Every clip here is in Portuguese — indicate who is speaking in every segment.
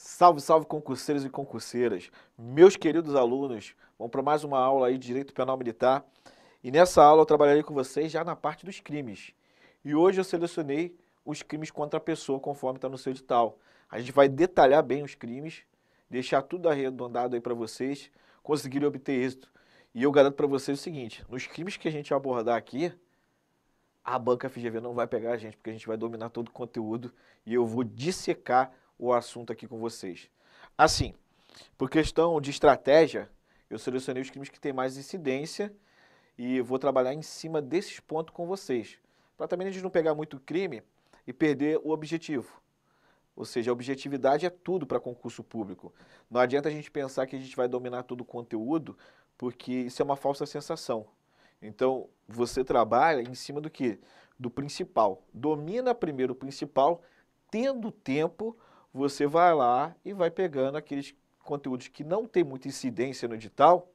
Speaker 1: Salve, salve concurseiros e concurseiras. Meus queridos alunos, vamos para mais uma aula aí de Direito Penal Militar. E nessa aula eu trabalharei com vocês já na parte dos crimes. E hoje eu selecionei os crimes contra a pessoa, conforme está no seu edital. A gente vai detalhar bem os crimes, deixar tudo arredondado aí para vocês conseguirem obter êxito. E eu garanto para vocês o seguinte, nos crimes que a gente abordar aqui, a banca FGV não vai pegar a gente, porque a gente vai dominar todo o conteúdo e eu vou dissecar o assunto aqui com vocês. Assim, por questão de estratégia, eu selecionei os crimes que têm mais incidência e vou trabalhar em cima desses pontos com vocês, para também a gente não pegar muito crime e perder o objetivo. Ou seja, a objetividade é tudo para concurso público. Não adianta a gente pensar que a gente vai dominar todo o conteúdo, porque isso é uma falsa sensação. Então, você trabalha em cima do que? Do principal. Domina primeiro o principal, tendo tempo você vai lá e vai pegando aqueles conteúdos que não tem muita incidência no edital,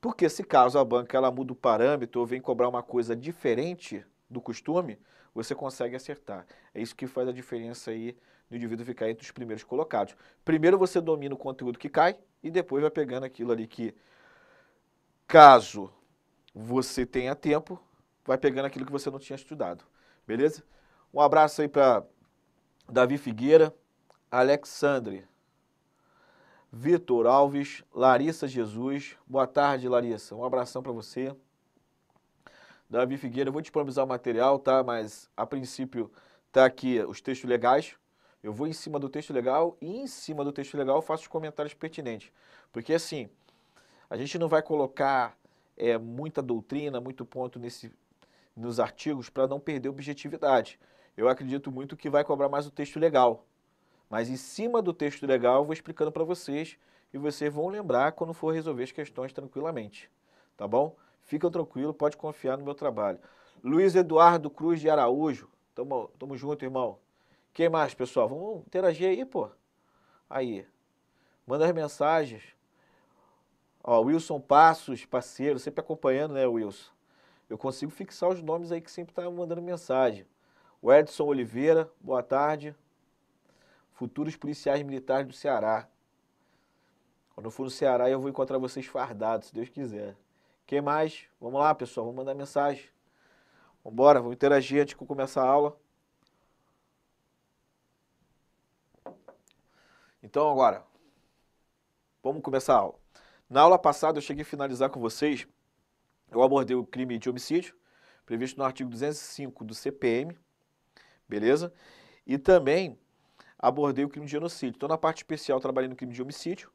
Speaker 1: porque se caso a banca ela muda o parâmetro ou vem cobrar uma coisa diferente do costume, você consegue acertar. É isso que faz a diferença aí no indivíduo ficar entre os primeiros colocados. Primeiro você domina o conteúdo que cai e depois vai pegando aquilo ali que, caso você tenha tempo, vai pegando aquilo que você não tinha estudado. Beleza? Um abraço aí para Davi Figueira, Alexandre. Vitor Alves, Larissa Jesus. Boa tarde, Larissa. Um abração para você. Davi Figueira, eu vou disponibilizar o material, tá? Mas a princípio tá aqui os textos legais. Eu vou em cima do texto legal e em cima do texto legal eu faço os comentários pertinentes. Porque assim, a gente não vai colocar é, muita doutrina, muito ponto nesse, nos artigos para não perder objetividade. Eu acredito muito que vai cobrar mais o texto legal, mas em cima do texto legal eu vou explicando para vocês e vocês vão lembrar quando for resolver as questões tranquilamente, tá bom? Fica tranquilo, pode confiar no meu trabalho. Luiz Eduardo Cruz de Araújo, tamo, tamo junto, irmão. Quem mais, pessoal? Vamos interagir aí, pô. Aí, manda as mensagens. Ó, Wilson Passos, parceiro, sempre acompanhando, né, Wilson? Eu consigo fixar os nomes aí que sempre tá mandando mensagem. O Edson Oliveira, boa tarde futuros policiais militares do Ceará. Quando eu for no Ceará, eu vou encontrar vocês fardados, se Deus quiser. Quem mais? Vamos lá, pessoal, vamos mandar mensagem. Vamos embora, vamos interagir antes que eu comece a aula. Então, agora, vamos começar a aula. Na aula passada, eu cheguei a finalizar com vocês. Eu abordei o crime de homicídio, previsto no artigo 205 do CPM, beleza? E também abordei o crime de genocídio. Então, na parte especial, trabalhei no crime de homicídio,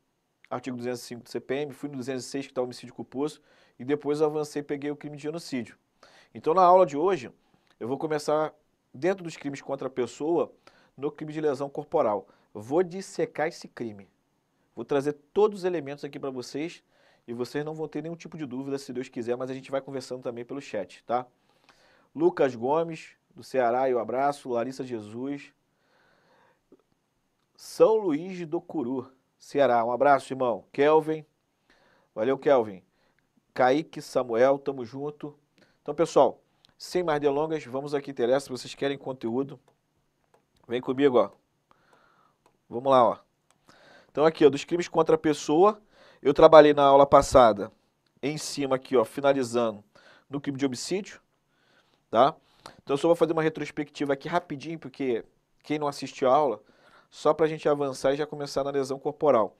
Speaker 1: artigo 205 do CPM, fui no 206, que está o homicídio culposo, e depois avancei e peguei o crime de genocídio. Então, na aula de hoje, eu vou começar, dentro dos crimes contra a pessoa, no crime de lesão corporal. Vou dissecar esse crime. Vou trazer todos os elementos aqui para vocês e vocês não vão ter nenhum tipo de dúvida, se Deus quiser, mas a gente vai conversando também pelo chat, tá? Lucas Gomes, do Ceará, eu abraço. Larissa Jesus, são Luís do Curu, Ceará. Um abraço, irmão. Kelvin. Valeu, Kelvin. Kaique, Samuel, tamo junto. Então, pessoal, sem mais delongas, vamos aqui, interessa. Se vocês querem conteúdo, vem comigo, ó. Vamos lá, ó. Então, aqui, ó, dos crimes contra a pessoa, eu trabalhei na aula passada, em cima aqui, ó, finalizando, no crime de homicídio, tá? Então, eu só vou fazer uma retrospectiva aqui rapidinho, porque quem não assistiu a aula só para a gente avançar e já começar na lesão corporal.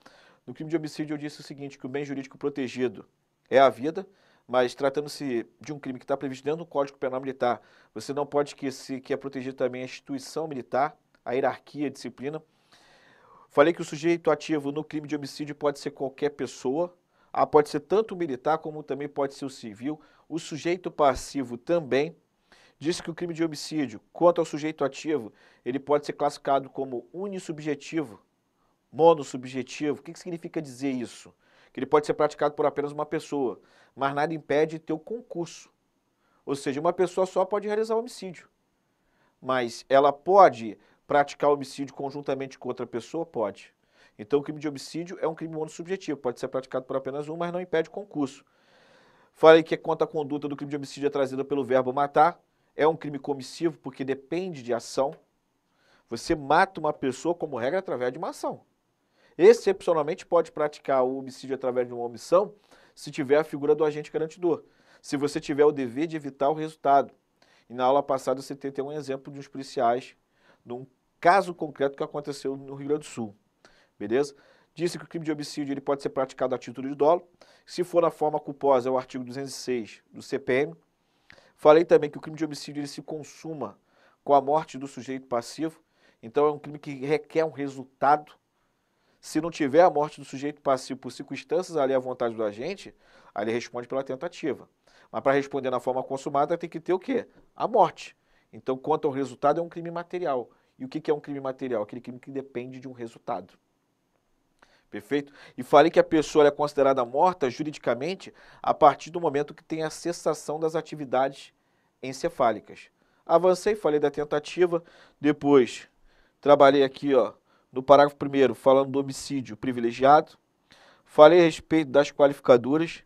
Speaker 1: No crime de homicídio, eu disse o seguinte: que o bem jurídico protegido é a vida, mas tratando-se de um crime que está previsto dentro do Código Penal Militar, você não pode esquecer que é protegido também a instituição militar, a hierarquia, a disciplina. Falei que o sujeito ativo no crime de homicídio pode ser qualquer pessoa, ah, pode ser tanto o militar como também pode ser o civil. O sujeito passivo também disse que o crime de homicídio, quanto ao sujeito ativo, ele pode ser classificado como unisubjetivo, monosubjetivo. O que, que significa dizer isso? Que ele pode ser praticado por apenas uma pessoa, mas nada impede ter o concurso. Ou seja, uma pessoa só pode realizar homicídio. Mas ela pode praticar homicídio conjuntamente com outra pessoa? Pode. Então, o crime de homicídio é um crime monosubjetivo, pode ser praticado por apenas um, mas não impede concurso. Falei que é quanto à conduta do crime de homicídio é trazida pelo verbo matar, é um crime comissivo porque depende de ação. Você mata uma pessoa, como regra, através de uma ação. Excepcionalmente, pode praticar o homicídio através de uma omissão se tiver a figura do agente garantidor, se você tiver o dever de evitar o resultado. E na aula passada você tem um exemplo de uns policiais, de um caso concreto que aconteceu no Rio Grande do Sul. Beleza? Disse que o crime de homicídio ele pode ser praticado a título de dolo. Se for na forma culposa, é o artigo 206 do CPM. Falei também que o crime de homicídio ele se consuma com a morte do sujeito passivo, então é um crime que requer um resultado. Se não tiver a morte do sujeito passivo por circunstâncias ali à vontade do agente, aí ele responde pela tentativa. Mas para responder na forma consumada tem que ter o quê? A morte. Então, quanto ao resultado, é um crime material. E o que é um crime material? Aquele crime que depende de um resultado. Perfeito? E falei que a pessoa é considerada morta juridicamente a partir do momento que tem a cessação das atividades encefálicas. Avancei, falei da tentativa, depois trabalhei aqui ó, no parágrafo primeiro falando do homicídio privilegiado, falei a respeito das qualificadoras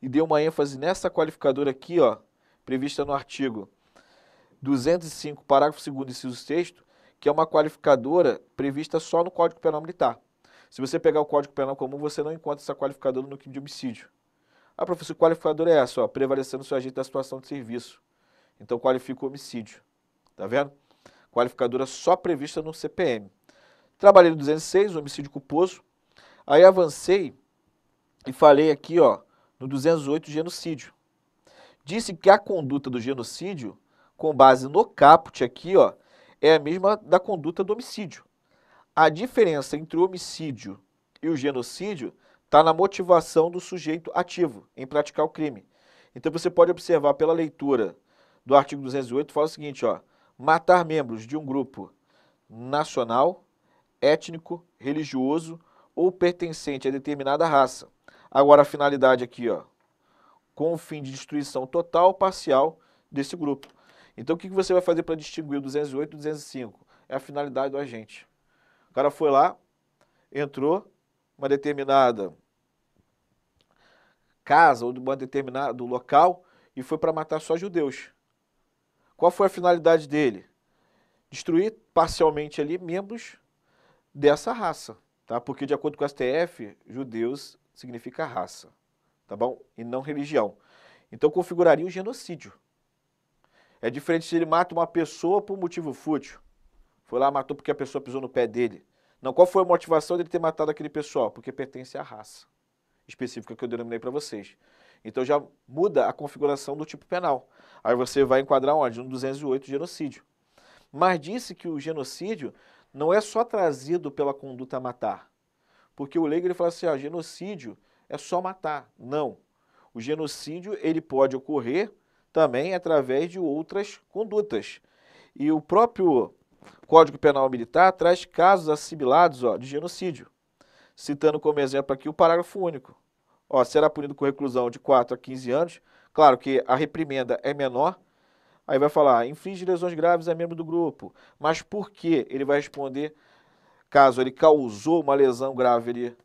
Speaker 1: e dei uma ênfase nessa qualificadora aqui, ó, prevista no artigo 205, parágrafo 2 inciso 6 que é uma qualificadora prevista só no Código Penal Militar. Se você pegar o Código Penal Comum, você não encontra essa qualificadora no crime de homicídio. Ah, professor, qualificadora é essa, ó, prevalecendo o sujeito da situação de serviço. Então qualifica o homicídio. Tá vendo? Qualificadora só prevista no CPM. Trabalhei no 206, homicídio culposo. Aí avancei e falei aqui, ó, no 208, genocídio. Disse que a conduta do genocídio, com base no caput aqui, ó, é a mesma da conduta do homicídio. A diferença entre o homicídio e o genocídio está na motivação do sujeito ativo em praticar o crime. Então você pode observar pela leitura do artigo 208, fala o seguinte, ó, matar membros de um grupo nacional, étnico, religioso ou pertencente a determinada raça. Agora a finalidade aqui, ó, com o fim de destruição total ou parcial desse grupo. Então o que você vai fazer para distinguir o 208 e o 205? É a finalidade do agente. O cara foi lá, entrou, uma determinada casa ou de um determinado local e foi para matar só judeus. Qual foi a finalidade dele? Destruir parcialmente ali membros dessa raça, tá? Porque de acordo com o STF, judeus significa raça, tá bom? E não religião. Então configuraria um genocídio. É diferente se ele mata uma pessoa por motivo fútil. Foi lá, matou porque a pessoa pisou no pé dele. Não, qual foi a motivação dele ter matado aquele pessoal? Porque pertence à raça específica que eu denominei para vocês. Então já muda a configuração do tipo penal. Aí você vai enquadrar onde? No 208 genocídio. Mas disse que o genocídio não é só trazido pela conduta a matar. Porque o leigo ele fala assim, ah, genocídio é só matar. Não. O genocídio ele pode ocorrer também através de outras condutas. E o próprio Código Penal Militar traz casos assimilados ó, de genocídio, citando como exemplo aqui o parágrafo único. Ó, será punido com reclusão de 4 a 15 anos. Claro que a reprimenda é menor. Aí vai falar, infringe lesões graves a membro do grupo. Mas por que ele vai responder caso ele causou uma lesão grave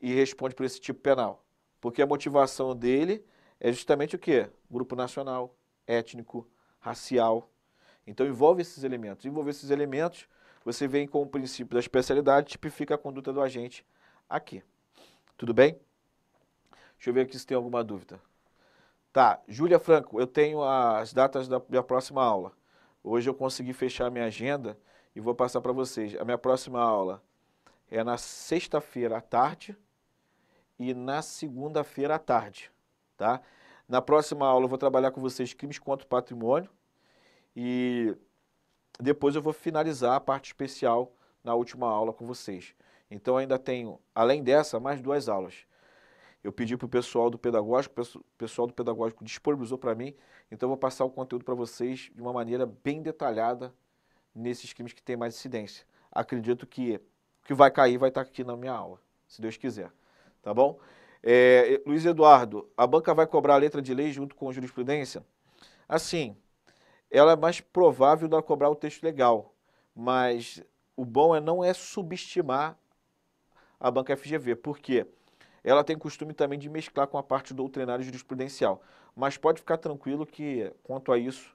Speaker 1: e responde por esse tipo penal? Porque a motivação dele é justamente o quê? Grupo nacional, étnico, racial. Então envolve esses elementos. Envolver esses elementos, você vem com o princípio da especialidade, tipifica a conduta do agente aqui. Tudo bem? Deixa eu ver aqui se tem alguma dúvida. Tá, Júlia Franco, eu tenho as datas da minha próxima aula. Hoje eu consegui fechar a minha agenda e vou passar para vocês. A minha próxima aula é na sexta-feira à tarde e na segunda-feira à tarde, tá? Na próxima aula eu vou trabalhar com vocês crimes contra o patrimônio, e depois eu vou finalizar a parte especial na última aula com vocês. Então ainda tenho, além dessa, mais duas aulas. Eu pedi para o pessoal do pedagógico, o pessoal do pedagógico disponibilizou para mim, então eu vou passar o conteúdo para vocês de uma maneira bem detalhada nesses crimes que têm mais incidência. Acredito que que vai cair vai estar tá aqui na minha aula, se Deus quiser. Tá bom? É, Luiz Eduardo, a banca vai cobrar a letra de lei junto com a jurisprudência? Assim, ela é mais provável de cobrar o texto legal. Mas o bom é não é subestimar a banca FGV, porque ela tem costume também de mesclar com a parte doutrinária jurisprudencial. Mas pode ficar tranquilo que, quanto a isso,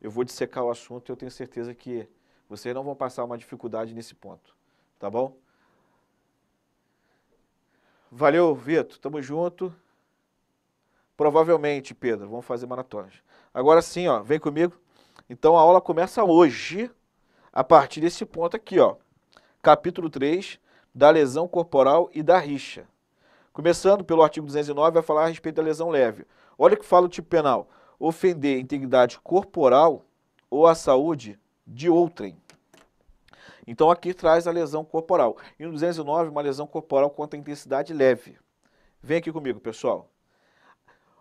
Speaker 1: eu vou dissecar o assunto e eu tenho certeza que vocês não vão passar uma dificuldade nesse ponto, tá bom? Valeu, Vitor, tamo junto. Provavelmente, Pedro, vamos fazer maratonas. Agora sim, ó, vem comigo. Então a aula começa hoje, a partir desse ponto aqui, ó. Capítulo 3 da lesão corporal e da rixa. Começando pelo artigo 209, vai falar a respeito da lesão leve. Olha o que fala o tipo penal: ofender a integridade corporal ou a saúde de outrem. Então aqui traz a lesão corporal. E no 209, uma lesão corporal contra a intensidade leve. Vem aqui comigo, pessoal.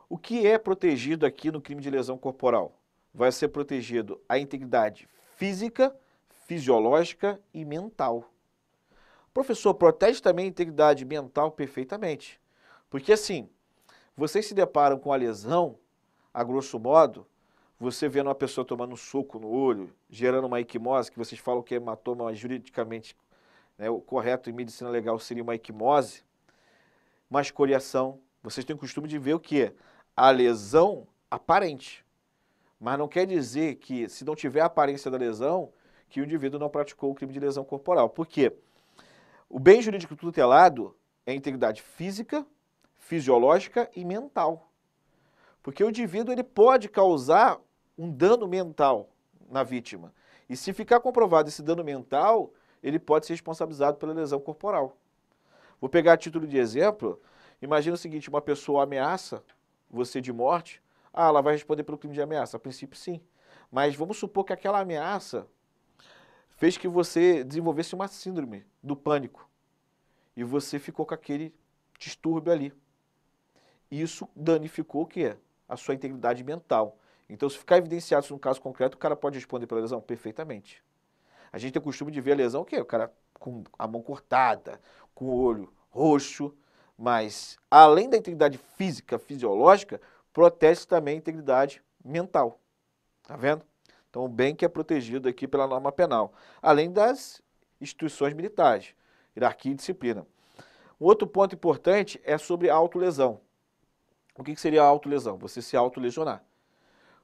Speaker 1: O que é protegido aqui no crime de lesão corporal? vai ser protegido a integridade física, fisiológica e mental. Professor, protege também a integridade mental perfeitamente. Porque assim, vocês se deparam com a lesão, a grosso modo, você vendo uma pessoa tomando um soco no olho, gerando uma equimose, que vocês falam que é hematoma, mas juridicamente né, o correto em medicina legal seria uma equimose, mas coriação, vocês têm o costume de ver o que? A lesão aparente. Mas não quer dizer que, se não tiver a aparência da lesão, que o indivíduo não praticou o crime de lesão corporal. Por quê? O bem jurídico tutelado é a é integridade física, fisiológica e mental. Porque o indivíduo ele pode causar um dano mental na vítima. E se ficar comprovado esse dano mental, ele pode ser responsabilizado pela lesão corporal. Vou pegar a título de exemplo, imagina o seguinte, uma pessoa ameaça você de morte ah, ela vai responder pelo crime de ameaça? A princípio, sim. Mas vamos supor que aquela ameaça fez que você desenvolvesse uma síndrome do pânico e você ficou com aquele distúrbio ali. Isso danificou o que A sua integridade mental. Então, se ficar evidenciado isso num caso concreto, o cara pode responder pela lesão perfeitamente. A gente tem o costume de ver a lesão o quê? O cara com a mão cortada, com o olho roxo, mas além da integridade física, fisiológica, protege também a integridade mental. Tá vendo? Então, o bem que é protegido aqui pela norma penal, além das instituições militares, hierarquia e disciplina. Um outro ponto importante é sobre a autolesão. O que seria a autolesão? Você se autolesionar.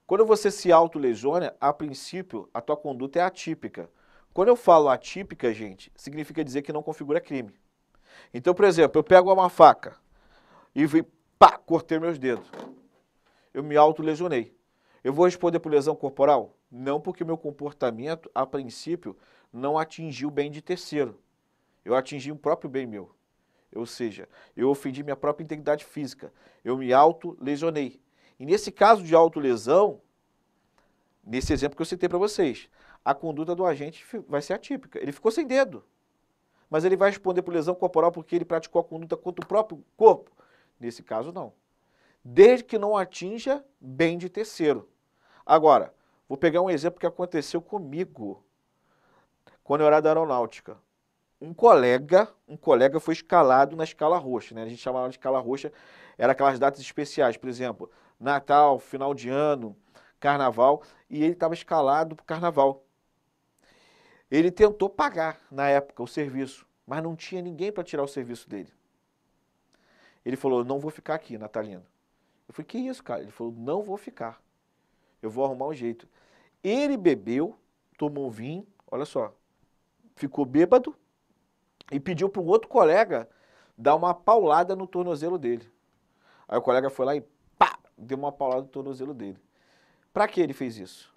Speaker 1: Quando você se autolesiona, a princípio, a tua conduta é atípica. Quando eu falo atípica, gente, significa dizer que não configura crime. Então, por exemplo, eu pego uma faca e pá, cortei meus dedos eu me autolesionei. Eu vou responder por lesão corporal? Não, porque meu comportamento, a princípio, não atingiu o bem de terceiro. Eu atingi o próprio bem meu. Ou seja, eu ofendi minha própria integridade física. Eu me autolesionei. E nesse caso de autolesão, nesse exemplo que eu citei para vocês, a conduta do agente vai ser atípica. Ele ficou sem dedo, mas ele vai responder por lesão corporal porque ele praticou a conduta contra o próprio corpo. Nesse caso, não desde que não atinja bem de terceiro. Agora, vou pegar um exemplo que aconteceu comigo quando eu era da aeronáutica. Um colega, um colega foi escalado na escala roxa, né? A gente chamava de escala roxa, era aquelas datas especiais, por exemplo, Natal, final de ano, carnaval, e ele estava escalado para o carnaval. Ele tentou pagar na época o serviço, mas não tinha ninguém para tirar o serviço dele. Ele falou: "Não vou ficar aqui, Natalina eu falei, que isso, cara? Ele falou, não vou ficar. Eu vou arrumar um jeito. Ele bebeu, tomou vinho, olha só, ficou bêbado e pediu para um outro colega dar uma paulada no tornozelo dele. Aí o colega foi lá e pá, deu uma paulada no tornozelo dele. Para que ele fez isso?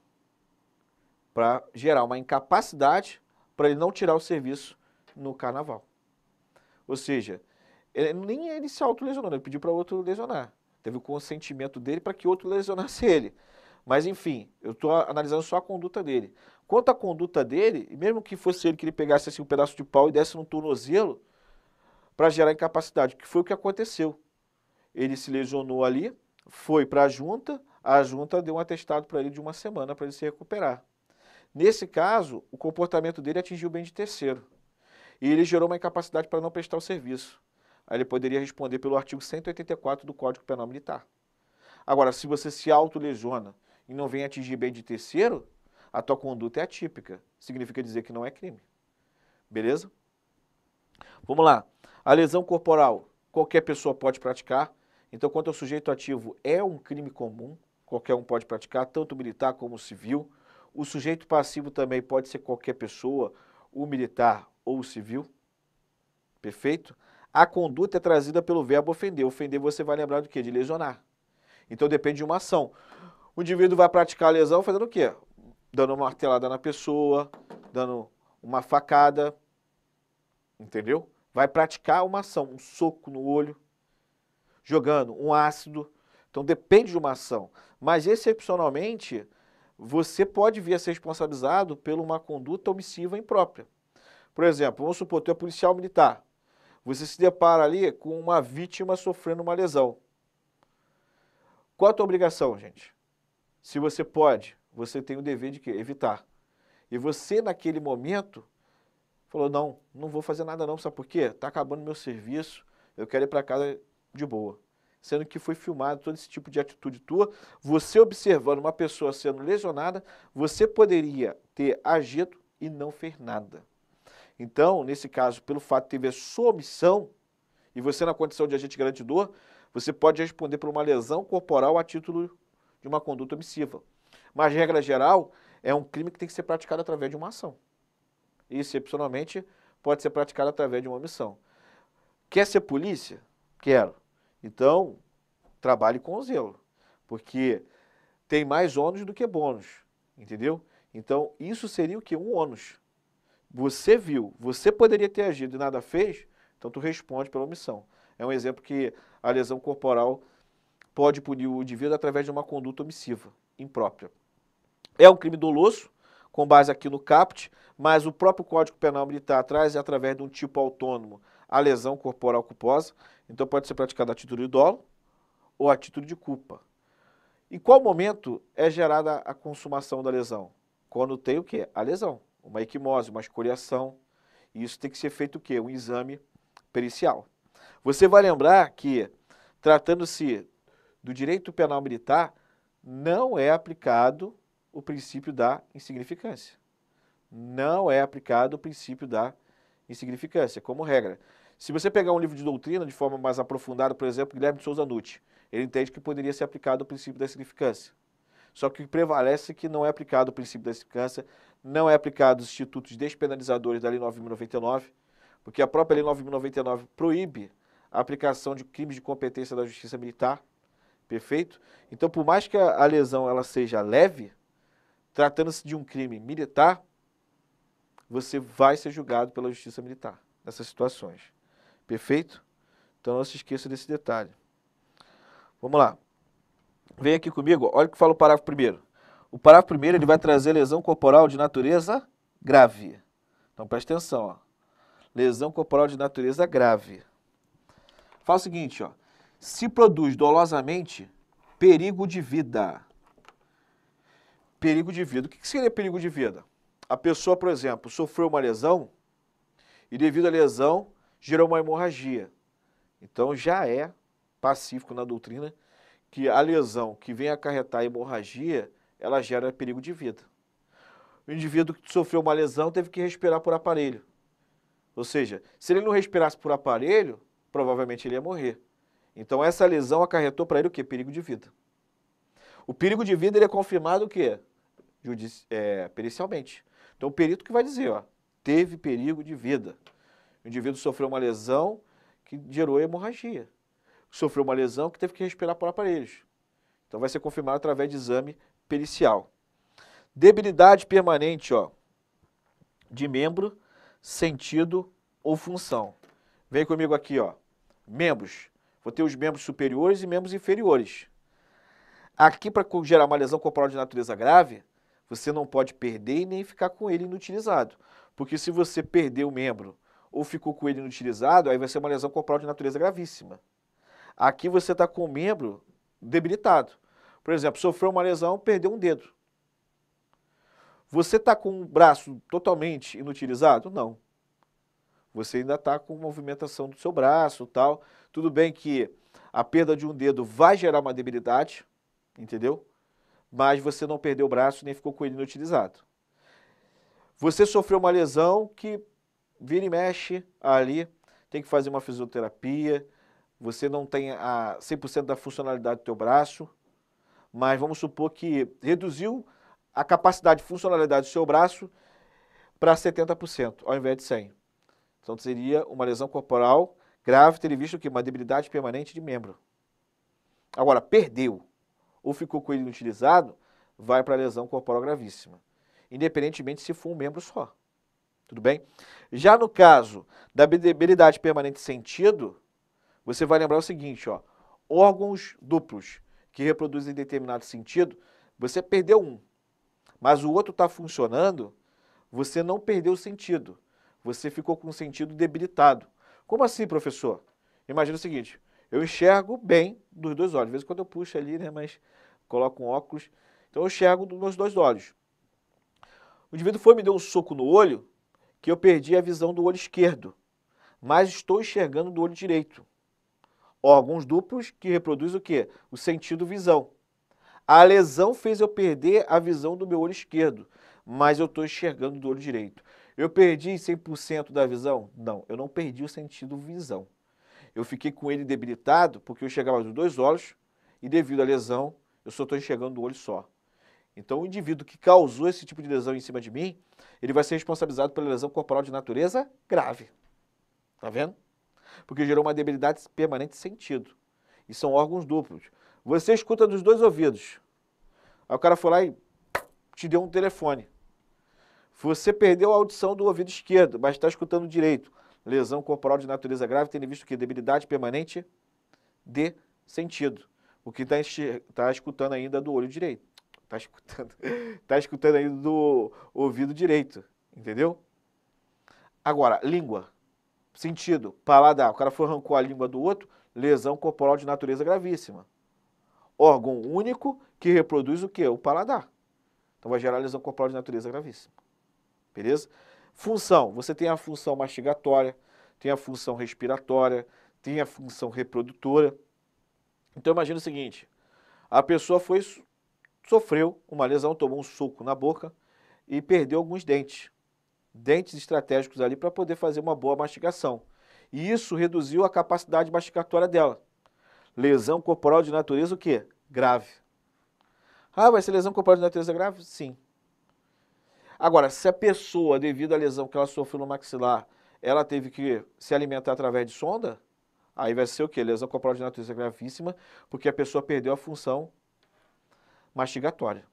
Speaker 1: Para gerar uma incapacidade para ele não tirar o serviço no carnaval. Ou seja, ele, nem ele se autolesionou, né? ele pediu para outro lesionar teve o consentimento dele para que outro lesionasse ele. Mas enfim, eu estou analisando só a conduta dele. Quanto à conduta dele, mesmo que fosse ele que ele pegasse assim, um pedaço de pau e desse no tornozelo para gerar incapacidade, que foi o que aconteceu. Ele se lesionou ali, foi para a junta, a junta deu um atestado para ele de uma semana para ele se recuperar. Nesse caso, o comportamento dele atingiu o bem de terceiro. E ele gerou uma incapacidade para não prestar o serviço aí ele poderia responder pelo artigo 184 do Código Penal Militar. Agora, se você se autolesiona e não vem atingir bem de terceiro, a tua conduta é atípica. Significa dizer que não é crime. Beleza? Vamos lá. A lesão corporal, qualquer pessoa pode praticar. Então, quanto ao sujeito ativo, é um crime comum, qualquer um pode praticar, tanto militar como civil. O sujeito passivo também pode ser qualquer pessoa, o militar ou o civil. Perfeito? A conduta é trazida pelo verbo ofender. Ofender você vai lembrar do quê? De lesionar. Então depende de uma ação. O indivíduo vai praticar a lesão fazendo o quê? Dando uma martelada na pessoa, dando uma facada, entendeu? Vai praticar uma ação, um soco no olho, jogando um ácido. Então depende de uma ação. Mas excepcionalmente, você pode vir a ser responsabilizado por uma conduta omissiva imprópria. Por exemplo, vamos supor, você é policial militar. Você se depara ali com uma vítima sofrendo uma lesão. Qual a tua obrigação, gente? Se você pode, você tem o dever de quê? Evitar. E você, naquele momento, falou, não, não vou fazer nada não, sabe por quê? Está acabando meu serviço, eu quero ir para casa de boa. Sendo que foi filmado todo esse tipo de atitude tua, você observando uma pessoa sendo lesionada, você poderia ter agido e não fez nada. Então, nesse caso, pelo fato de ter sua submissão, e você na condição de agente garantidor, você pode responder por uma lesão corporal a título de uma conduta omissiva. Mas, regra geral, é um crime que tem que ser praticado através de uma ação. E, excepcionalmente, pode ser praticado através de uma omissão. Quer ser polícia? Quero. Então, trabalhe com zelo, porque tem mais ônus do que bônus, entendeu? Então, isso seria o que? Um ônus você viu, você poderia ter agido e nada fez, então tu responde pela omissão. É um exemplo que a lesão corporal pode punir o indivíduo através de uma conduta omissiva, imprópria. É um crime doloso, com base aqui no CAPT, mas o próprio Código Penal Militar traz é através de um tipo autônomo a lesão corporal culposa, então pode ser praticada a título de dolo ou a título de culpa. Em qual momento é gerada a consumação da lesão? Quando tem o quê? A lesão uma equimose, uma escoriação. E isso tem que ser feito o quê? Um exame pericial. Você vai lembrar que, tratando-se do direito penal militar, não é aplicado o princípio da insignificância. Não é aplicado o princípio da insignificância, como regra. Se você pegar um livro de doutrina de forma mais aprofundada, por exemplo, Guilherme de Souza Nutti, ele entende que poderia ser aplicado o princípio da insignificância. Só que o que prevalece é que não é aplicado o princípio da significância, não é aplicado os institutos despenalizadores da Lei 9.099, porque a própria Lei 9.099 proíbe a aplicação de crimes de competência da Justiça Militar, perfeito? Então, por mais que a, a lesão ela seja leve, tratando-se de um crime militar, você vai ser julgado pela Justiça Militar nessas situações, perfeito? Então, não se esqueça desse detalhe. Vamos lá. Vem aqui comigo, olha o que fala o parágrafo primeiro. O parágrafo primeiro ele vai trazer lesão corporal de natureza grave. Então presta atenção, ó. lesão corporal de natureza grave. Fala o seguinte, ó. se produz dolosamente perigo de vida. Perigo de vida. O que seria perigo de vida? A pessoa, por exemplo, sofreu uma lesão e devido à lesão gerou uma hemorragia. Então já é pacífico na doutrina que a lesão que vem acarretar a hemorragia, ela gera perigo de vida. O indivíduo que sofreu uma lesão teve que respirar por aparelho. Ou seja, se ele não respirasse por aparelho, provavelmente ele ia morrer. Então essa lesão acarretou para ele o quê? Perigo de vida. O perigo de vida ele é confirmado o quê? Judici é, pericialmente. Então o perito que vai dizer, ó, teve perigo de vida. O indivíduo sofreu uma lesão que gerou hemorragia sofreu uma lesão que teve que respirar por aparelhos. Então vai ser confirmado através de exame pericial. Debilidade permanente, ó, de membro, sentido ou função. Vem comigo aqui, ó. Membros. Vou ter os membros superiores e membros inferiores. Aqui, para gerar uma lesão corporal de natureza grave, você não pode perder e nem ficar com ele inutilizado. Porque se você perder o membro ou ficou com ele inutilizado, aí vai ser uma lesão corporal de natureza gravíssima. Aqui você está com o membro debilitado. Por exemplo, sofreu uma lesão, perdeu um dedo. Você está com o braço totalmente inutilizado? Não. Você ainda está com movimentação do seu braço tal. Tudo bem que a perda de um dedo vai gerar uma debilidade, entendeu? Mas você não perdeu o braço nem ficou com ele inutilizado. Você sofreu uma lesão que vira e mexe ali, tem que fazer uma fisioterapia, você não tem a 100% da funcionalidade do teu braço, mas vamos supor que reduziu a capacidade de funcionalidade do seu braço para 70%, ao invés de 100%. Então seria uma lesão corporal grave, ter visto que uma debilidade permanente de membro. Agora, perdeu ou ficou com ele inutilizado, vai para a lesão corporal gravíssima, independentemente se for um membro só. Tudo bem? Já no caso da debilidade permanente sentido, você vai lembrar o seguinte, ó, órgãos duplos que reproduzem determinado sentido, você perdeu um, mas o outro está funcionando, você não perdeu o sentido, você ficou com o sentido debilitado. Como assim, professor? Imagina o seguinte, eu enxergo bem dos dois olhos, de vez em quando eu puxo ali, né, mas coloco um óculos, então eu enxergo dos meus dois olhos. O indivíduo foi me deu um soco no olho, que eu perdi a visão do olho esquerdo, mas estou enxergando do olho direito órgãos duplos que reproduz o quê? O sentido visão. A lesão fez eu perder a visão do meu olho esquerdo, mas eu estou enxergando do olho direito. Eu perdi 100% da visão? Não, eu não perdi o sentido visão. Eu fiquei com ele debilitado porque eu enxergava dos dois olhos e devido à lesão eu só estou enxergando do olho só. Então o indivíduo que causou esse tipo de lesão em cima de mim, ele vai ser responsabilizado pela lesão corporal de natureza grave. Tá vendo? porque gerou uma debilidade permanente de sentido. E são órgãos duplos. Você escuta dos dois ouvidos. Aí o cara foi lá e te deu um telefone. Você perdeu a audição do ouvido esquerdo, mas está escutando direito. Lesão corporal de natureza grave, tendo visto que debilidade permanente de sentido. O que está tá escutando ainda do olho direito. Está escutando, Está escutando ainda do ouvido direito. Entendeu? Agora, língua. Sentido, paladar. O cara foi arrancou a língua do outro, lesão corporal de natureza gravíssima. Órgão único que reproduz o que? O paladar. Então vai gerar lesão corporal de natureza gravíssima. Beleza? Função. Você tem a função mastigatória, tem a função respiratória, tem a função reprodutora. Então imagina o seguinte: a pessoa foi sofreu uma lesão, tomou um soco na boca e perdeu alguns dentes dentes estratégicos ali para poder fazer uma boa mastigação. E isso reduziu a capacidade mastigatória dela. Lesão corporal de natureza o quê? Grave. Ah, vai ser lesão corporal de natureza é grave? Sim. Agora, se a pessoa, devido à lesão que ela sofreu no maxilar, ela teve que se alimentar através de sonda, aí vai ser o quê? Lesão corporal de natureza é gravíssima, porque a pessoa perdeu a função mastigatória.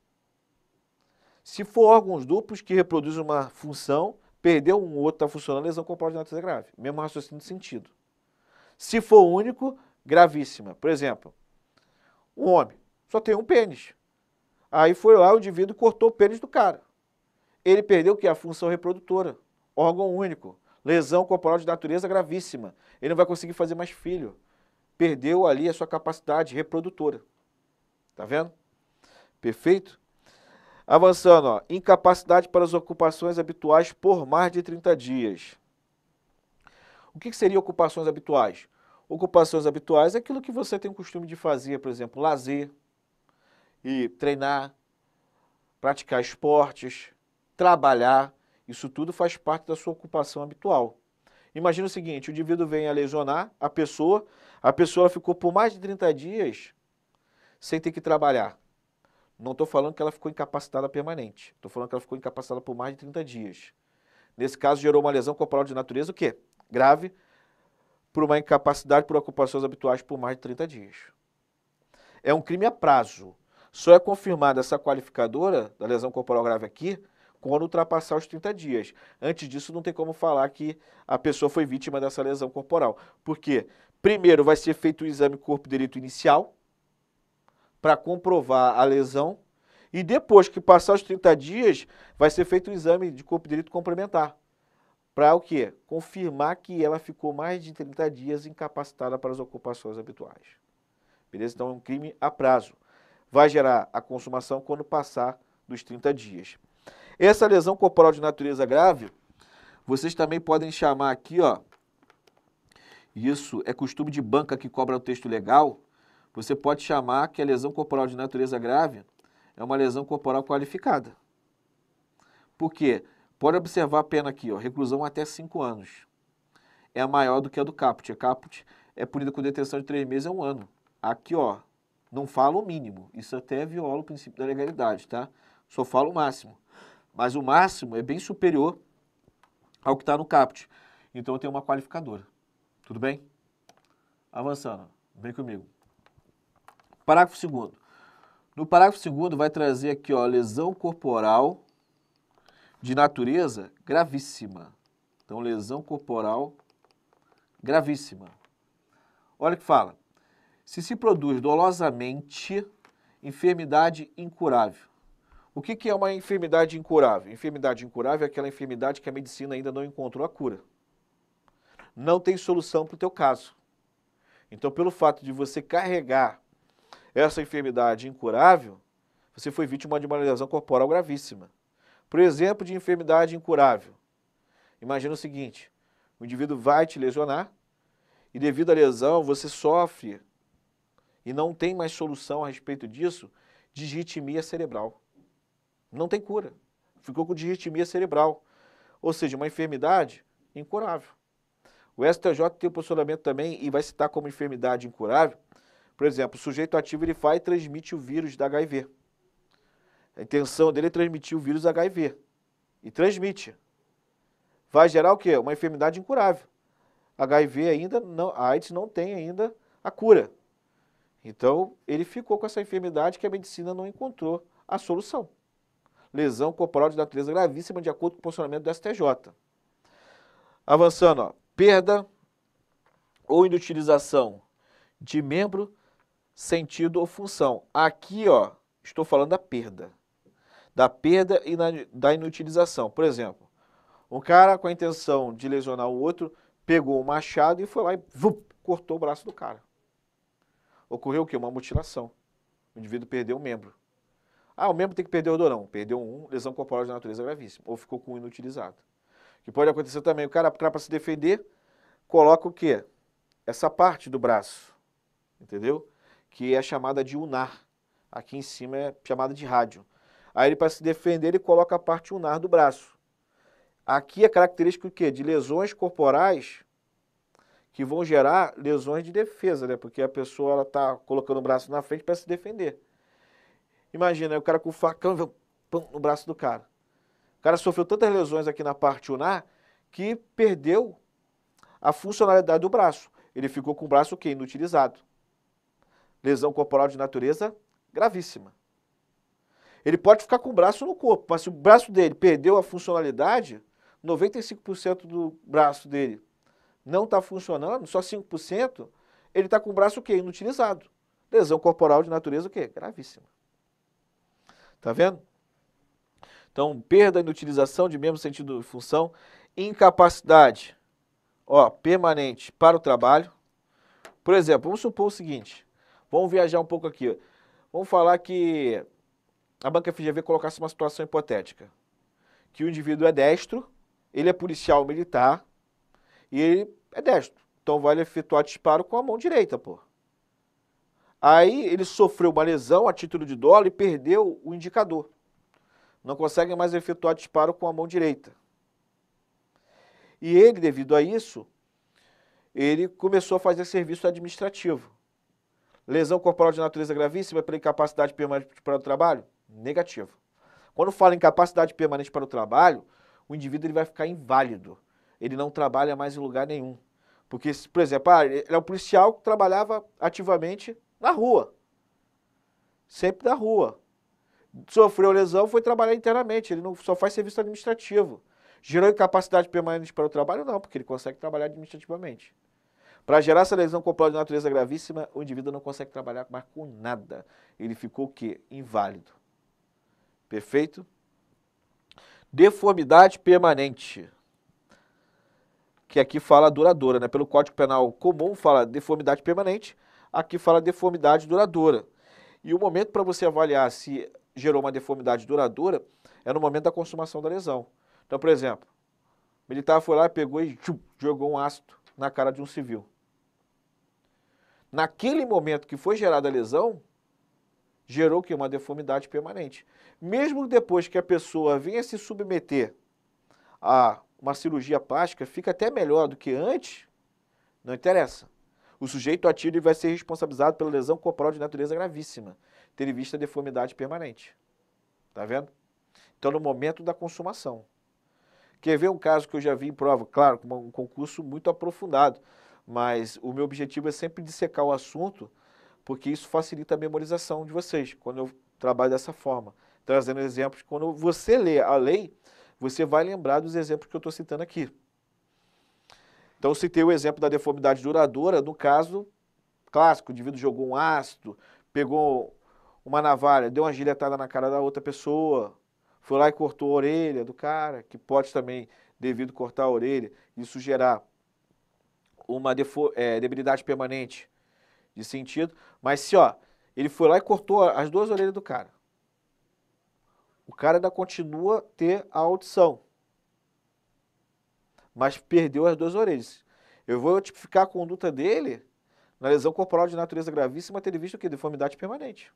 Speaker 1: Se for órgãos duplos que reproduzem uma função, perdeu um outro, está funcionando, lesão corporal de natureza grave. Mesmo raciocínio de sentido. Se for único, gravíssima. Por exemplo, um homem só tem um pênis. Aí foi lá o indivíduo cortou o pênis do cara. Ele perdeu o que? A função reprodutora. Órgão único. Lesão corporal de natureza gravíssima. Ele não vai conseguir fazer mais filho. Perdeu ali a sua capacidade reprodutora. Tá vendo? Perfeito? Avançando, ó, incapacidade para as ocupações habituais por mais de 30 dias. O que, que seria ocupações habituais? Ocupações habituais é aquilo que você tem o costume de fazer, por exemplo, lazer e treinar, praticar esportes, trabalhar. Isso tudo faz parte da sua ocupação habitual. Imagina o seguinte, o indivíduo vem a lesionar a pessoa, a pessoa ficou por mais de 30 dias sem ter que trabalhar. Não estou falando que ela ficou incapacitada permanente. Estou falando que ela ficou incapacitada por mais de 30 dias. Nesse caso, gerou uma lesão corporal de natureza, o quê? Grave, por uma incapacidade por ocupações habituais por mais de 30 dias. É um crime a prazo. Só é confirmada essa qualificadora da lesão corporal grave aqui quando ultrapassar os 30 dias. Antes disso, não tem como falar que a pessoa foi vítima dessa lesão corporal. Por quê? primeiro, vai ser feito o exame corpo-delito inicial, para comprovar a lesão. E depois que passar os 30 dias, vai ser feito o um exame de corpo de delito complementar. Para o quê? Confirmar que ela ficou mais de 30 dias incapacitada para as ocupações habituais. Beleza? Então é um crime a prazo. Vai gerar a consumação quando passar dos 30 dias. Essa lesão corporal de natureza grave, vocês também podem chamar aqui, ó. Isso é costume de banca que cobra o texto legal você pode chamar que a lesão corporal de natureza grave é uma lesão corporal qualificada. Por quê? Pode observar a pena aqui, ó, reclusão até 5 anos. É maior do que a do caput. A caput é punida com detenção de 3 meses a 1 um ano. Aqui, ó, não falo o mínimo. Isso até viola o princípio da legalidade, tá? Só falo o máximo. Mas o máximo é bem superior ao que está no caput. Então eu tenho uma qualificadora. Tudo bem? Avançando. Vem comigo. Parágrafo 2 No parágrafo 2 vai trazer aqui, ó, lesão corporal de natureza gravíssima. Então, lesão corporal gravíssima. Olha o que fala. Se se produz dolosamente enfermidade incurável. O que, que é uma enfermidade incurável? Enfermidade incurável é aquela enfermidade que a medicina ainda não encontrou a cura. Não tem solução para o teu caso. Então, pelo fato de você carregar essa enfermidade incurável, você foi vítima de uma lesão corporal gravíssima. Por exemplo, de enfermidade incurável. Imagina o seguinte: o indivíduo vai te lesionar e, devido à lesão, você sofre e não tem mais solução a respeito disso digitimia cerebral. Não tem cura. Ficou com digitimia cerebral. Ou seja, uma enfermidade incurável. O STJ tem o um posicionamento também e vai citar como enfermidade incurável por exemplo, o sujeito ativo ele vai e transmite o vírus da HIV. A intenção dele é transmitir o vírus HIV. E transmite. Vai gerar o quê? Uma enfermidade incurável. HIV ainda não, a AIDS não tem ainda a cura. Então, ele ficou com essa enfermidade que a medicina não encontrou a solução. Lesão corporal de natureza gravíssima, de acordo com o posicionamento do STJ. Avançando, ó, perda ou inutilização de membro sentido ou função. Aqui, ó, estou falando da perda. Da perda e da inutilização. Por exemplo, um cara com a intenção de lesionar o outro pegou o um machado e foi lá e vup, cortou o braço do cara. Ocorreu o quê? Uma mutilação. O indivíduo perdeu um membro. Ah, o membro tem que perder o dorão. Perdeu um, lesão corporal de natureza gravíssima. Ou ficou com um inutilizado. Que pode acontecer também. O cara, para se defender, coloca o quê? Essa parte do braço. Entendeu? que é chamada de unar. Aqui em cima é chamada de rádio. Aí ele, para se defender, ele coloca a parte unar do braço. Aqui é característico quê? de lesões corporais que vão gerar lesões de defesa, né? Porque a pessoa está colocando o braço na frente para se defender. Imagina, o cara com o facão pum, no braço do cara. O cara sofreu tantas lesões aqui na parte unar que perdeu a funcionalidade do braço. Ele ficou com o braço o quê? Inutilizado lesão corporal de natureza gravíssima. Ele pode ficar com o braço no corpo, mas se o braço dele perdeu a funcionalidade, 95% do braço dele não está funcionando, só 5%, ele está com o braço o quê? Inutilizado. Lesão corporal de natureza o quê? Gravíssima. Está vendo? Então, perda e inutilização de mesmo sentido de função, incapacidade, ó, permanente para o trabalho. Por exemplo, vamos supor o seguinte: Vamos viajar um pouco aqui. Vamos falar que a banca FGV colocasse uma situação hipotética. Que o indivíduo é destro, ele é policial militar e ele é destro. Então vai efetuar disparo com a mão direita, pô. Aí ele sofreu uma lesão a título de dólar e perdeu o indicador. Não consegue mais efetuar disparo com a mão direita. E ele, devido a isso, ele começou a fazer serviço administrativo. Lesão corporal de natureza gravíssima pela incapacidade permanente para o trabalho? Negativo. Quando fala incapacidade permanente para o trabalho, o indivíduo ele vai ficar inválido. Ele não trabalha mais em lugar nenhum. Porque, por exemplo, ah, ele é um policial que trabalhava ativamente na rua. Sempre na rua. Sofreu lesão, foi trabalhar internamente. Ele não só faz serviço administrativo. Gerou incapacidade permanente para o trabalho? Não, porque ele consegue trabalhar administrativamente. Para gerar essa lesão corporal de natureza gravíssima, o indivíduo não consegue trabalhar mais com nada. Ele ficou o quê? Inválido. Perfeito? Deformidade permanente. Que aqui fala duradoura, né? Pelo Código Penal Comum fala deformidade permanente, aqui fala deformidade duradoura. E o momento para você avaliar se gerou uma deformidade duradoura é no momento da consumação da lesão. Então, por exemplo, o militar foi lá, pegou e tchum, jogou um ácido na cara de um civil naquele momento que foi gerada a lesão, gerou que uma deformidade permanente. Mesmo depois que a pessoa venha se submeter a uma cirurgia plástica, fica até melhor do que antes, não interessa. O sujeito atira e vai ser responsabilizado pela lesão corporal de natureza gravíssima, tendo em vista a deformidade permanente. Tá vendo? Então, no momento da consumação. Quer ver um caso que eu já vi em prova? Claro, um concurso muito aprofundado. Mas o meu objetivo é sempre dissecar o assunto, porque isso facilita a memorização de vocês, quando eu trabalho dessa forma. Trazendo exemplos, quando você lê a lei, você vai lembrar dos exemplos que eu estou citando aqui. Então, eu citei o exemplo da deformidade duradoura, no caso clássico, o indivíduo jogou um ácido, pegou uma navalha, deu uma giletada na cara da outra pessoa, foi lá e cortou a orelha do cara, que pode também, devido cortar a orelha, isso gerar uma é, debilidade permanente de sentido, mas se ó, ele foi lá e cortou as duas orelhas do cara. O cara ainda continua a ter a audição, mas perdeu as duas orelhas. Eu vou tipificar a conduta dele na lesão corporal de natureza gravíssima ter visto que deformidade permanente.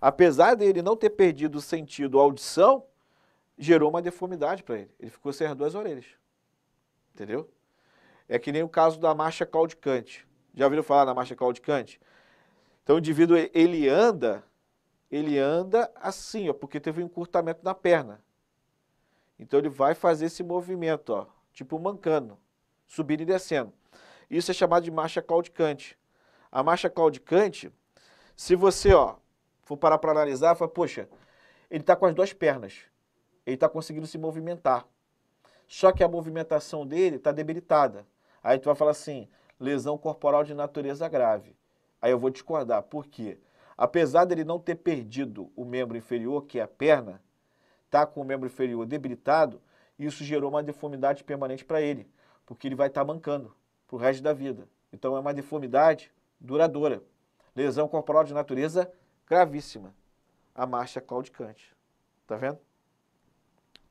Speaker 1: Apesar dele não ter perdido o sentido audição, gerou uma deformidade para ele. Ele ficou sem as duas orelhas. Entendeu? É que nem o caso da marcha claudicante. Já ouviram falar na marcha claudicante? Então o indivíduo ele anda, ele anda assim, ó, porque teve um encurtamento na perna. Então ele vai fazer esse movimento, ó, tipo mancando, subindo e descendo. Isso é chamado de marcha claudicante. A marcha claudicante, se você ó, for parar para analisar, fala, poxa, ele está com as duas pernas, ele está conseguindo se movimentar. Só que a movimentação dele está debilitada. Aí tu vai falar assim, lesão corporal de natureza grave. Aí eu vou discordar, por quê? Apesar dele não ter perdido o membro inferior, que é a perna, tá com o membro inferior debilitado, isso gerou uma deformidade permanente para ele, porque ele vai estar tá mancando para o resto da vida. Então é uma deformidade duradoura. Lesão corporal de natureza gravíssima. A marcha claudicante. Tá vendo?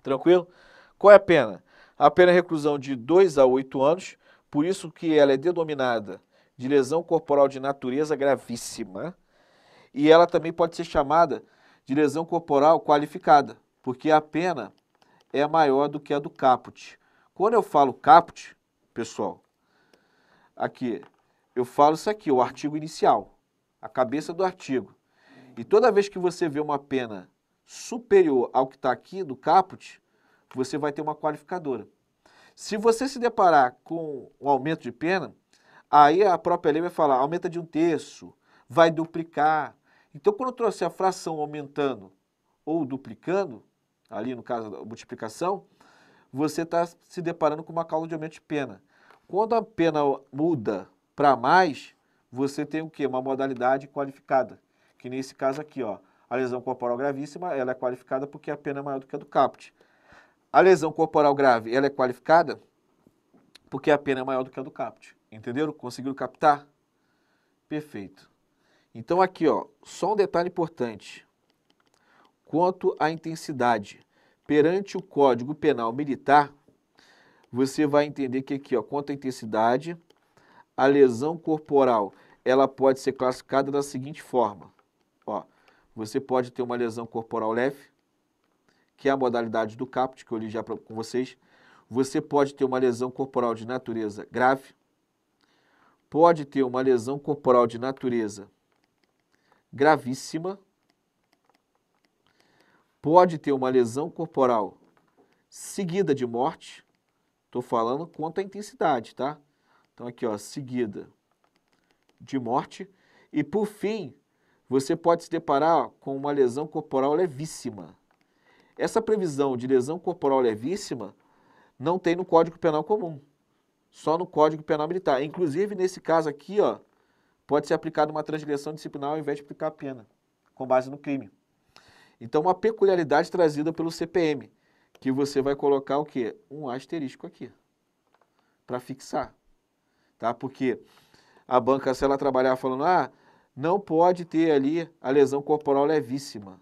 Speaker 1: Tranquilo? Qual é a pena? A pena é reclusão de 2 a 8 anos por isso que ela é denominada de lesão corporal de natureza gravíssima, e ela também pode ser chamada de lesão corporal qualificada, porque a pena é maior do que a do caput. Quando eu falo caput, pessoal, aqui, eu falo isso aqui, o artigo inicial, a cabeça do artigo. E toda vez que você vê uma pena superior ao que está aqui do caput, você vai ter uma qualificadora. Se você se deparar com um aumento de pena, aí a própria lei vai falar, aumenta de um terço, vai duplicar. Então, quando eu trouxe a fração aumentando ou duplicando, ali no caso da multiplicação, você está se deparando com uma causa de aumento de pena. Quando a pena muda para mais, você tem o quê? Uma modalidade qualificada, que nesse caso aqui, ó, a lesão corporal gravíssima, ela é qualificada porque a pena é maior do que a do caput. A lesão corporal grave, ela é qualificada porque a pena é maior do que a do CAPT. Entenderam? Conseguiram captar? Perfeito. Então aqui, ó, só um detalhe importante. Quanto à intensidade, perante o Código Penal Militar, você vai entender que aqui, ó, quanto à intensidade, a lesão corporal, ela pode ser classificada da seguinte forma. Ó, você pode ter uma lesão corporal leve, que é a modalidade do CAPT, que eu li já pra, com vocês, você pode ter uma lesão corporal de natureza grave, pode ter uma lesão corporal de natureza gravíssima, pode ter uma lesão corporal seguida de morte, estou falando quanto à intensidade, tá? Então aqui, ó, seguida de morte, e por fim, você pode se deparar com uma lesão corporal levíssima, essa previsão de lesão corporal levíssima não tem no Código Penal comum, só no Código Penal Militar. Inclusive, nesse caso aqui, ó, pode ser aplicada uma transgressão disciplinar ao invés de aplicar a pena, com base no crime. Então, uma peculiaridade trazida pelo CPM, que você vai colocar o quê? Um asterisco aqui, para fixar. Tá? Porque a banca, se ela trabalhar falando, ah, não pode ter ali a lesão corporal levíssima,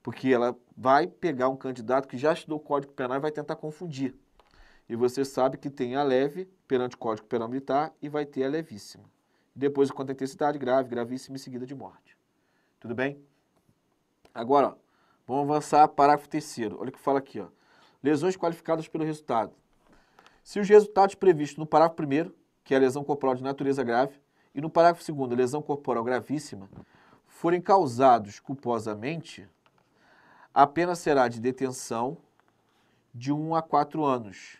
Speaker 1: porque ela vai pegar um candidato que já estudou o Código Penal e vai tentar confundir. E você sabe que tem a leve perante o Código Penal Militar e vai ter a levíssima. Depois, quanto a intensidade, grave, gravíssima e seguida de morte. Tudo bem? Agora, ó, vamos avançar para parágrafo terceiro. Olha o que fala aqui. Ó. Lesões qualificadas pelo resultado. Se os resultados previstos no parágrafo primeiro, que é a lesão corporal de natureza grave, e no parágrafo segundo, lesão corporal gravíssima, forem causados culposamente, a pena será de detenção de 1 a 4 anos.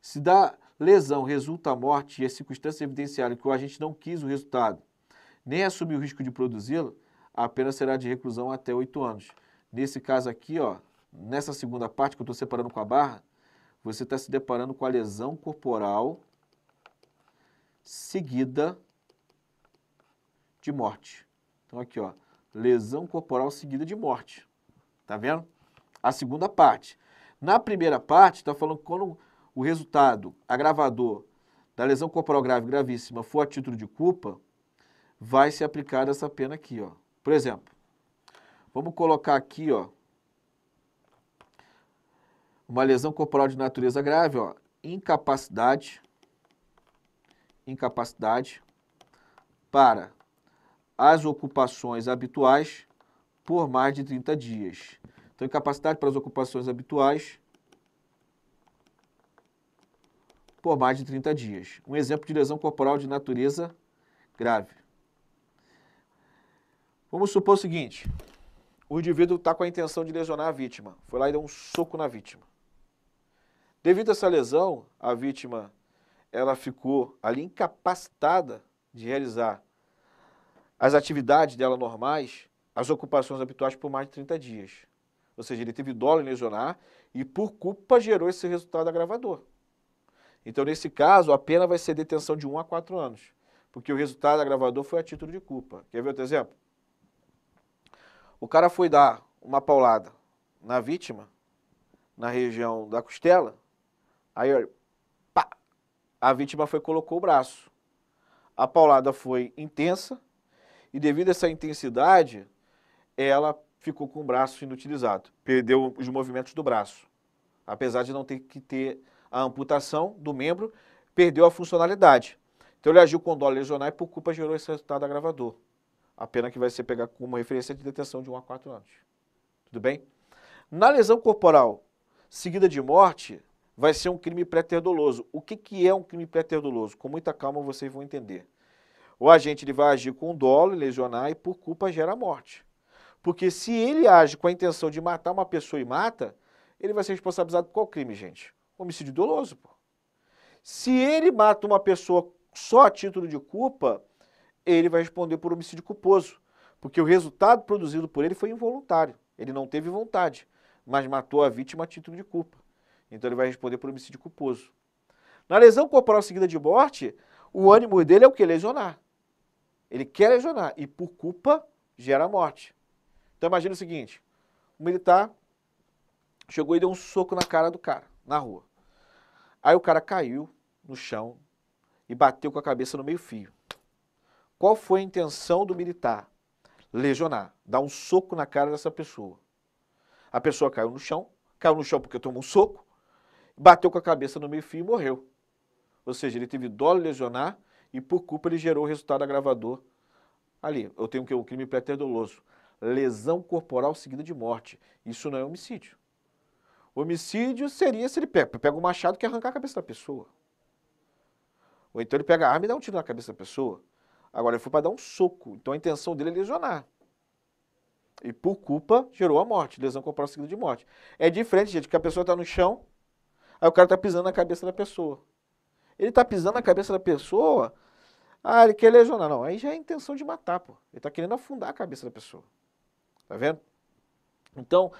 Speaker 1: Se da lesão resulta a morte e as circunstâncias evidenciarem que o agente não quis o resultado, nem assumiu o risco de produzi-lo, a pena será de reclusão até 8 anos. Nesse caso aqui, ó, nessa segunda parte que eu estou separando com a barra, você está se deparando com a lesão corporal seguida de morte. Então aqui, ó, lesão corporal seguida de morte. Tá vendo? A segunda parte. Na primeira parte, está falando que quando o resultado agravador da lesão corporal grave gravíssima for a título de culpa, vai ser aplicada essa pena aqui, ó. Por exemplo, vamos colocar aqui, ó, uma lesão corporal de natureza grave, ó, incapacidade, incapacidade para as ocupações habituais por mais de 30 dias. Então, incapacidade para as ocupações habituais por mais de 30 dias. Um exemplo de lesão corporal de natureza grave. Vamos supor o seguinte: o indivíduo está com a intenção de lesionar a vítima, foi lá e deu um soco na vítima. Devido a essa lesão, a vítima ela ficou ali incapacitada de realizar as atividades dela normais, as ocupações habituais por mais de 30 dias. Ou seja, ele teve dólar lesionar e por culpa gerou esse resultado agravador. Então, nesse caso, a pena vai ser detenção de 1 a 4 anos, porque o resultado agravador foi a título de culpa. Quer ver outro exemplo? O cara foi dar uma paulada na vítima, na região da costela, aí, olha, pá, a vítima foi colocou o braço. A paulada foi intensa e devido a essa intensidade, ela ficou com o braço inutilizado, perdeu os movimentos do braço. Apesar de não ter que ter a amputação do membro, perdeu a funcionalidade. Então ele agiu com dolo lesionar e por culpa gerou esse resultado agravador. A pena que vai ser pegar como referência de detenção de 1 a 4 anos. Tudo bem? Na lesão corporal seguida de morte, vai ser um crime pré-terdoloso. O que, que é um crime pré-terdoloso? Com muita calma vocês vão entender. O agente ele vai agir com dolo lesionar e por culpa gera a morte. Porque se ele age com a intenção de matar uma pessoa e mata, ele vai ser responsabilizado por qual crime, gente? Homicídio doloso, pô. Se ele mata uma pessoa só a título de culpa, ele vai responder por homicídio culposo, porque o resultado produzido por ele foi involuntário. Ele não teve vontade, mas matou a vítima a título de culpa. Então ele vai responder por homicídio culposo. Na lesão corporal seguida de morte, o ânimo dele é o que? Lesionar. Ele quer lesionar e por culpa gera a morte. Então imagina o seguinte, o militar chegou e deu um soco na cara do cara, na rua. Aí o cara caiu no chão e bateu com a cabeça no meio fio. Qual foi a intenção do militar? Lesionar, dar um soco na cara dessa pessoa. A pessoa caiu no chão, caiu no chão porque tomou um soco, bateu com a cabeça no meio fio e morreu. Ou seja, ele teve dó lesionar e por culpa ele gerou o resultado agravador ali. Eu tenho um crime pré terdoloso lesão corporal seguida de morte. Isso não é homicídio. Homicídio seria se ele pega, pega um machado e quer arrancar a cabeça da pessoa. Ou então ele pega a arma e dá um tiro na cabeça da pessoa. Agora ele foi para dar um soco, então a intenção dele é lesionar. E por culpa gerou a morte, lesão corporal seguida de morte. É diferente, gente, que a pessoa está no chão, aí o cara está pisando na cabeça da pessoa. Ele está pisando na cabeça da pessoa, ah, ele quer lesionar. Não, aí já é a intenção de matar, pô. Ele está querendo afundar a cabeça da pessoa. Tá vendo? Então,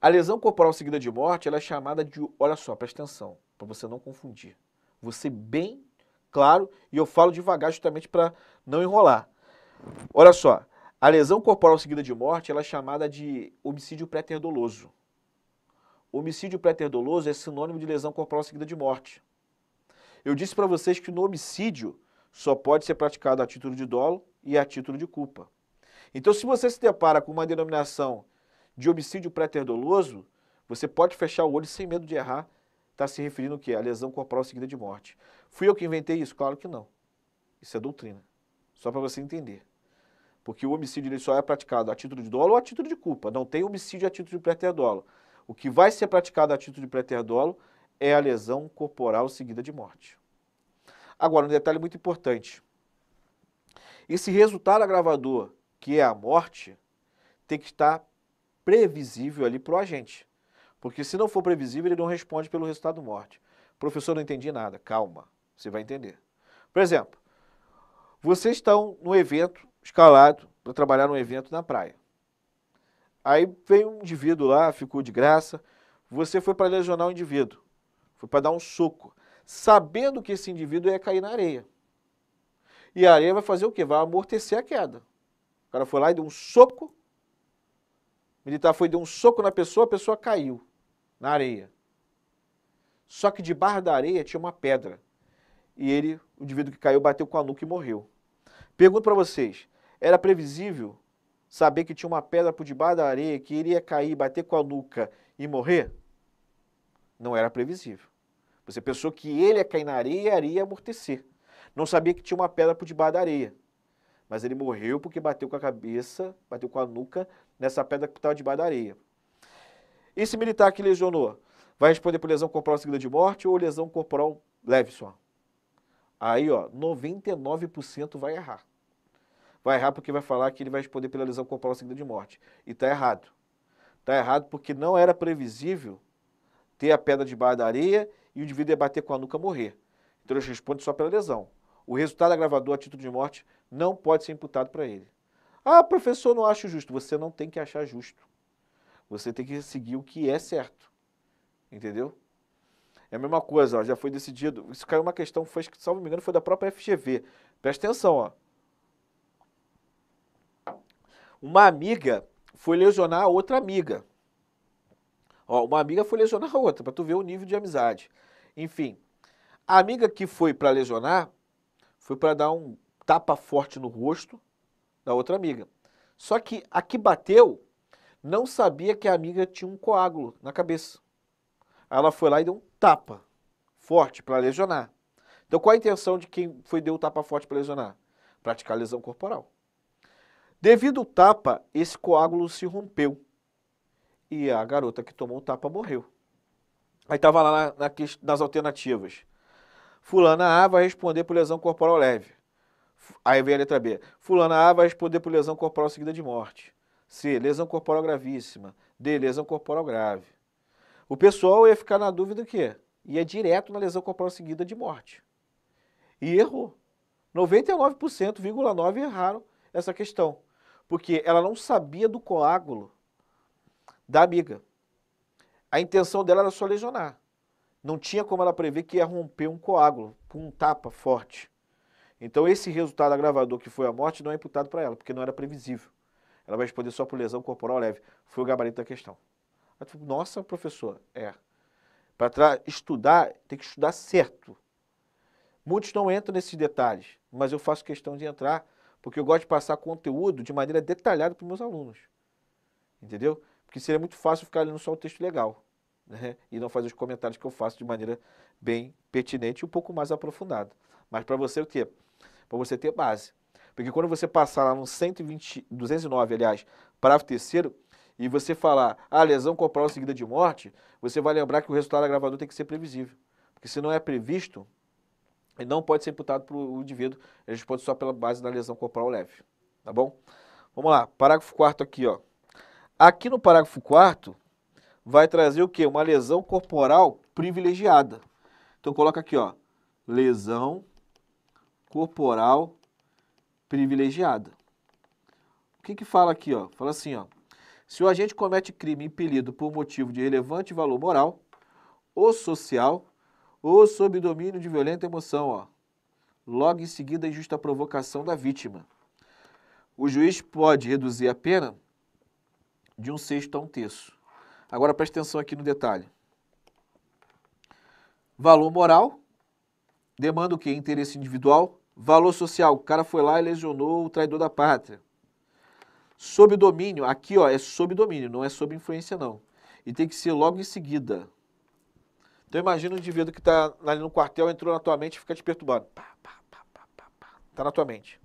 Speaker 1: a lesão corporal seguida de morte, ela é chamada de, olha só, presta atenção, para você não confundir. Você bem claro e eu falo devagar justamente para não enrolar. Olha só, a lesão corporal seguida de morte, ela é chamada de homicídio pré-terdoloso. Homicídio pré-terdoloso é sinônimo de lesão corporal seguida de morte. Eu disse para vocês que no homicídio só pode ser praticado a título de dolo e a título de culpa. Então, se você se depara com uma denominação de homicídio pré-terdoloso, você pode fechar o olho sem medo de errar, está se referindo o quê? A lesão corporal seguida de morte. Fui eu que inventei isso? Claro que não. Isso é doutrina. Só para você entender. Porque o homicídio ele só é praticado a título de dolo ou a título de culpa. Não tem homicídio a título de pré-terdolo. O que vai ser praticado a título de pré-terdolo é a lesão corporal seguida de morte. Agora, um detalhe muito importante. esse resultado agravador que é a morte, tem que estar previsível ali para o agente. Porque se não for previsível, ele não responde pelo resultado morte. Professor, não entendi nada. Calma, você vai entender. Por exemplo, vocês estão no evento, escalado, para trabalhar num evento na praia. Aí vem um indivíduo lá, ficou de graça. Você foi para lesionar o indivíduo. Foi para dar um soco. Sabendo que esse indivíduo ia cair na areia. E a areia vai fazer o quê? Vai amortecer a queda cara foi lá e deu um soco. O militar foi deu um soco na pessoa, a pessoa caiu na areia. Só que debaixo da areia tinha uma pedra. E ele, o indivíduo que caiu, bateu com a nuca e morreu. Pergunto para vocês, era previsível saber que tinha uma pedra por debaixo da areia, que iria cair, bater com a nuca e morrer? Não era previsível. Você pensou que ele ia cair na areia e a areia ia amortecer. Não sabia que tinha uma pedra por debaixo da areia. Mas ele morreu porque bateu com a cabeça, bateu com a nuca nessa pedra que estava debaixo da areia. Esse militar que lesionou vai responder por lesão corporal seguida de morte ou lesão corporal leve só? Aí, ó, 99% vai errar. Vai errar porque vai falar que ele vai responder pela lesão corporal seguida de morte. E está errado. Está errado porque não era previsível ter a pedra debaixo da areia e o indivíduo ia bater com a nuca morrer. Então ele responde só pela lesão o resultado agravador a título de morte não pode ser imputado para ele. Ah, professor, não acho justo. Você não tem que achar justo. Você tem que seguir o que é certo. Entendeu? É a mesma coisa, ó, já foi decidido. Isso caiu uma questão, foi, salvo me engano, foi da própria FGV. Presta atenção, ó. Uma amiga foi lesionar a outra amiga. Ó, uma amiga foi lesionar a outra, para tu ver o nível de amizade. Enfim, a amiga que foi para lesionar foi para dar um tapa forte no rosto da outra amiga. Só que a que bateu não sabia que a amiga tinha um coágulo na cabeça. Ela foi lá e deu um tapa forte para lesionar. Então qual a intenção de quem foi deu o tapa forte para lesionar? Praticar lesão corporal. Devido ao tapa, esse coágulo se rompeu e a garota que tomou o tapa morreu. Aí estava lá na, na, nas alternativas. Fulana A vai responder por lesão corporal leve. Aí vem a letra B. Fulana A vai responder por lesão corporal seguida de morte. C. Lesão corporal gravíssima. D. Lesão corporal grave. O pessoal ia ficar na dúvida o quê? Ia direto na lesão corporal seguida de morte. E errou. 99,9% erraram essa questão. Porque ela não sabia do coágulo da amiga. A intenção dela era só lesionar não tinha como ela prever que ia romper um coágulo, com um tapa forte. Então esse resultado agravador que foi a morte não é imputado para ela, porque não era previsível. Ela vai responder só por lesão corporal leve. Foi o gabarito da questão. Falei, Nossa, professor, é. Para estudar, tem que estudar certo. Muitos não entram nesses detalhes, mas eu faço questão de entrar, porque eu gosto de passar conteúdo de maneira detalhada para os meus alunos. Entendeu? Porque seria muito fácil ficar lendo só o texto legal né? e não faz os comentários que eu faço de maneira bem pertinente e um pouco mais aprofundada. Mas para você o quê? Para você ter base. Porque quando você passar lá no 120, 209, aliás, parágrafo terceiro, e você falar, ah, lesão corporal seguida de morte, você vai lembrar que o resultado agravador tem que ser previsível. Porque se não é previsto, ele não pode ser imputado para o indivíduo, ele responde só pela base da lesão corporal leve. Tá bom? Vamos lá, parágrafo 4 aqui, ó. Aqui no parágrafo 4 vai trazer o quê? Uma lesão corporal privilegiada. Então coloca aqui, ó, lesão corporal privilegiada. O que que fala aqui, ó? Fala assim, ó. Se o agente comete crime impelido por motivo de relevante valor moral ou social ou sob domínio de violenta emoção, ó, logo em seguida é a injusta provocação da vítima. O juiz pode reduzir a pena de um sexto a um terço. Agora preste atenção aqui no detalhe. Valor moral demanda o quê? Interesse individual. Valor social, o cara foi lá e lesionou o traidor da pátria. Sob domínio, aqui ó, é sob domínio, não é sob influência não. E tem que ser logo em seguida. Então imagina o indivíduo que está ali no quartel, entrou na tua mente e fica te perturbando. Está na tua mente.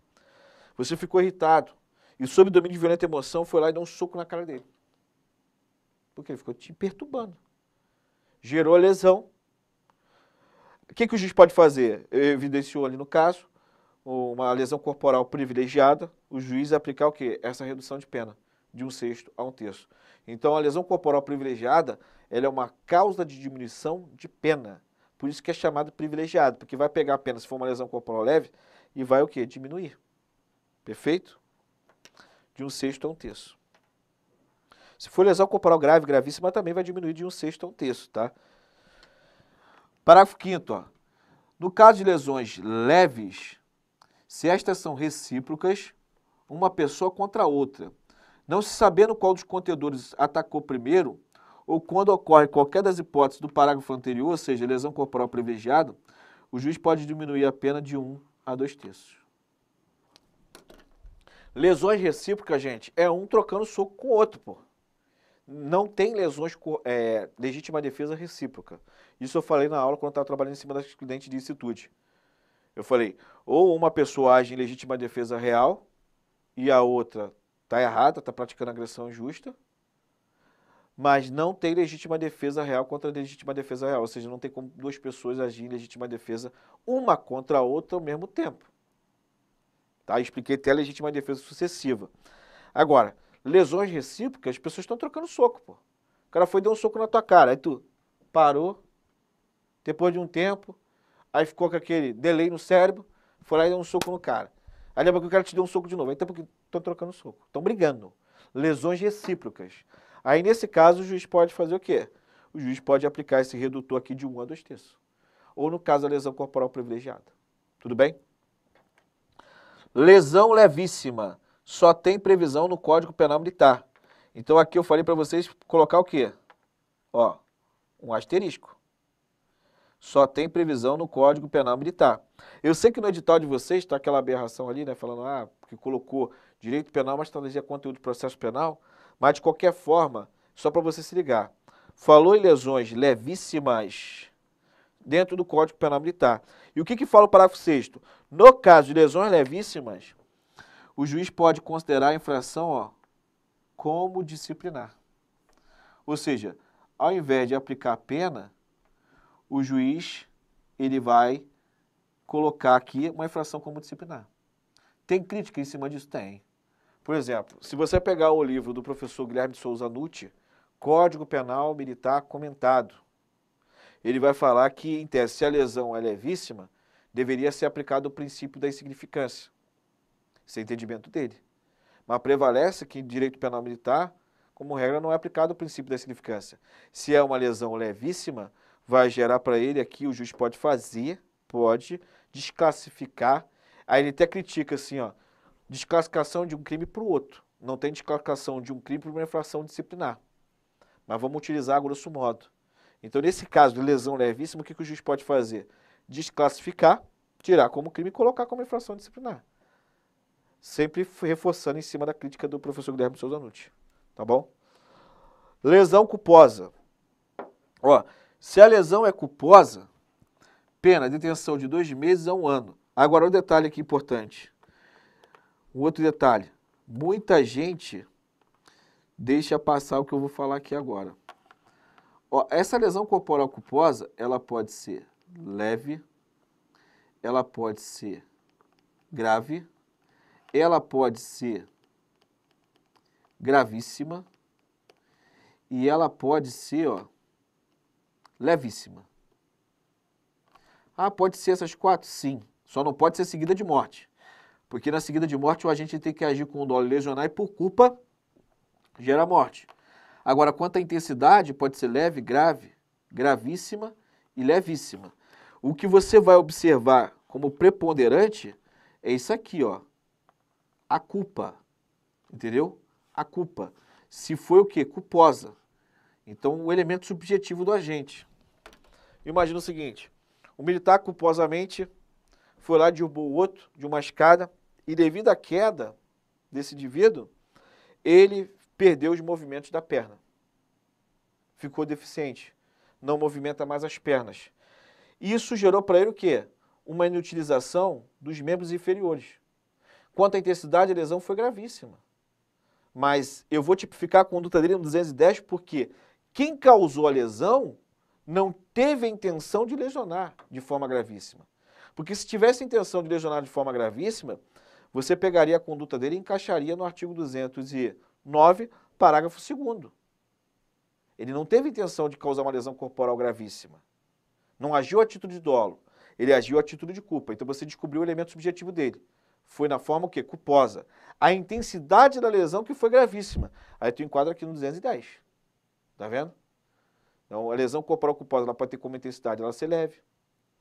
Speaker 1: Você ficou irritado. E sob domínio de violenta emoção, foi lá e deu um soco na cara dele porque ele ficou te perturbando. Gerou a lesão. O que, que o juiz pode fazer? Evidenciou ali no caso uma lesão corporal privilegiada, o juiz aplicar o quê? Essa redução de pena, de um sexto a um terço. Então, a lesão corporal privilegiada ela é uma causa de diminuição de pena. Por isso que é chamado privilegiado, porque vai pegar a pena, se for uma lesão corporal leve, e vai o quê? Diminuir. Perfeito? De um sexto a um terço. Se for lesão corporal grave, gravíssima, também vai diminuir de um sexto a um terço, tá? Parágrafo quinto, ó. No caso de lesões leves, se estas são recíprocas, uma pessoa contra a outra, não se sabendo qual dos contendores atacou primeiro, ou quando ocorre qualquer das hipóteses do parágrafo anterior, ou seja, lesão corporal privilegiada, o juiz pode diminuir a pena de um a dois terços. Lesões recíprocas, gente, é um trocando soco com o outro, pô não tem lesões é, legítima defesa recíproca. Isso eu falei na aula quando estava trabalhando em cima das clientes de institute. Eu falei, ou uma pessoa age em legítima defesa real e a outra está errada, está praticando agressão injusta, mas não tem legítima defesa real contra legítima defesa real. Ou seja, não tem como duas pessoas agirem em legítima defesa uma contra a outra ao mesmo tempo. Tá? expliquei até a legítima defesa sucessiva. Agora, lesões recíprocas, as pessoas estão trocando soco, pô. O cara foi deu um soco na tua cara, aí tu parou, depois de um tempo, aí ficou com aquele delay no cérebro, foi lá e deu um soco no cara. Aí lembra que o cara te deu um soco de novo, aí porque estão trocando soco, estão brigando. Lesões recíprocas. Aí nesse caso o juiz pode fazer o quê? O juiz pode aplicar esse redutor aqui de 1 a 2 terços. Ou no caso a lesão corporal privilegiada. Tudo bem? Lesão levíssima só tem previsão no Código Penal Militar. Então aqui eu falei para vocês colocar o quê? Ó, um asterisco. Só tem previsão no Código Penal Militar. Eu sei que no edital de vocês está aquela aberração ali, né, falando ah, que colocou direito penal, mas trazia conteúdo de processo penal, mas de qualquer forma, só para você se ligar. Falou em lesões levíssimas dentro do Código Penal Militar. E o que que fala o parágrafo 6 No caso de lesões levíssimas, o juiz pode considerar a infração ó, como disciplinar. Ou seja, ao invés de aplicar a pena, o juiz ele vai colocar aqui uma infração como disciplinar. Tem crítica em cima disso? Tem. Por exemplo, se você pegar o livro do professor Guilherme de Souza Nutti, Código Penal Militar Comentado, ele vai falar que, em tese, se a lesão é levíssima, deveria ser aplicado o princípio da insignificância. Isso é entendimento dele. Mas prevalece que direito penal militar, como regra, não é aplicado o princípio da significância. Se é uma lesão levíssima, vai gerar para ele aqui, o juiz pode fazer, pode desclassificar. Aí ele até critica assim, ó, desclassificação de um crime para o outro. Não tem desclassificação de um crime para uma infração disciplinar. Mas vamos utilizar a grosso modo. Então, nesse caso de lesão levíssima, o que, que o juiz pode fazer? Desclassificar, tirar como crime e colocar como infração disciplinar sempre reforçando em cima da crítica do professor Guilherme Souza Nucci, tá bom? Lesão culposa. Ó, se a lesão é culposa, pena, detenção de dois meses a um ano. Agora, um detalhe aqui importante. Um outro detalhe. Muita gente deixa passar o que eu vou falar aqui agora. Ó, essa lesão corporal culposa, ela pode ser leve, ela pode ser grave, ela pode ser gravíssima e ela pode ser ó, levíssima. Ah, pode ser essas quatro? Sim. Só não pode ser seguida de morte. Porque na seguida de morte o agente tem que agir com o dolo lesionar e por culpa gera morte. Agora, quanto à intensidade, pode ser leve, grave, gravíssima e levíssima. O que você vai observar como preponderante é isso aqui, ó a culpa. Entendeu? A culpa. Se foi o quê? Culposa. Então, o elemento subjetivo do agente. Imagina o seguinte: o militar culposamente foi lá, derrubou o outro de uma escada, e devido à queda desse indivíduo, ele perdeu os movimentos da perna. Ficou deficiente. Não movimenta mais as pernas. Isso gerou para ele o quê? Uma inutilização dos membros inferiores. Quanto à intensidade, a lesão foi gravíssima. Mas eu vou tipificar a conduta dele no 210 porque quem causou a lesão não teve a intenção de lesionar de forma gravíssima. Porque se tivesse a intenção de lesionar de forma gravíssima, você pegaria a conduta dele e encaixaria no artigo 209, parágrafo 2 Ele não teve intenção de causar uma lesão corporal gravíssima. Não agiu a título de dolo, ele agiu a título de culpa. Então você descobriu o elemento subjetivo dele foi na forma o quê? Cuposa. A intensidade da lesão que foi gravíssima. Aí tu enquadra aqui no 210. Tá vendo? Então, a lesão corporal cuposa, ela pode ter como intensidade ela ser leve.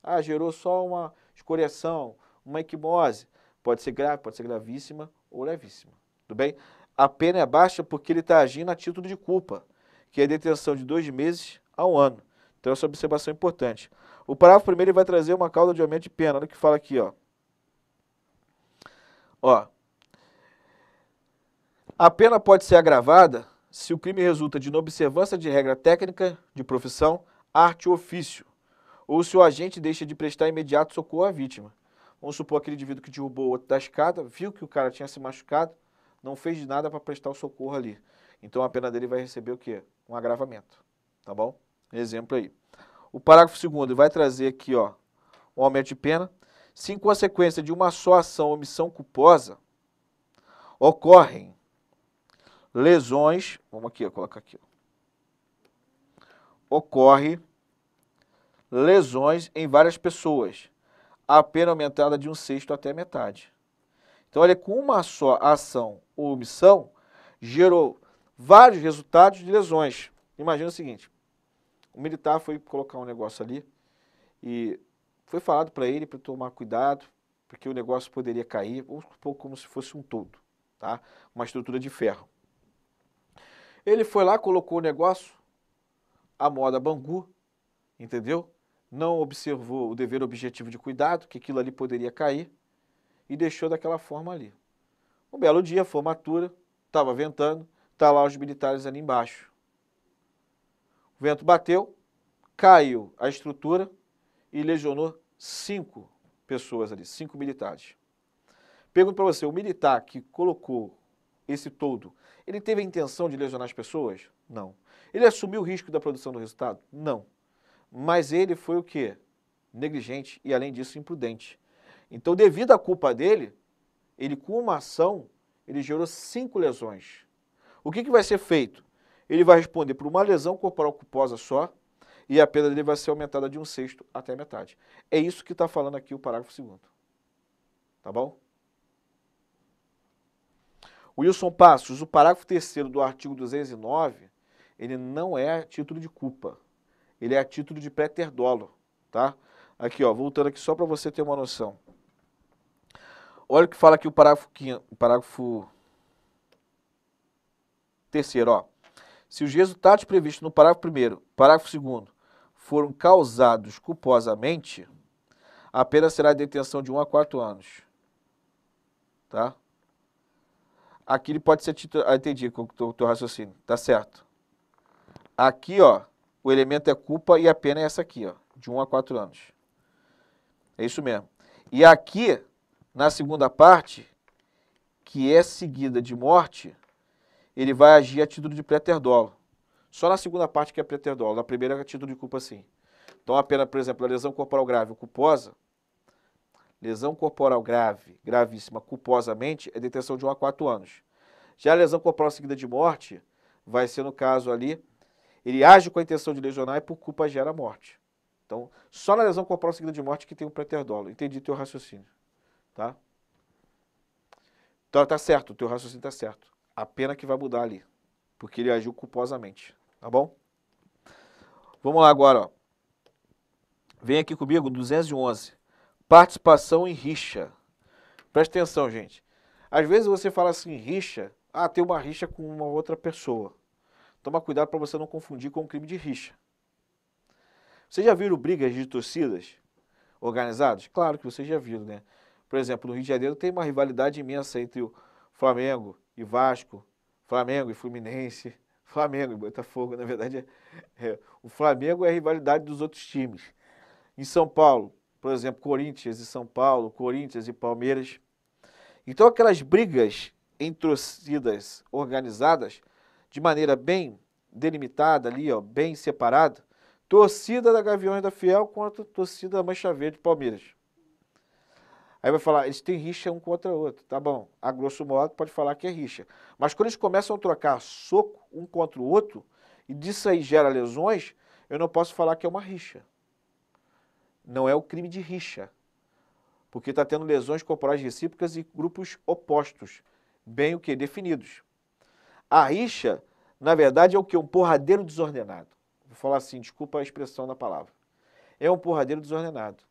Speaker 1: Ah, gerou só uma escoriação, uma equimose. Pode ser grave, pode ser gravíssima ou levíssima. Tudo bem? A pena é baixa porque ele está agindo a título de culpa, que é detenção de dois meses a um ano. Então, essa observação é importante. O parágrafo primeiro vai trazer uma causa de aumento de pena. Olha o que fala aqui, ó. Ó, a pena pode ser agravada se o crime resulta de inobservância de regra técnica, de profissão, arte ou ofício, ou se o agente deixa de prestar imediato socorro à vítima. Vamos supor aquele indivíduo que derrubou o outro da escada, viu que o cara tinha se machucado, não fez nada para prestar o socorro ali. Então a pena dele vai receber o quê? Um agravamento, tá bom? Exemplo aí. O parágrafo segundo vai trazer aqui, ó, um aumento de pena se em consequência de uma só ação ou omissão culposa, ocorrem lesões, vamos aqui, colocar aqui, ocorre lesões em várias pessoas, a pena aumentada de um sexto até metade. Então, olha, com uma só ação ou omissão, gerou vários resultados de lesões. Imagina o seguinte, o militar foi colocar um negócio ali e foi falado para ele para tomar cuidado, porque o negócio poderia cair, um pouco como se fosse um todo, tá? Uma estrutura de ferro. Ele foi lá, colocou o negócio, a moda Bangu, entendeu? Não observou o dever objetivo de cuidado, que aquilo ali poderia cair, e deixou daquela forma ali. Um belo dia, formatura, estava ventando, tá lá os militares ali embaixo. O vento bateu, caiu a estrutura, e lesionou cinco pessoas ali, cinco militares. Pergunto para você, o militar que colocou esse todo, ele teve a intenção de lesionar as pessoas? Não. Ele assumiu o risco da produção do resultado? Não. Mas ele foi o quê? Negligente e, além disso, imprudente. Então, devido à culpa dele, ele com uma ação, ele gerou cinco lesões. O que, que vai ser feito? Ele vai responder por uma lesão corporal culposa só, e a perda dele vai ser aumentada de um sexto até metade. É isso que está falando aqui o parágrafo segundo. Tá bom? Wilson Passos, o parágrafo terceiro do artigo 209, ele não é a título de culpa. Ele é a título de preterdolo, tá? Aqui, ó, voltando aqui só para você ter uma noção. Olha o que fala aqui o parágrafo, quinto, parágrafo terceiro, ó. Se os resultados tá previstos no parágrafo primeiro, parágrafo segundo foram causados culposamente, a pena será a detenção de 1 a 4 anos. Tá? Aqui ele pode ser titular. Ah, entendi o teu, teu raciocínio. Tá certo. Aqui, ó, o elemento é culpa e a pena é essa aqui, ó, de 1 a 4 anos. É isso mesmo. E aqui, na segunda parte, que é seguida de morte, ele vai agir a título de preterdolo. Só na segunda parte que é preterdol, na primeira é título de culpa sim. Então, a pena, por exemplo, a lesão corporal grave ou culposa, lesão corporal grave, gravíssima, culposamente, é detenção de 1 a 4 anos. Já a lesão corporal seguida de morte, vai ser no caso ali, ele age com a intenção de lesionar e por culpa gera morte. Então, só na lesão corporal seguida de morte que tem o um preterdolo. Entendi teu raciocínio, tá? Então, tá certo, o teu raciocínio tá certo. A pena que vai mudar ali, porque ele agiu culposamente. Tá bom? Vamos lá agora. Ó. Vem aqui comigo, 211. Participação em rixa. Presta atenção, gente. Às vezes você fala assim, rixa. Ah, tem uma rixa com uma outra pessoa. Toma cuidado para você não confundir com um crime de rixa. Vocês já viram brigas de torcidas organizadas? Claro que vocês já viram, né? Por exemplo, no Rio de Janeiro tem uma rivalidade imensa entre o Flamengo e Vasco, Flamengo e Fluminense, Flamengo e Botafogo, na verdade, é, é, o Flamengo é a rivalidade dos outros times. Em São Paulo, por exemplo, Corinthians e São Paulo, Corinthians e Palmeiras. Então, aquelas brigas entrocidas, organizadas, de maneira bem delimitada ali, ó, bem separada, torcida da Gaviões da Fiel contra torcida da Mancha Verde Palmeiras. Aí vai falar, eles têm rixa um contra o é outro. Tá bom, a grosso modo pode falar que é rixa. Mas quando eles começam a trocar soco um contra o outro, e disso aí gera lesões, eu não posso falar que é uma rixa. Não é o crime de rixa. Porque está tendo lesões corporais recíprocas e grupos opostos, bem o que? Definidos. A rixa, na verdade, é o que? Um porradeiro desordenado. Vou falar assim, desculpa a expressão da palavra. É um porradeiro desordenado.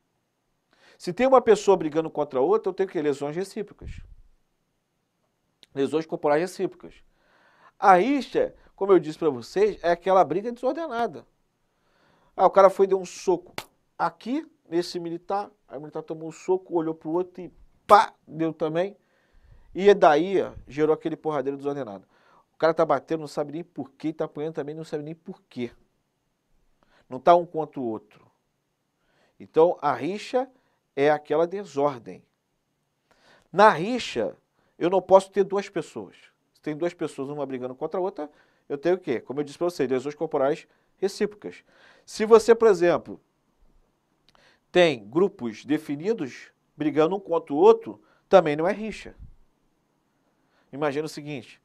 Speaker 1: Se tem uma pessoa brigando contra outra, eu tenho que lesões recíprocas. Lesões corporais recíprocas. A rixa, como eu disse para vocês, é aquela briga desordenada. Ah, o cara foi deu um soco aqui nesse militar, aí o militar tomou um soco, olhou para o outro e pá, deu também. E é daí ó, gerou aquele porradeiro desordenado. O cara tá batendo, não sabe nem porquê, tá apanhando também, não sabe nem porquê. Não tá um contra o outro. Então a rixa é aquela desordem. Na rixa, eu não posso ter duas pessoas. Se tem duas pessoas, uma brigando contra a outra, eu tenho o quê? Como eu disse para vocês, lesões corporais recíprocas. Se você, por exemplo, tem grupos definidos brigando um contra o outro, também não é rixa. Imagina o seguinte: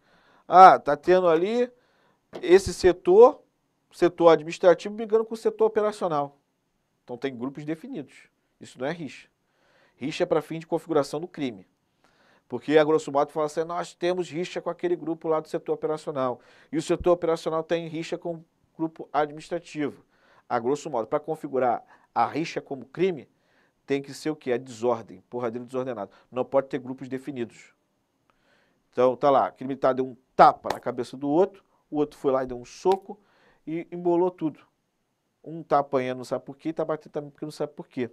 Speaker 1: ah, tá tendo ali esse setor, setor administrativo brigando com o setor operacional. Então tem grupos definidos. Isso não é rixa. Rixa é para fim de configuração do crime. Porque, a grosso modo, fala assim, nós temos rixa com aquele grupo lá do setor operacional. E o setor operacional tem rixa com o grupo administrativo. A grosso modo, para configurar a rixa como crime, tem que ser o que? A desordem, porradeiro desordenado. Não pode ter grupos definidos. Então, tá lá, aquele militar deu um tapa na cabeça do outro, o outro foi lá e deu um soco e embolou tudo. Um tá apanhando, não sabe por quê, e tá batendo também porque não sabe por quê.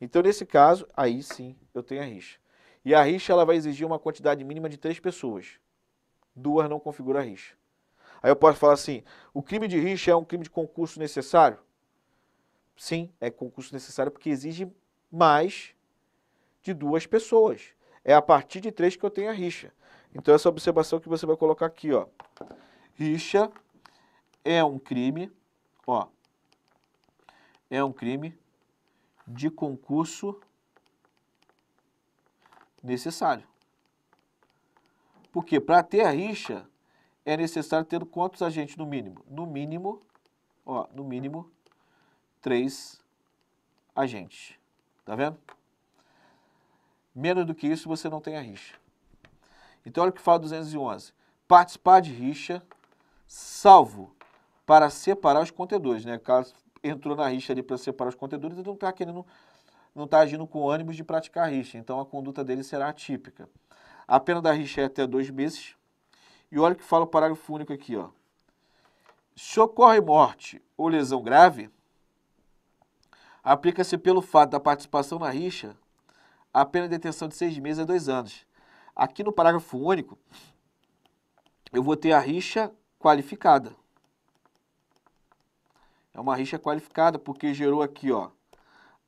Speaker 1: Então, nesse caso, aí sim eu tenho a rixa. E a rixa ela vai exigir uma quantidade mínima de três pessoas. Duas não configura a rixa. Aí eu posso falar assim: o crime de rixa é um crime de concurso necessário? Sim, é concurso necessário porque exige mais de duas pessoas. É a partir de três que eu tenho a rixa. Então, essa observação que você vai colocar aqui, ó. Rixa é um crime, ó. É um crime de concurso necessário. Porque para ter a rixa é necessário ter quantos agentes no mínimo? No mínimo, ó, no mínimo três agentes. Tá vendo? Menos do que isso você não tem a rixa. Então olha o que fala 211. Participar de rixa, salvo para separar os contendores, né? Caso entrou na rixa ali para separar os contendores, ele não está querendo, não está agindo com ânimos de praticar rixa, então a conduta dele será atípica. A pena da rixa é até dois meses. E olha o que fala o parágrafo único aqui, ó. Se ocorre morte ou lesão grave, aplica-se pelo fato da participação na rixa a pena de detenção de seis meses a dois anos. Aqui no parágrafo único, eu vou ter a rixa qualificada. É uma rixa qualificada porque gerou aqui, ó,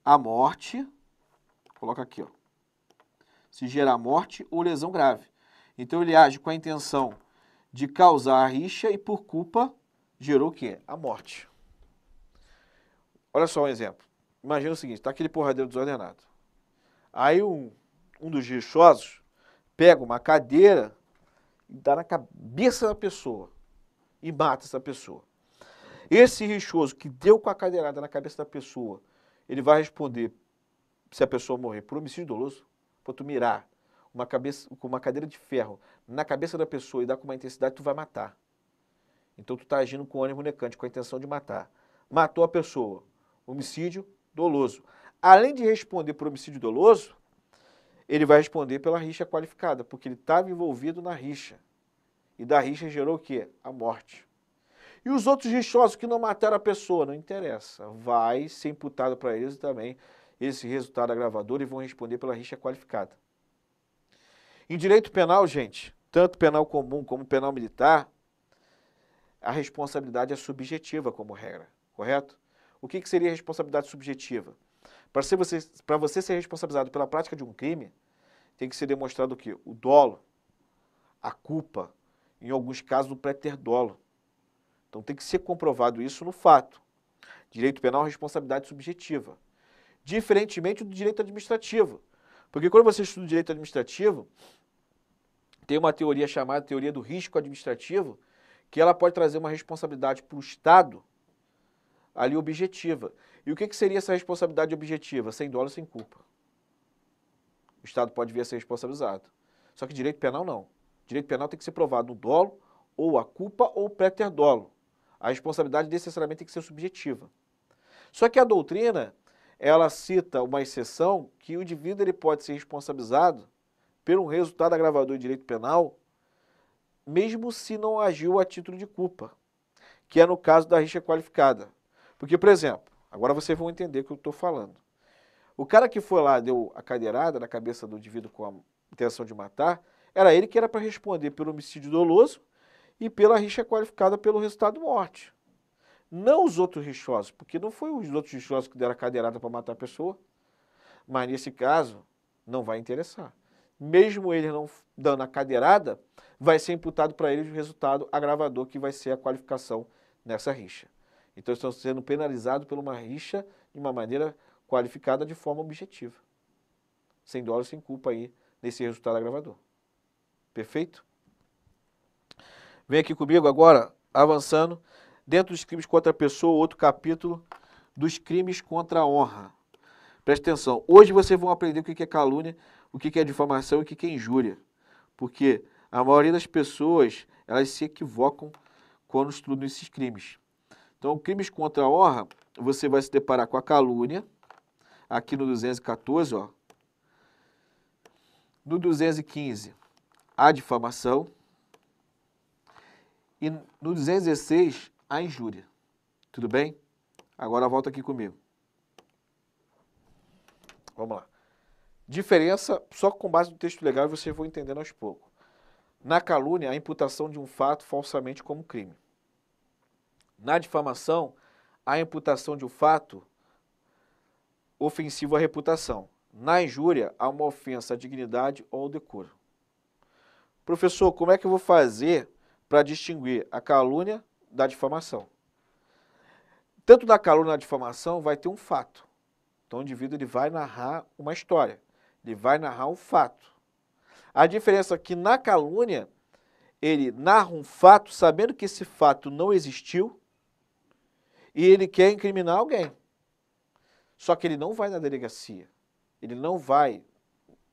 Speaker 1: a morte. Coloca aqui, ó. Se gerar morte ou lesão grave. Então ele age com a intenção de causar a rixa e por culpa gerou o quê? A morte. Olha só um exemplo. Imagina o seguinte, está aquele porradeiro desordenado. Aí um, um dos rixosos pega uma cadeira e dá na cabeça da pessoa e mata essa pessoa. Esse rixoso que deu com a cadeirada na cabeça da pessoa, ele vai responder, se a pessoa morrer, por homicídio doloso, por tu mirar uma cabeça, com uma cadeira de ferro na cabeça da pessoa e dar com uma intensidade, tu vai matar. Então tu está agindo com ânimo necante, com a intenção de matar. Matou a pessoa. Homicídio doloso. Além de responder por homicídio doloso, ele vai responder pela rixa qualificada, porque ele estava envolvido na rixa. E da rixa gerou o quê? A morte. E os outros rixosos que não mataram a pessoa, não interessa. Vai ser imputado para eles também esse resultado agravador e vão responder pela rixa qualificada. Em direito penal, gente, tanto penal comum como penal militar, a responsabilidade é subjetiva como regra, correto? O que, que seria responsabilidade subjetiva? Para você, você ser responsabilizado pela prática de um crime, tem que ser demonstrado o quê? O dolo, a culpa, em alguns casos o pré-ter dolo. Então tem que ser comprovado isso no fato. Direito penal, é responsabilidade subjetiva. Diferentemente do direito administrativo. Porque quando você estuda direito administrativo, tem uma teoria chamada teoria do risco administrativo, que ela pode trazer uma responsabilidade para o Estado ali objetiva. E o que, que seria essa responsabilidade objetiva? Sem dolo, sem culpa. O Estado pode vir a ser responsabilizado. Só que direito penal não. Direito penal tem que ser provado no dolo, ou a culpa, ou pré-terdolo. A responsabilidade necessariamente tem que ser subjetiva. Só que a doutrina, ela cita uma exceção que o indivíduo ele pode ser responsabilizado por um resultado agravador de direito penal, mesmo se não agiu a título de culpa, que é no caso da rixa qualificada. Porque, por exemplo, agora vocês vão entender o que eu estou falando. O cara que foi lá, deu a cadeirada na cabeça do indivíduo com a intenção de matar, era ele que era para responder pelo homicídio doloso e pela rixa qualificada pelo resultado morte. Não os outros rixosos, porque não foi os outros rixosos que deram a cadeirada para matar a pessoa, mas nesse caso não vai interessar. Mesmo ele não dando a cadeirada, vai ser imputado para ele o resultado agravador que vai ser a qualificação nessa rixa. Então estão sendo penalizados por uma rixa de uma maneira qualificada de forma objetiva. Sem dólar, sem culpa aí nesse resultado agravador. Perfeito? Vem aqui comigo agora, avançando, dentro dos crimes contra a pessoa, outro capítulo dos crimes contra a honra. Preste atenção, hoje vocês vão aprender o que é calúnia, o que é difamação e o que é injúria. Porque a maioria das pessoas, elas se equivocam quando estudam esses crimes. Então, crimes contra a honra, você vai se deparar com a calúnia, aqui no 214, ó. No 215, a difamação e no 216 a injúria. Tudo bem? Agora volta aqui comigo. Vamos lá. Diferença, só com base no texto legal vocês vão entendendo aos poucos. Na calúnia, a imputação de um fato falsamente como crime. Na difamação, a imputação de um fato ofensivo à reputação. Na injúria, há uma ofensa à dignidade ou ao decoro. Professor, como é que eu vou fazer para distinguir a calúnia da difamação. Tanto da calúnia da difamação vai ter um fato. Então o indivíduo ele vai narrar uma história, ele vai narrar um fato. A diferença é que na calúnia ele narra um fato sabendo que esse fato não existiu e ele quer incriminar alguém. Só que ele não vai na delegacia, ele não vai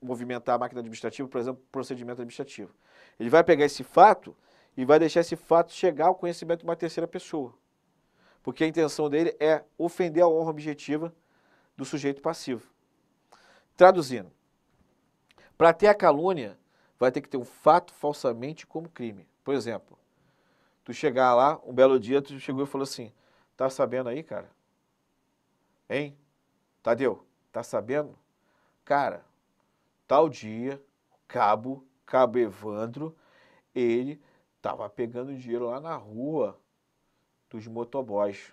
Speaker 1: movimentar a máquina administrativa, por exemplo, procedimento administrativo. Ele vai pegar esse fato e vai deixar esse fato chegar ao conhecimento de uma terceira pessoa. Porque a intenção dele é ofender a honra objetiva do sujeito passivo. Traduzindo, para ter a calúnia, vai ter que ter um fato falsamente como crime. Por exemplo, tu chegar lá, um belo dia, tu chegou e falou assim, tá sabendo aí, cara? Hein? Tadeu, tá sabendo? Cara, tal dia, Cabo, Cabo Evandro, ele estava pegando dinheiro lá na rua dos motoboys.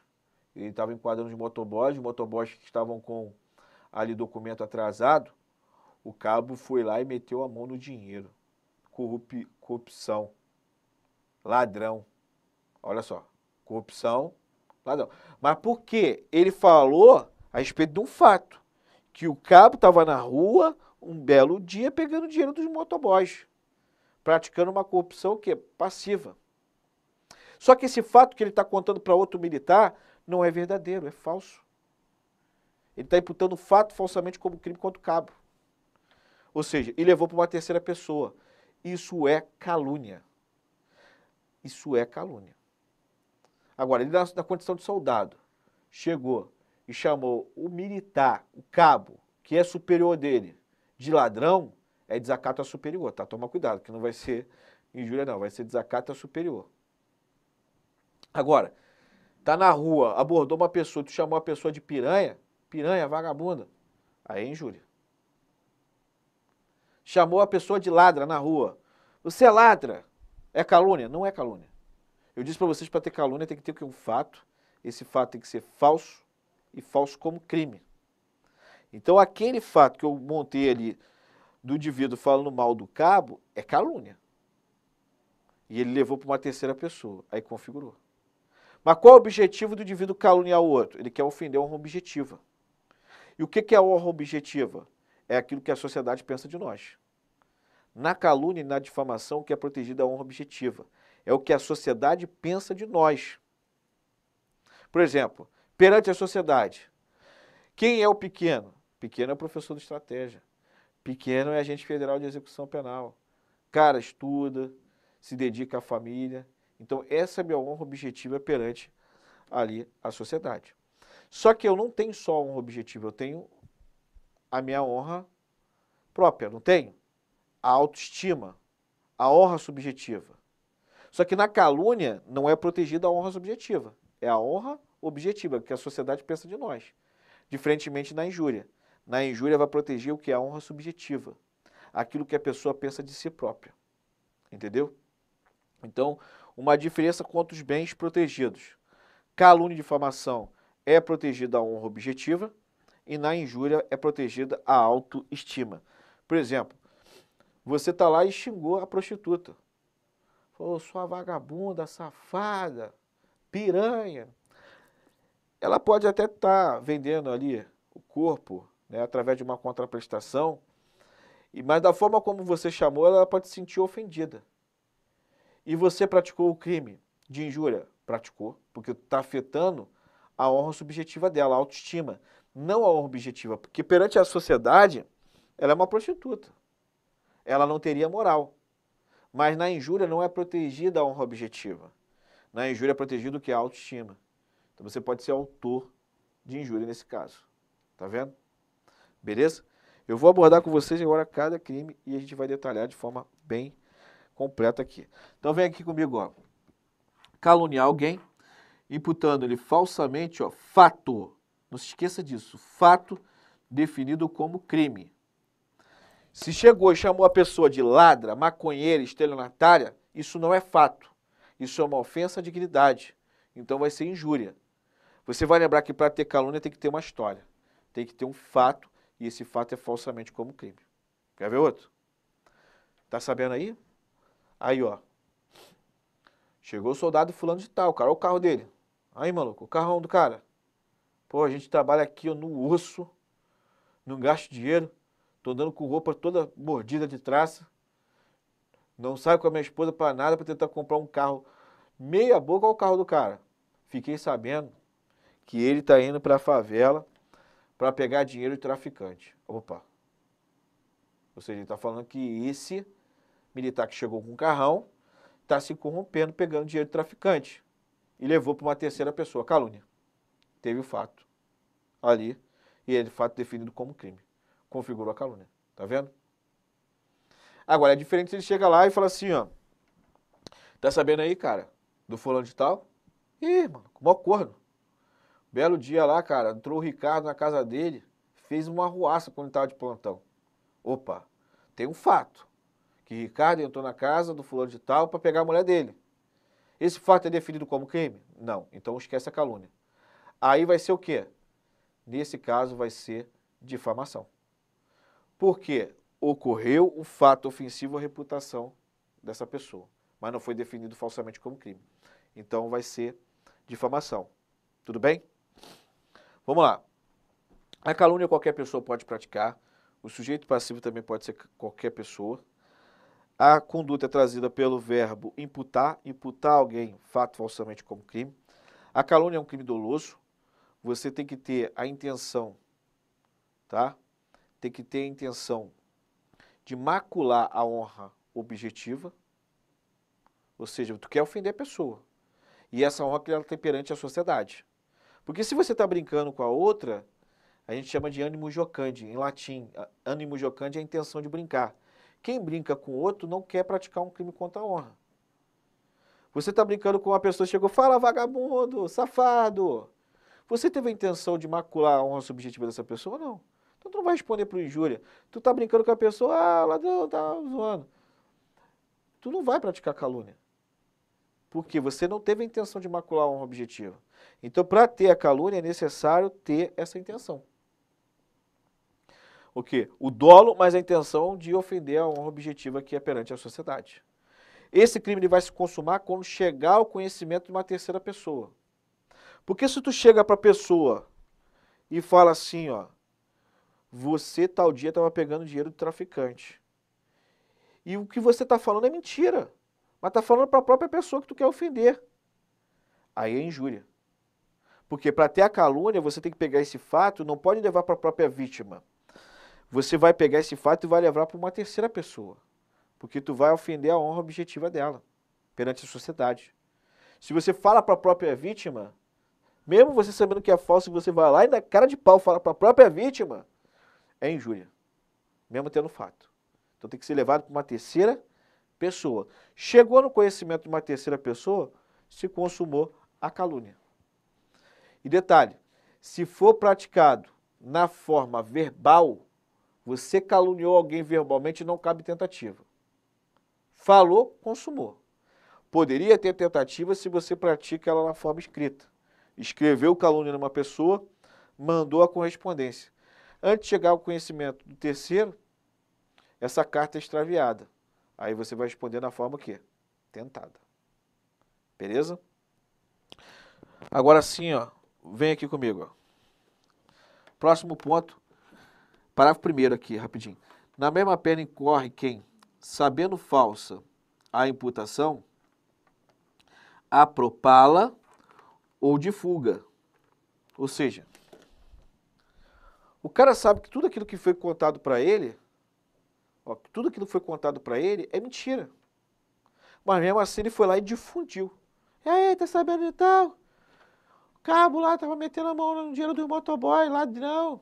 Speaker 1: Ele estava enquadrando os motoboys, os motoboys que estavam com ali documento atrasado. O cabo foi lá e meteu a mão no dinheiro. Corrup corrupção. Ladrão. Olha só. Corrupção, ladrão. Mas por que ele falou a respeito de um fato? Que o cabo estava na rua um belo dia pegando dinheiro dos motoboys praticando uma corrupção que passiva. Só que esse fato que ele está contando para outro militar não é verdadeiro, é falso. Ele está imputando o fato falsamente como crime contra o cabo. Ou seja, ele levou para uma terceira pessoa. Isso é calúnia. Isso é calúnia. Agora, ele na, na condição de soldado chegou e chamou o militar, o cabo, que é superior dele, de ladrão, é desacato a superior, tá? Toma cuidado, que não vai ser injúria não, vai ser desacato a superior. Agora, tá na rua, abordou uma pessoa, tu chamou a pessoa de piranha, piranha, vagabunda, aí é injúria. Chamou a pessoa de ladra na rua, você é ladra, é calúnia? Não é calúnia. Eu disse para vocês, para ter calúnia tem que ter um fato, esse fato tem que ser falso e falso como crime. Então aquele fato que eu montei ali do indivíduo falando mal do cabo é calúnia. E ele levou para uma terceira pessoa, aí configurou. Mas qual é o objetivo do indivíduo caluniar o outro? Ele quer ofender a honra objetiva. E o que é a honra objetiva? É aquilo que a sociedade pensa de nós. Na calúnia e na difamação, o que é protegido é a honra objetiva. É o que a sociedade pensa de nós. Por exemplo, perante a sociedade, quem é o pequeno? Pequeno é o professor de estratégia. Pequeno é agente federal de execução penal. Cara, estuda, se dedica à família. Então, essa é a minha honra objetiva perante ali a sociedade. Só que eu não tenho só honra objetiva, eu tenho a minha honra própria, não tenho? A autoestima, a honra subjetiva. Só que na calúnia não é protegida a honra subjetiva, é a honra objetiva, que a sociedade pensa de nós, diferentemente da injúria. Na injúria vai proteger o que é a honra subjetiva, aquilo que a pessoa pensa de si própria. Entendeu? Então, uma diferença quanto os bens protegidos. Calúnia e difamação é protegida a honra objetiva e na injúria é protegida a autoestima. Por exemplo, você está lá e xingou a prostituta. Falou, sua vagabunda, safada, piranha. Ela pode até estar tá vendendo ali o corpo né, através de uma contraprestação. E mas da forma como você chamou, ela pode se sentir ofendida. E você praticou o crime de injúria, praticou, porque está afetando a honra subjetiva dela, a autoestima, não a honra objetiva, porque perante a sociedade ela é uma prostituta. Ela não teria moral. Mas na injúria não é protegida a honra objetiva. Na injúria é protegido o que é a autoestima. Então você pode ser autor de injúria nesse caso. Tá vendo? Beleza? Eu vou abordar com vocês agora cada crime e a gente vai detalhar de forma bem completa aqui. Então vem aqui comigo, ó. Caluniar alguém, imputando-lhe falsamente, ó, fato. Não se esqueça disso, fato definido como crime. Se chegou e chamou a pessoa de ladra, maconheira, estelionatária, isso não é fato. Isso é uma ofensa à dignidade. Então vai ser injúria. Você vai lembrar que para ter calúnia tem que ter uma história, tem que ter um fato esse fato é falsamente como crime. Quer ver outro? Tá sabendo aí? Aí, ó. Chegou o soldado fulano de tal, cara. Olha o carro dele. Aí, maluco, o carrão do cara. Pô, a gente trabalha aqui ó, no osso, não gasto dinheiro, tô andando com roupa toda mordida de traça, não saio com a minha esposa para nada para tentar comprar um carro. Meia boca o carro do cara. Fiquei sabendo que ele tá indo para a favela para pegar dinheiro de traficante. Opa! Ou seja, ele está falando que esse militar que chegou com um carrão está se corrompendo, pegando dinheiro de traficante. E levou para uma terceira pessoa, calúnia. Teve o fato ali, e ele, de fato, definido como crime. Configurou a calúnia. Tá vendo? Agora, é diferente se ele chega lá e fala assim, ó. Tá sabendo aí, cara, do fulano de tal? Ih, mano, mó corno. Belo dia lá, cara, entrou o Ricardo na casa dele, fez uma arruaça quando estava de plantão. Opa, tem um fato. Que Ricardo entrou na casa do fulano de tal para pegar a mulher dele. Esse fato é definido como crime? Não. Então esquece a calúnia. Aí vai ser o quê? Nesse caso vai ser difamação. Porque ocorreu um fato ofensivo à reputação dessa pessoa, mas não foi definido falsamente como crime. Então vai ser difamação. Tudo bem? Vamos lá. A calúnia qualquer pessoa pode praticar. O sujeito passivo também pode ser qualquer pessoa. A conduta é trazida pelo verbo imputar, imputar alguém fato falsamente como crime. A calúnia é um crime doloso. Você tem que ter a intenção, tá? Tem que ter a intenção de macular a honra objetiva. Ou seja, tu quer ofender a pessoa. E essa honra que ela tem perante a sociedade. Porque se você está brincando com a outra, a gente chama de ânimo jocandi, em latim. Ânimo jocandi é a intenção de brincar. Quem brinca com o outro não quer praticar um crime contra a honra. Você está brincando com uma pessoa, chegou, fala vagabundo, safado. Você teve a intenção de macular a honra subjetiva dessa pessoa? Não. Então tu não vai responder por injúria. Tu está brincando com a pessoa, ah, ladrão, tá zoando. Tu não vai praticar calúnia. Porque você não teve a intenção de macular a honra objetiva. Então, para ter a calúnia, é necessário ter essa intenção. O que? O dolo, mas a intenção de ofender a honra objetiva que é perante a sociedade. Esse crime ele vai se consumar quando chegar ao conhecimento de uma terceira pessoa. Porque se tu chega para a pessoa e fala assim, ó, você tal dia estava pegando dinheiro do traficante. E o que você está falando é mentira. Mas está falando para a própria pessoa que tu quer ofender. Aí é injúria. Porque para ter a calúnia, você tem que pegar esse fato, não pode levar para a própria vítima. Você vai pegar esse fato e vai levar para uma terceira pessoa, porque tu vai ofender a honra objetiva dela perante a sociedade. Se você fala para a própria vítima, mesmo você sabendo que é falso, você vai lá e na cara de pau fala para a própria vítima, é injúria, mesmo tendo fato. Então tem que ser levado para uma terceira pessoa. Chegou no conhecimento de uma terceira pessoa, se consumou a calúnia. E detalhe, se for praticado na forma verbal, você caluniou alguém verbalmente, não cabe tentativa. Falou, consumou. Poderia ter tentativa se você pratica ela na forma escrita. Escreveu calúnia numa pessoa, mandou a correspondência. Antes de chegar ao conhecimento do terceiro, essa carta é extraviada. Aí você vai responder na forma que? Tentada. Beleza? Agora sim, ó, Vem aqui comigo. Próximo ponto. Parágrafo primeiro aqui, rapidinho. Na mesma pena incorre quem, sabendo falsa a imputação, apropala ou difuga. Ou seja, o cara sabe que tudo aquilo que foi contado para ele, ó, tudo aquilo que foi contado para ele é mentira. Mas mesmo assim ele foi lá e difundiu. E aí, tá sabendo e tal? cabo lá, tava metendo a mão no dinheiro do motoboy, ladrão,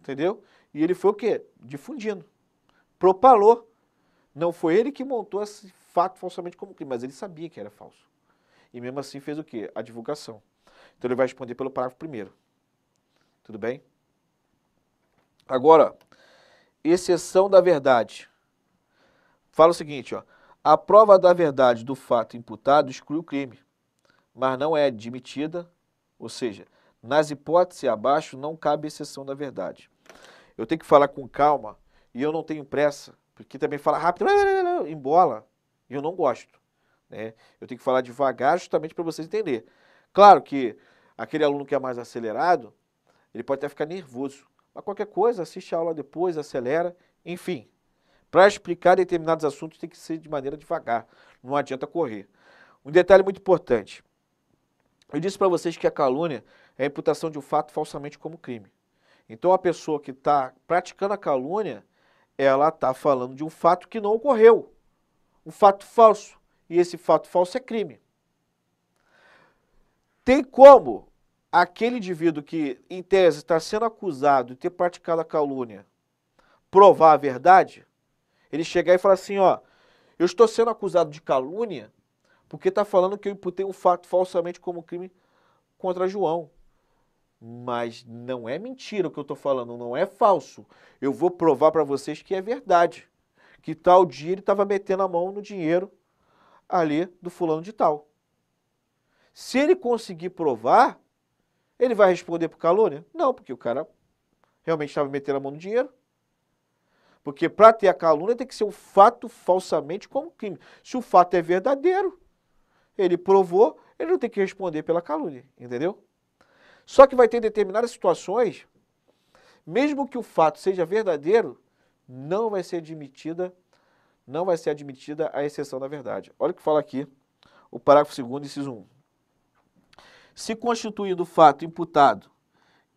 Speaker 1: entendeu? E ele foi o quê? Difundindo, propalou. Não foi ele que montou esse fato falsamente como crime, mas ele sabia que era falso. E mesmo assim fez o quê? A divulgação. Então ele vai responder pelo parágrafo primeiro. Tudo bem? Agora, exceção da verdade. Fala o seguinte, ó. A prova da verdade do fato imputado exclui o crime, mas não é admitida ou seja, nas hipóteses abaixo não cabe exceção da verdade. Eu tenho que falar com calma e eu não tenho pressa, porque também falar rápido, embola, e eu não gosto. Né? Eu tenho que falar devagar justamente para vocês entender. Claro que aquele aluno que é mais acelerado, ele pode até ficar nervoso. Mas qualquer coisa, assiste a aula depois, acelera, enfim. Para explicar determinados assuntos tem que ser de maneira devagar, não adianta correr. Um detalhe muito importante. Eu disse para vocês que a calúnia é a imputação de um fato falsamente como crime. Então a pessoa que está praticando a calúnia, ela está falando de um fato que não ocorreu. Um fato falso. E esse fato falso é crime. Tem como aquele indivíduo que, em tese, está sendo acusado de ter praticado a calúnia provar a verdade? Ele chegar e falar assim: ó, eu estou sendo acusado de calúnia porque está falando que eu imputei um fato falsamente como crime contra João. Mas não é mentira o que eu estou falando, não é falso. Eu vou provar para vocês que é verdade. Que tal dia ele estava metendo a mão no dinheiro ali do fulano de tal. Se ele conseguir provar, ele vai responder por calúnia? Não, porque o cara realmente estava metendo a mão no dinheiro. Porque para ter a calúnia tem que ser um fato falsamente como crime. Se o fato é verdadeiro, ele provou, ele não tem que responder pela calúnia, entendeu? Só que vai ter determinadas situações, mesmo que o fato seja verdadeiro, não vai ser admitida, não vai ser admitida a exceção da verdade. Olha o que fala aqui o parágrafo 2 inciso 1. Se constituindo o fato imputado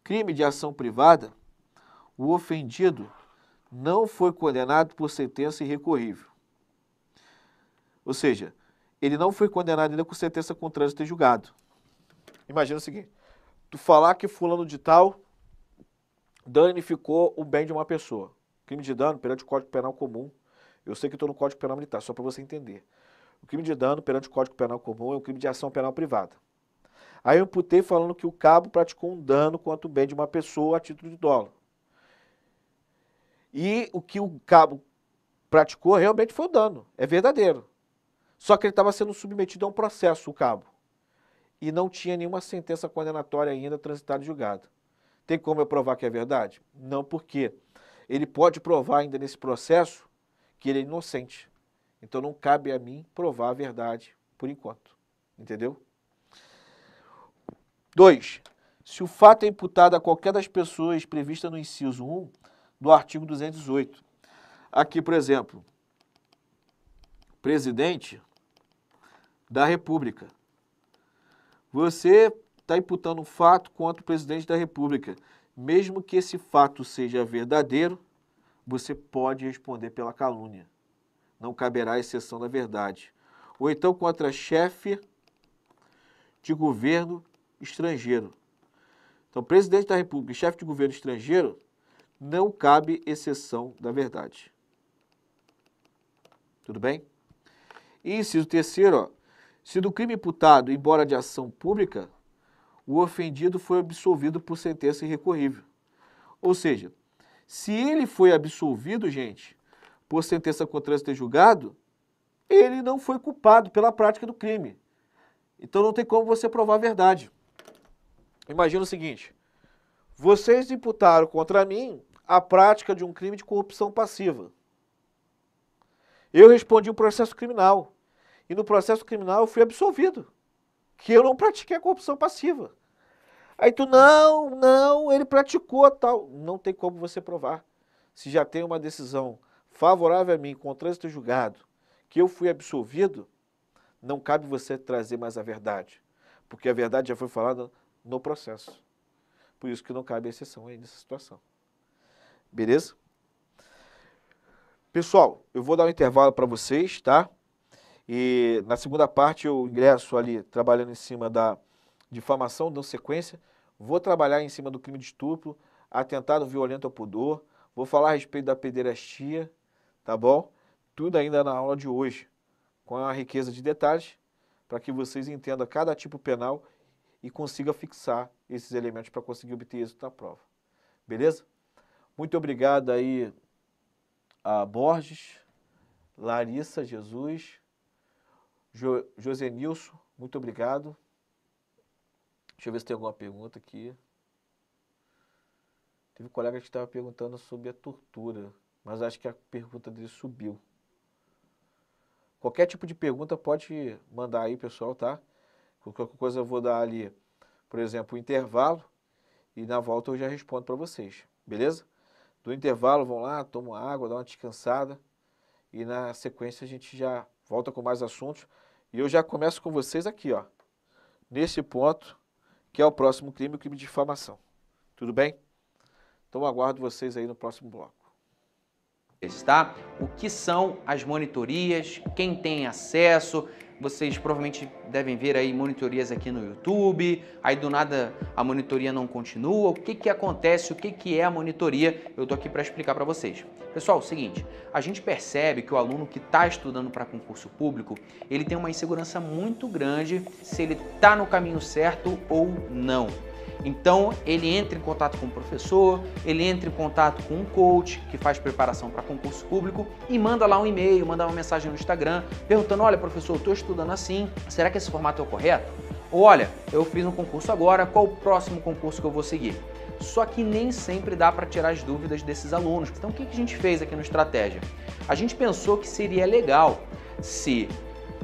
Speaker 1: crime de ação privada, o ofendido não foi condenado por sentença irrecorrível. Ou seja, ele não foi condenado ainda com sentença com trânsito e julgado. Imagina o seguinte: tu falar que fulano de tal danificou o bem de uma pessoa. Crime de dano perante o Código Penal Comum. Eu sei que estou no Código Penal Militar, só para você entender. O crime de dano perante o Código Penal Comum é um crime de ação penal privada. Aí eu imputei falando que o cabo praticou um dano quanto o bem de uma pessoa a título de dolo. E o que o cabo praticou realmente foi o dano, é verdadeiro. Só que ele estava sendo submetido a um processo, o cabo. E não tinha nenhuma sentença condenatória ainda transitada e julgada. Tem como eu provar que é verdade? Não, porque ele pode provar ainda nesse processo que ele é inocente. Então não cabe a mim provar a verdade por enquanto. Entendeu? Dois, Se o fato é imputado a qualquer das pessoas prevista no inciso 1 do artigo 218. Aqui, por exemplo, presidente da República. Você está imputando um fato contra o presidente da República. Mesmo que esse fato seja verdadeiro, você pode responder pela calúnia. Não caberá exceção da verdade. Ou então contra chefe de governo estrangeiro. Então, presidente da República e chefe de governo estrangeiro, não cabe exceção da verdade. Tudo bem? E inciso terceiro, ó, se do crime imputado, embora de ação pública, o ofendido foi absolvido por sentença irrecorrível. Ou seja, se ele foi absolvido, gente, por sentença contra ele em julgado, ele não foi culpado pela prática do crime. Então não tem como você provar a verdade. Imagina o seguinte: vocês imputaram contra mim a prática de um crime de corrupção passiva. Eu respondi um processo criminal e no processo criminal eu fui absolvido, que eu não pratiquei a corrupção passiva. Aí tu, não, não, ele praticou tal. Não tem como você provar. Se já tem uma decisão favorável a mim, com o trânsito julgado, que eu fui absolvido, não cabe você trazer mais a verdade. Porque a verdade já foi falada no processo. Por isso que não cabe exceção aí nessa situação. Beleza? Pessoal, eu vou dar um intervalo para vocês, tá? E na segunda parte eu ingresso ali trabalhando em cima da difamação, dando sequência. Vou trabalhar em cima do crime de estupro, atentado violento ao pudor. Vou falar a respeito da pederastia, tá bom? Tudo ainda na aula de hoje, com a riqueza de detalhes, para que vocês entendam cada tipo penal e consiga fixar esses elementos para conseguir obter êxito na prova. Beleza? Muito obrigado aí a Borges, Larissa Jesus, Jo, José Nilson, muito obrigado. Deixa eu ver se tem alguma pergunta aqui. Teve um colega que estava perguntando sobre a tortura, mas acho que a pergunta dele subiu. Qualquer tipo de pergunta pode mandar aí, pessoal, tá? Qualquer coisa eu vou dar ali, por exemplo, o intervalo e na volta eu já respondo para vocês, beleza? Do intervalo vão lá, tomam água, dá uma descansada e na sequência a gente já volta com mais assuntos. E eu já começo com vocês aqui, ó, nesse ponto, que é o próximo crime, o crime de difamação. Tudo bem?
Speaker 2: Então aguardo vocês aí no próximo bloco. Está? O que são as monitorias, quem tem acesso, vocês provavelmente devem ver aí monitorias aqui no YouTube, aí do nada a monitoria não continua, o que que acontece, o que que é a monitoria, eu tô aqui para explicar para vocês. Pessoal, é o seguinte, a gente percebe que o aluno que está estudando para concurso público, ele tem uma insegurança muito grande se ele está no caminho certo ou não. Então, ele entra em contato com o professor, ele entra em contato com um coach que faz preparação para concurso público e manda lá um e-mail, manda uma mensagem no Instagram perguntando: olha, professor, eu estou estudando assim, será que esse formato é o correto? Ou olha, eu fiz um concurso agora, qual o próximo concurso que eu vou seguir? Só que nem sempre dá para tirar as dúvidas desses alunos. Então, o que a gente fez aqui no Estratégia? A gente pensou que seria legal se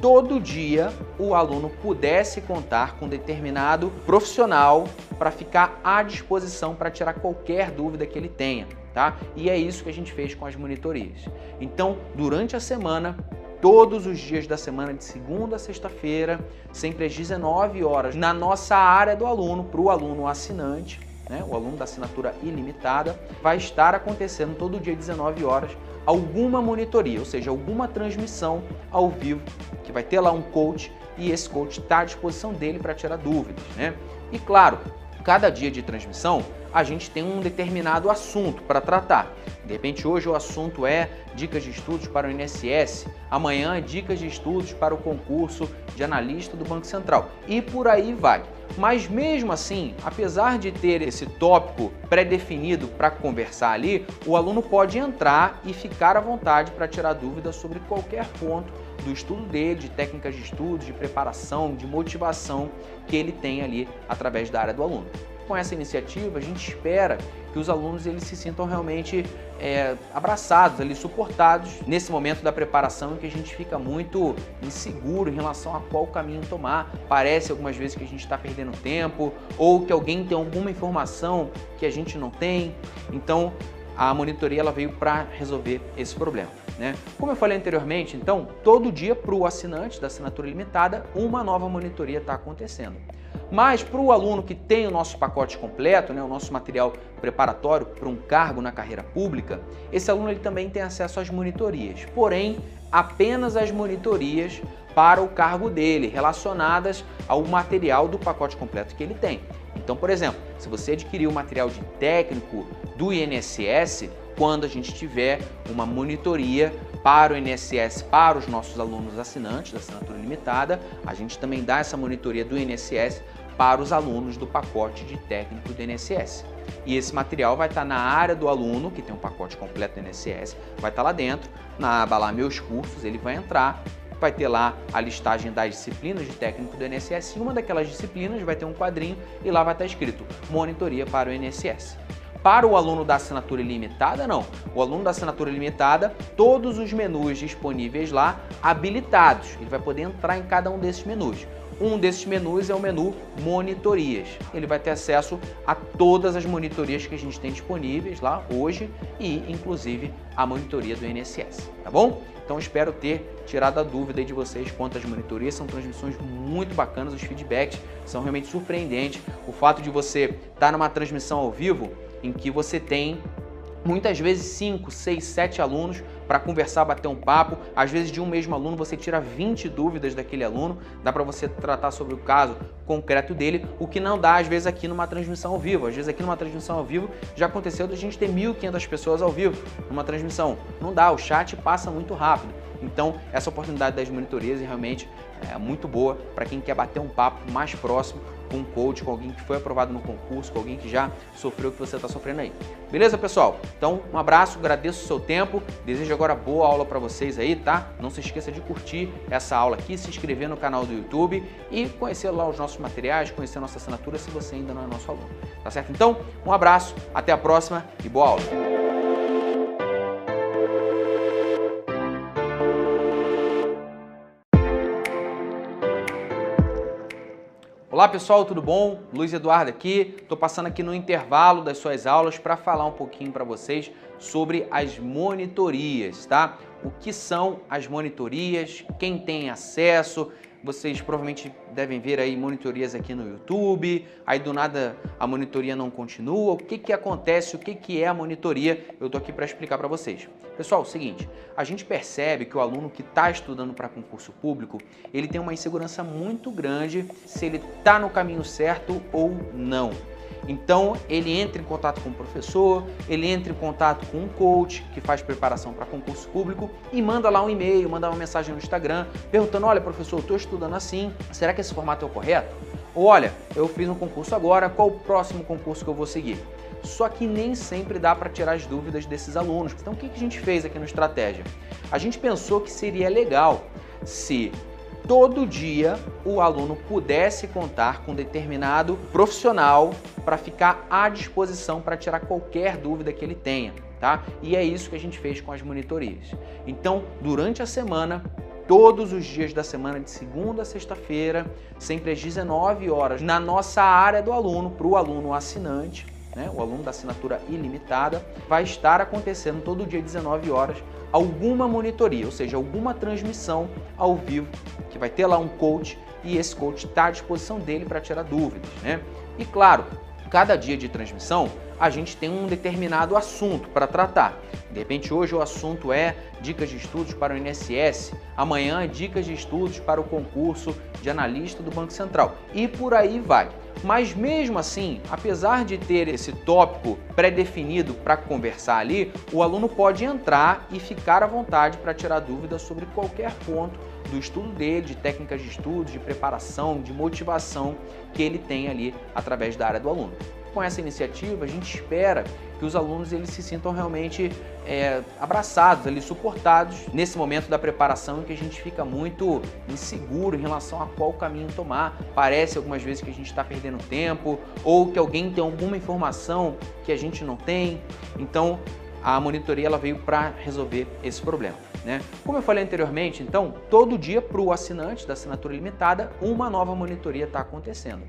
Speaker 2: todo dia o aluno pudesse contar com determinado profissional para ficar à disposição para tirar qualquer dúvida que ele tenha, tá? E é isso que a gente fez com as monitorias. Então, durante a semana, todos os dias da semana, de segunda a sexta-feira, sempre às 19 horas, na nossa área do aluno, para o aluno assinante, né? o aluno da assinatura ilimitada, vai estar acontecendo todo dia 19 horas alguma monitoria, ou seja, alguma transmissão ao vivo, que vai ter lá um coach e esse coach está à disposição dele para tirar dúvidas, né? E claro, Cada dia de transmissão, a gente tem um determinado assunto para tratar. De repente, hoje o assunto é dicas de estudos para o INSS, amanhã, é dicas de estudos para o concurso de analista do Banco Central e por aí vai. Mas mesmo assim, apesar de ter esse tópico pré-definido para conversar ali, o aluno pode entrar e ficar à vontade para tirar dúvidas sobre qualquer ponto do estudo dele, de técnicas de estudo, de preparação, de motivação que ele tem ali através da área do aluno. Com essa iniciativa, a gente espera que os alunos eles se sintam realmente é, abraçados, ali, suportados nesse momento da preparação em que a gente fica muito inseguro em relação a qual caminho tomar. Parece algumas vezes que a gente está perdendo tempo ou que alguém tem alguma informação que a gente não tem. Então, a monitoria ela veio para resolver esse problema. Né? Como eu falei anteriormente, então, todo dia para o assinante da assinatura limitada, uma nova monitoria está acontecendo. Mas para o aluno que tem o nosso pacote completo, né, o nosso material preparatório para um cargo na carreira pública, esse aluno ele também tem acesso às monitorias, porém apenas as monitorias para o cargo dele, relacionadas ao material do pacote completo que ele tem. Então, por exemplo, se você adquirir o material de técnico do INSS, quando a gente tiver uma monitoria para o INSS, para os nossos alunos assinantes da assinatura limitada, a gente também dá essa monitoria do INSS para os alunos do pacote de técnico do INSS. E esse material vai estar tá na área do aluno, que tem um pacote completo do INSS, vai estar tá lá dentro, na aba lá Meus Cursos, ele vai entrar, vai ter lá a listagem das disciplinas de técnico do INSS e uma daquelas disciplinas vai ter um quadrinho e lá vai estar tá escrito Monitoria para o INSS. Para o aluno da assinatura ilimitada, não. O aluno da assinatura ilimitada, todos os menus disponíveis lá habilitados. Ele vai poder entrar em cada um desses menus. Um desses menus é o menu monitorias. Ele vai ter acesso a todas as monitorias que a gente tem disponíveis lá hoje e inclusive a monitoria do INSS, tá bom? Então espero ter tirado a dúvida de vocês quanto às monitorias, são transmissões muito bacanas, os feedbacks são realmente surpreendentes. O fato de você estar tá numa transmissão ao vivo em que você tem muitas vezes 5, 6, 7 alunos para conversar, bater um papo. Às vezes de um mesmo aluno você tira 20 dúvidas daquele aluno, dá para você tratar sobre o caso concreto dele, o que não dá às vezes aqui numa transmissão ao vivo. Às vezes aqui numa transmissão ao vivo já aconteceu da gente ter 1.500 pessoas ao vivo numa transmissão. Não dá, o chat passa muito rápido. Então, essa oportunidade das monitorias é realmente é muito boa para quem quer bater um papo mais próximo com um coach, com alguém que foi aprovado no concurso, com alguém que já sofreu o que você está sofrendo aí. Beleza, pessoal? Então, um abraço, agradeço o seu tempo, desejo agora boa aula para vocês aí, tá? Não se esqueça de curtir essa aula aqui, se inscrever no canal do YouTube e conhecer lá os nossos materiais, conhecer a nossa assinatura se você ainda não é nosso aluno. Tá certo? Então, um abraço, até a próxima e boa aula! Olá pessoal, tudo bom? Luiz Eduardo aqui. Estou passando aqui no intervalo das suas aulas para falar um pouquinho para vocês sobre as monitorias, tá? O que são as monitorias, quem tem acesso, vocês provavelmente devem ver aí monitorias aqui no YouTube, aí do nada a monitoria não continua, o que que acontece, o que que é a monitoria, eu tô aqui para explicar para vocês. Pessoal, é o seguinte, a gente percebe que o aluno que está estudando para concurso público, ele tem uma insegurança muito grande se ele está no caminho certo ou não. Então ele entra em contato com o professor, ele entra em contato com um coach que faz preparação para concurso público e manda lá um e-mail, manda uma mensagem no Instagram perguntando: olha, professor, eu estou estudando assim, será que esse formato é o correto? Ou olha, eu fiz um concurso agora, qual o próximo concurso que eu vou seguir? Só que nem sempre dá para tirar as dúvidas desses alunos. Então o que a gente fez aqui no Estratégia? A gente pensou que seria legal se todo dia o aluno pudesse contar com determinado profissional para ficar à disposição para tirar qualquer dúvida que ele tenha, tá? E é isso que a gente fez com as monitorias. Então, durante a semana, todos os dias da semana, de segunda a sexta-feira, sempre às 19 horas, na nossa área do aluno, para o aluno assinante, né, o aluno da assinatura ilimitada, vai estar acontecendo todo dia 19 horas alguma monitoria, ou seja, alguma transmissão ao vivo, que vai ter lá um coach e esse coach está à disposição dele para tirar dúvidas, né? E claro, cada dia de transmissão a gente tem um determinado assunto para tratar. De repente, hoje o assunto é dicas de estudos para o INSS, amanhã, dicas de estudos para o concurso de analista do Banco Central e por aí vai. Mas mesmo assim, apesar de ter esse tópico pré-definido para conversar ali, o aluno pode entrar e ficar à vontade para tirar dúvidas sobre qualquer ponto do estudo dele, de técnicas de estudo, de preparação, de motivação que ele tem ali através da área do aluno com essa iniciativa, a gente espera que os alunos eles se sintam realmente é, abraçados, ali, suportados nesse momento da preparação em que a gente fica muito inseguro em relação a qual caminho tomar. Parece algumas vezes que a gente está perdendo tempo ou que alguém tem alguma informação que a gente não tem. Então, a monitoria ela veio para resolver esse problema. Né? Como eu falei anteriormente, então, todo dia para o assinante da assinatura limitada, uma nova monitoria está acontecendo.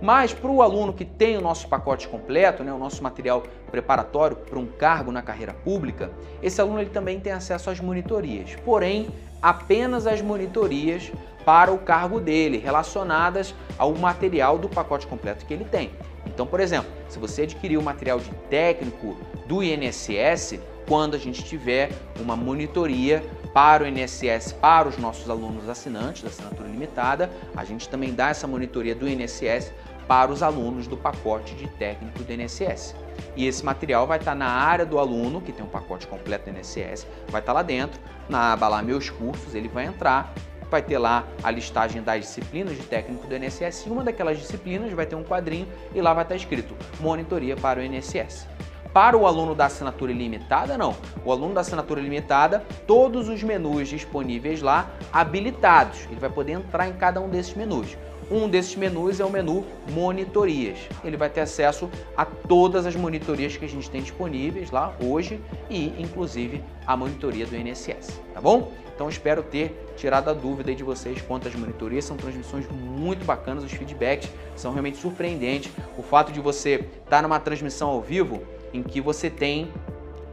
Speaker 2: Mas para o aluno que tem o nosso pacote completo, né, o nosso material preparatório para um cargo na carreira pública, esse aluno ele também tem acesso às monitorias. Porém, apenas as monitorias para o cargo dele, relacionadas ao material do pacote completo que ele tem. Então, por exemplo, se você adquirir o material de técnico do INSS, quando a gente tiver uma monitoria para o INSS, para os nossos alunos assinantes da assinatura limitada, a gente também dá essa monitoria do INSS para os alunos do pacote de técnico do INSS. E esse material vai estar tá na área do aluno, que tem um pacote completo do INSS, vai estar tá lá dentro, na aba lá Meus Cursos, ele vai entrar, vai ter lá a listagem das disciplinas de técnico do INSS e uma daquelas disciplinas vai ter um quadrinho e lá vai estar tá escrito Monitoria para o INSS. Para o aluno da assinatura ilimitada, não. O aluno da assinatura ilimitada, todos os menus disponíveis lá habilitados. Ele vai poder entrar em cada um desses menus. Um desses menus é o menu monitorias. Ele vai ter acesso a todas as monitorias que a gente tem disponíveis lá hoje e inclusive a monitoria do INSS, tá bom? Então espero ter tirado a dúvida de vocês quanto às monitorias, são transmissões muito bacanas, os feedbacks são realmente surpreendentes. O fato de você estar tá numa transmissão ao vivo em que você tem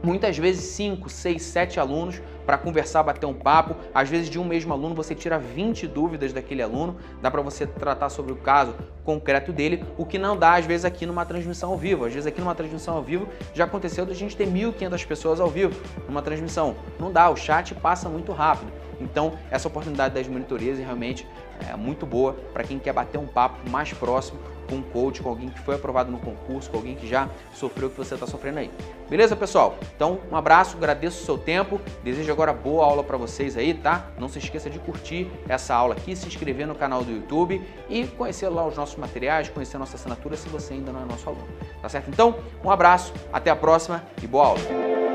Speaker 2: muitas vezes 5, 6, 7 alunos para conversar, bater um papo. Às vezes de um mesmo aluno você tira 20 dúvidas daquele aluno, dá para você tratar sobre o caso concreto dele, o que não dá às vezes aqui numa transmissão ao vivo. Às vezes aqui numa transmissão ao vivo já aconteceu de a gente ter 1.500 pessoas ao vivo numa transmissão. Não dá, o chat passa muito rápido. Então, essa oportunidade das monitorias é realmente é muito boa para quem quer bater um papo mais próximo com um coach, com alguém que foi aprovado no concurso, com alguém que já sofreu o que você está sofrendo aí. Beleza, pessoal? Então, um abraço, agradeço o seu tempo, desejo agora boa aula para vocês aí, tá? Não se esqueça de curtir essa aula aqui, se inscrever no canal do YouTube e conhecer lá os nossos materiais, conhecer a nossa assinatura se você ainda não é nosso aluno. Tá certo? Então, um abraço, até a próxima e boa aula!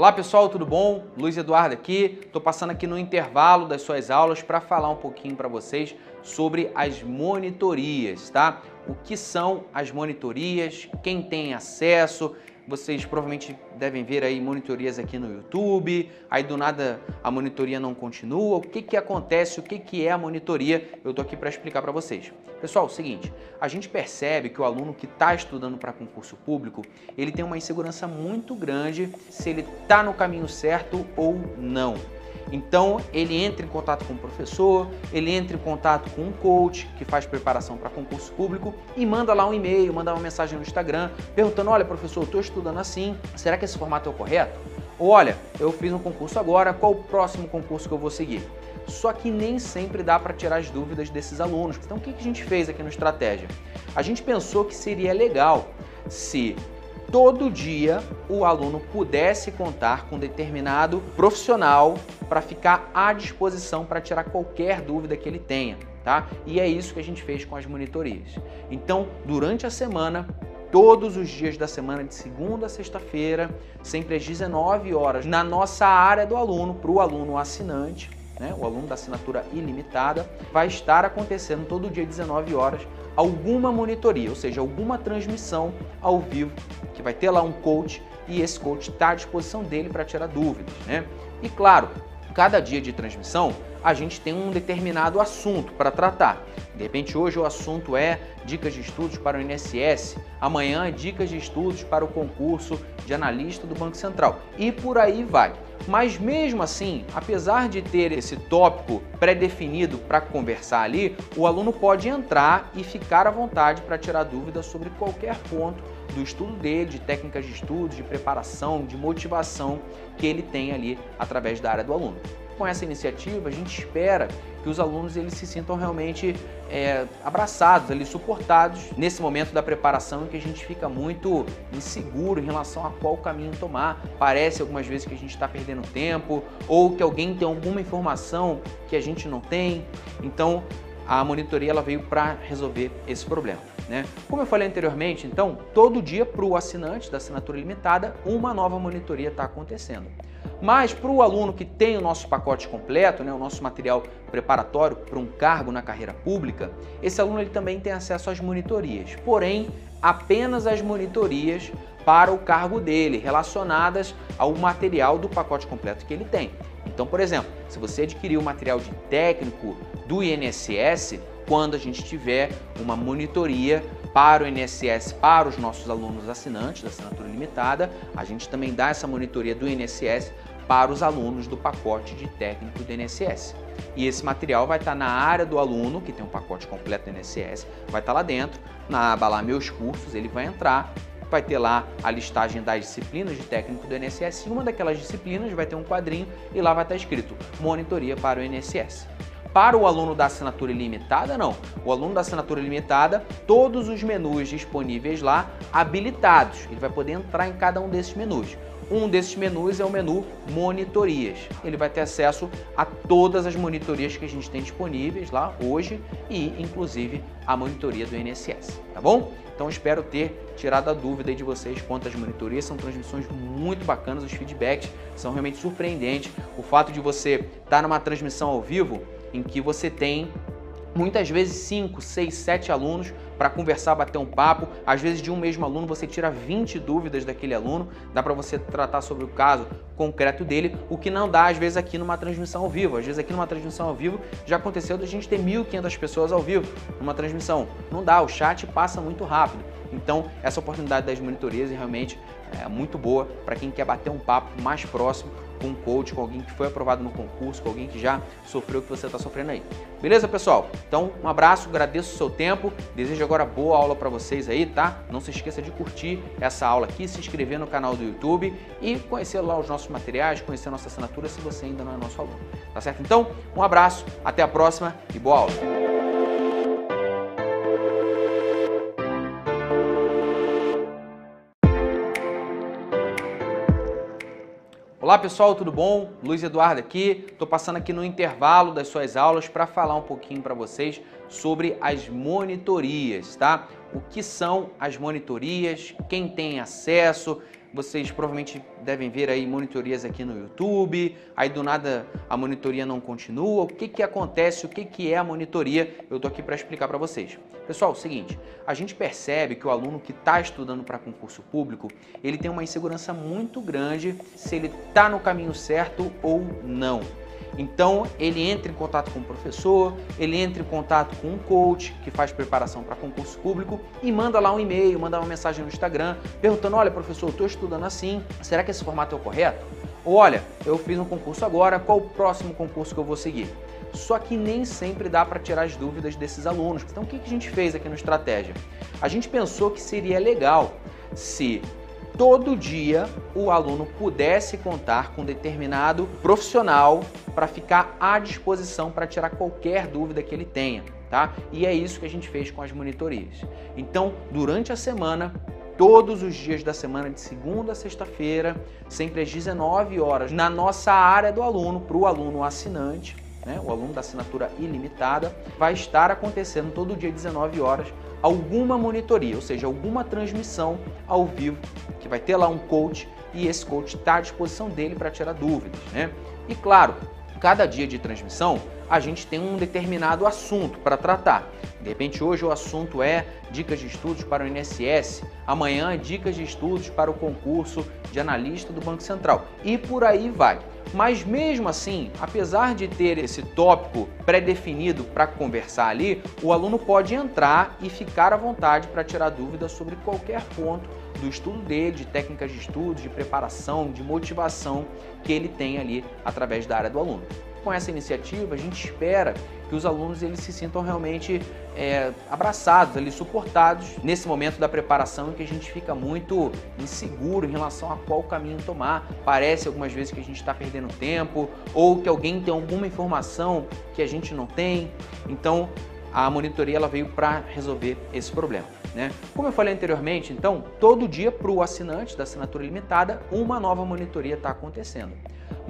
Speaker 2: Olá pessoal, tudo bom? Luiz Eduardo aqui. Estou passando aqui no intervalo das suas aulas para falar um pouquinho para vocês sobre as monitorias, tá? O que são as monitorias, quem tem acesso, vocês provavelmente devem ver aí monitorias aqui no YouTube, aí do nada a monitoria não continua, o que que acontece, o que que é a monitoria, eu tô aqui para explicar para vocês. Pessoal, é o seguinte, a gente percebe que o aluno que está estudando para concurso público, ele tem uma insegurança muito grande se ele está no caminho certo ou não. Então, ele entra em contato com o professor, ele entra em contato com um coach que faz preparação para concurso público e manda lá um e-mail, manda uma mensagem no Instagram perguntando: olha, professor, eu estou estudando assim, será que esse formato é o correto? Ou olha, eu fiz um concurso agora, qual o próximo concurso que eu vou seguir? Só que nem sempre dá para tirar as dúvidas desses alunos. Então, o que a gente fez aqui no Estratégia? A gente pensou que seria legal se todo dia o aluno pudesse contar com determinado profissional para ficar à disposição para tirar qualquer dúvida que ele tenha, tá? E é isso que a gente fez com as monitorias. Então, durante a semana, todos os dias da semana, de segunda a sexta-feira, sempre às 19 horas, na nossa área do aluno, para o aluno assinante, né, o aluno da assinatura ilimitada, vai estar acontecendo todo dia 19 horas alguma monitoria, ou seja, alguma transmissão ao vivo, que vai ter lá um coach e esse coach está à disposição dele para tirar dúvidas, né? E claro, cada dia de transmissão a gente tem um determinado assunto para tratar. De repente, hoje o assunto é dicas de estudos para o INSS, amanhã, dicas de estudos para o concurso de analista do Banco Central e por aí vai. Mas mesmo assim, apesar de ter esse tópico pré-definido para conversar ali, o aluno pode entrar e ficar à vontade para tirar dúvidas sobre qualquer ponto do estudo dele, de técnicas de estudo, de preparação, de motivação que ele tem ali através da área do aluno com essa iniciativa, a gente espera que os alunos eles se sintam realmente é, abraçados, ali, suportados nesse momento da preparação em que a gente fica muito inseguro em relação a qual caminho tomar. Parece algumas vezes que a gente está perdendo tempo ou que alguém tem alguma informação que a gente não tem. Então, a monitoria ela veio para resolver esse problema. Né? Como eu falei anteriormente, então, todo dia para o assinante da assinatura limitada, uma nova monitoria está acontecendo. Mas para o aluno que tem o nosso pacote completo, né, o nosso material preparatório para um cargo na carreira pública, esse aluno ele também tem acesso às monitorias, porém apenas às monitorias para o cargo dele, relacionadas ao material do pacote completo que ele tem. Então, por exemplo, se você adquirir o material de técnico do INSS, quando a gente tiver uma monitoria para o INSS, para os nossos alunos assinantes da assinatura limitada, a gente também dá essa monitoria do INSS para os alunos do pacote de técnico do INSS. E esse material vai estar tá na área do aluno, que tem um pacote completo do INSS, vai estar tá lá dentro, na aba lá Meus Cursos, ele vai entrar, vai ter lá a listagem das disciplinas de técnico do INSS, e uma daquelas disciplinas vai ter um quadrinho e lá vai estar tá escrito Monitoria para o INSS. Para o aluno da assinatura ilimitada, não. O aluno da assinatura ilimitada, todos os menus disponíveis lá habilitados. Ele vai poder entrar em cada um desses menus. Um desses menus é o menu monitorias. Ele vai ter acesso a todas as monitorias que a gente tem disponíveis lá hoje e inclusive a monitoria do INSS, tá bom? Então espero ter tirado a dúvida de vocês quanto às monitorias, são transmissões muito bacanas, os feedbacks são realmente surpreendentes. O fato de você estar tá numa transmissão ao vivo em que você tem muitas vezes 5, 6, 7 alunos para conversar, bater um papo. Às vezes de um mesmo aluno você tira 20 dúvidas daquele aluno, dá para você tratar sobre o caso concreto dele, o que não dá às vezes aqui numa transmissão ao vivo. Às vezes aqui numa transmissão ao vivo já aconteceu de a gente ter 1.500 pessoas ao vivo numa transmissão. Não dá, o chat passa muito rápido. Então, essa oportunidade das monitorias é realmente é muito boa para quem quer bater um papo mais próximo com um coach, com alguém que foi aprovado no concurso, com alguém que já sofreu o que você está sofrendo aí. Beleza, pessoal? Então, um abraço, agradeço o seu tempo, desejo agora boa aula para vocês aí, tá? Não se esqueça de curtir essa aula aqui, se inscrever no canal do YouTube e conhecer lá os nossos materiais, conhecer a nossa assinatura se você ainda não é nosso aluno. Tá certo? Então, um abraço, até a próxima e boa aula! Olá pessoal, tudo bom? Luiz Eduardo aqui. Estou passando aqui no intervalo das suas aulas para falar um pouquinho para vocês sobre as monitorias, tá? O que são as monitorias, quem tem acesso, vocês provavelmente devem ver aí monitorias aqui no YouTube, aí do nada a monitoria não continua, o que que acontece, o que que é a monitoria, eu tô aqui para explicar para vocês. Pessoal, é o seguinte, a gente percebe que o aluno que está estudando para concurso público, ele tem uma insegurança muito grande se ele está no caminho certo ou não. Então ele entra em contato com o professor, ele entra em contato com um coach que faz preparação para concurso público e manda lá um e-mail, manda uma mensagem no Instagram perguntando: olha, professor, eu estou estudando assim, será que esse formato é o correto? Ou olha, eu fiz um concurso agora, qual o próximo concurso que eu vou seguir? Só que nem sempre dá para tirar as dúvidas desses alunos. Então o que a gente fez aqui no Estratégia? A gente pensou que seria legal se todo dia o aluno pudesse contar com um determinado profissional para ficar à disposição para tirar qualquer dúvida que ele tenha, tá? E é isso que a gente fez com as monitorias. Então, durante a semana, todos os dias da semana, de segunda a sexta-feira, sempre às 19 horas, na nossa área do aluno, para o aluno assinante, né? o aluno da assinatura ilimitada, vai estar acontecendo todo dia 19 horas alguma monitoria, ou seja, alguma transmissão ao vivo, que vai ter lá um coach e esse coach está à disposição dele para tirar dúvidas, né? E claro, cada dia de transmissão a gente tem um determinado assunto para tratar. De repente hoje o assunto é dicas de estudos para o INSS, amanhã dicas de estudos para o concurso de analista do Banco Central e por aí vai. Mas mesmo assim, apesar de ter esse tópico pré-definido para conversar ali, o aluno pode entrar e ficar à vontade para tirar dúvidas sobre qualquer ponto do estudo dele, de técnicas de estudo, de preparação, de motivação que ele tem ali através da área do aluno. Com essa iniciativa, a gente espera que os alunos eles se sintam realmente é, abraçados, ali, suportados nesse momento da preparação em que a gente fica muito inseguro em relação a qual caminho tomar. Parece algumas vezes que a gente está perdendo tempo ou que alguém tem alguma informação que a gente não tem. Então, a monitoria ela veio para resolver esse problema. Né? Como eu falei anteriormente, então, todo dia para o assinante da assinatura limitada, uma nova monitoria está acontecendo.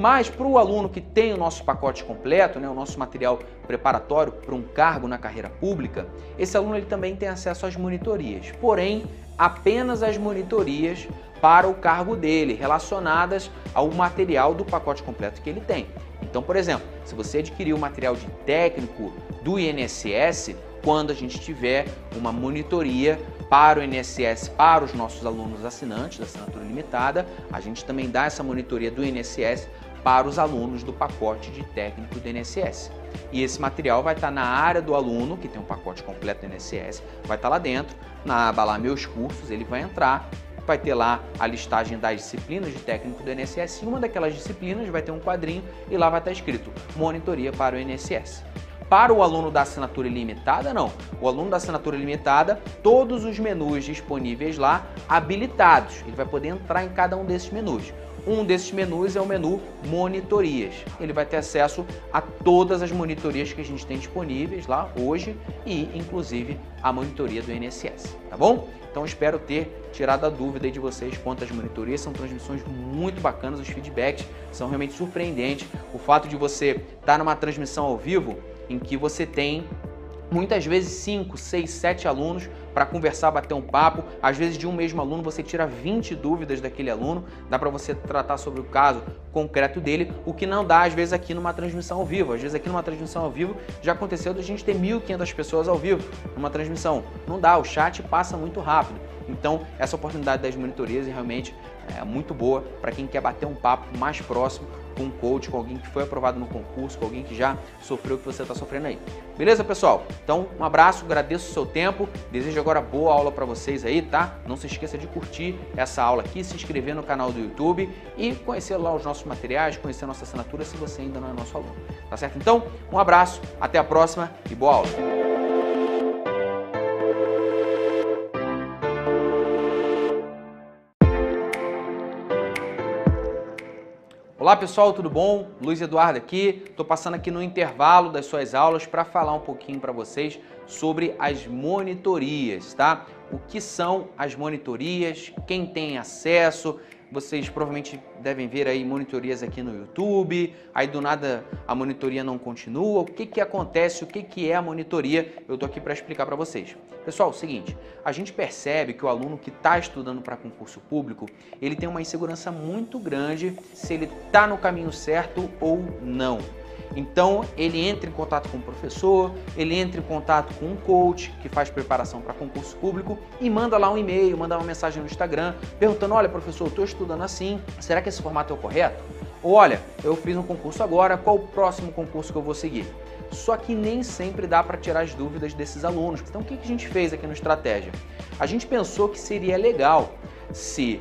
Speaker 2: Mas para o aluno que tem o nosso pacote completo, né, o nosso material preparatório para um cargo na carreira pública, esse aluno ele também tem acesso às monitorias. Porém, apenas as monitorias para o cargo dele, relacionadas ao material do pacote completo que ele tem. Então, por exemplo, se você adquirir o material de técnico do INSS, quando a gente tiver uma monitoria para o INSS, para os nossos alunos assinantes da assinatura limitada, a gente também dá essa monitoria do INSS para os alunos do pacote de técnico do INSS. E esse material vai estar tá na área do aluno, que tem um pacote completo do INSS, vai estar tá lá dentro, na aba lá Meus Cursos, ele vai entrar, vai ter lá a listagem das disciplinas de técnico do INSS e uma daquelas disciplinas vai ter um quadrinho e lá vai estar tá escrito Monitoria para o INSS. Para o aluno da assinatura ilimitada, não. O aluno da assinatura ilimitada, todos os menus disponíveis lá habilitados. Ele vai poder entrar em cada um desses menus. Um desses menus é o menu monitorias. Ele vai ter acesso a todas as monitorias que a gente tem disponíveis lá hoje e inclusive a monitoria do INSS, tá bom? Então espero ter tirado a dúvida de vocês quanto às monitorias, são transmissões muito bacanas, os feedbacks são realmente surpreendentes. O fato de você estar tá numa transmissão ao vivo em que você tem muitas vezes 5, 6, 7 alunos para conversar, bater um papo. Às vezes, de um mesmo aluno, você tira 20 dúvidas daquele aluno, dá para você tratar sobre o caso concreto dele, o que não dá, às vezes, aqui numa transmissão ao vivo. Às vezes, aqui numa transmissão ao vivo, já aconteceu de a gente ter 1.500 pessoas ao vivo numa transmissão. Não dá, o chat passa muito rápido. Então, essa oportunidade das monitorias é realmente é muito boa para quem quer bater um papo mais próximo com um coach, com alguém que foi aprovado no concurso, com alguém que já sofreu o que você está sofrendo aí. Beleza, pessoal? Então, um abraço, agradeço o seu tempo, desejo agora boa aula para vocês aí, tá? Não se esqueça de curtir essa aula aqui, se inscrever no canal do YouTube e conhecer lá os nossos materiais, conhecer a nossa assinatura se você ainda não é nosso aluno. Tá certo? Então, um abraço, até a próxima e boa aula! Olá pessoal, tudo bom? Luiz Eduardo aqui. Estou passando aqui no intervalo das suas aulas para falar um pouquinho para vocês sobre as monitorias, tá? O que são as monitorias, quem tem acesso, vocês provavelmente devem ver aí monitorias aqui no YouTube, aí do nada a monitoria não continua, o que, que acontece, o que, que é a monitoria, eu tô aqui para explicar para vocês. Pessoal, é o seguinte, a gente percebe que o aluno que está estudando para concurso público, ele tem uma insegurança muito grande se ele está no caminho certo ou não. Então ele entra em contato com o professor, ele entra em contato com um coach que faz preparação para concurso público e manda lá um e-mail, manda uma mensagem no Instagram perguntando: olha, professor, eu estou estudando assim, será que esse formato é o correto? Ou olha, eu fiz um concurso agora, qual o próximo concurso que eu vou seguir? Só que nem sempre dá para tirar as dúvidas desses alunos. Então o que a gente fez aqui no Estratégia? A gente pensou que seria legal se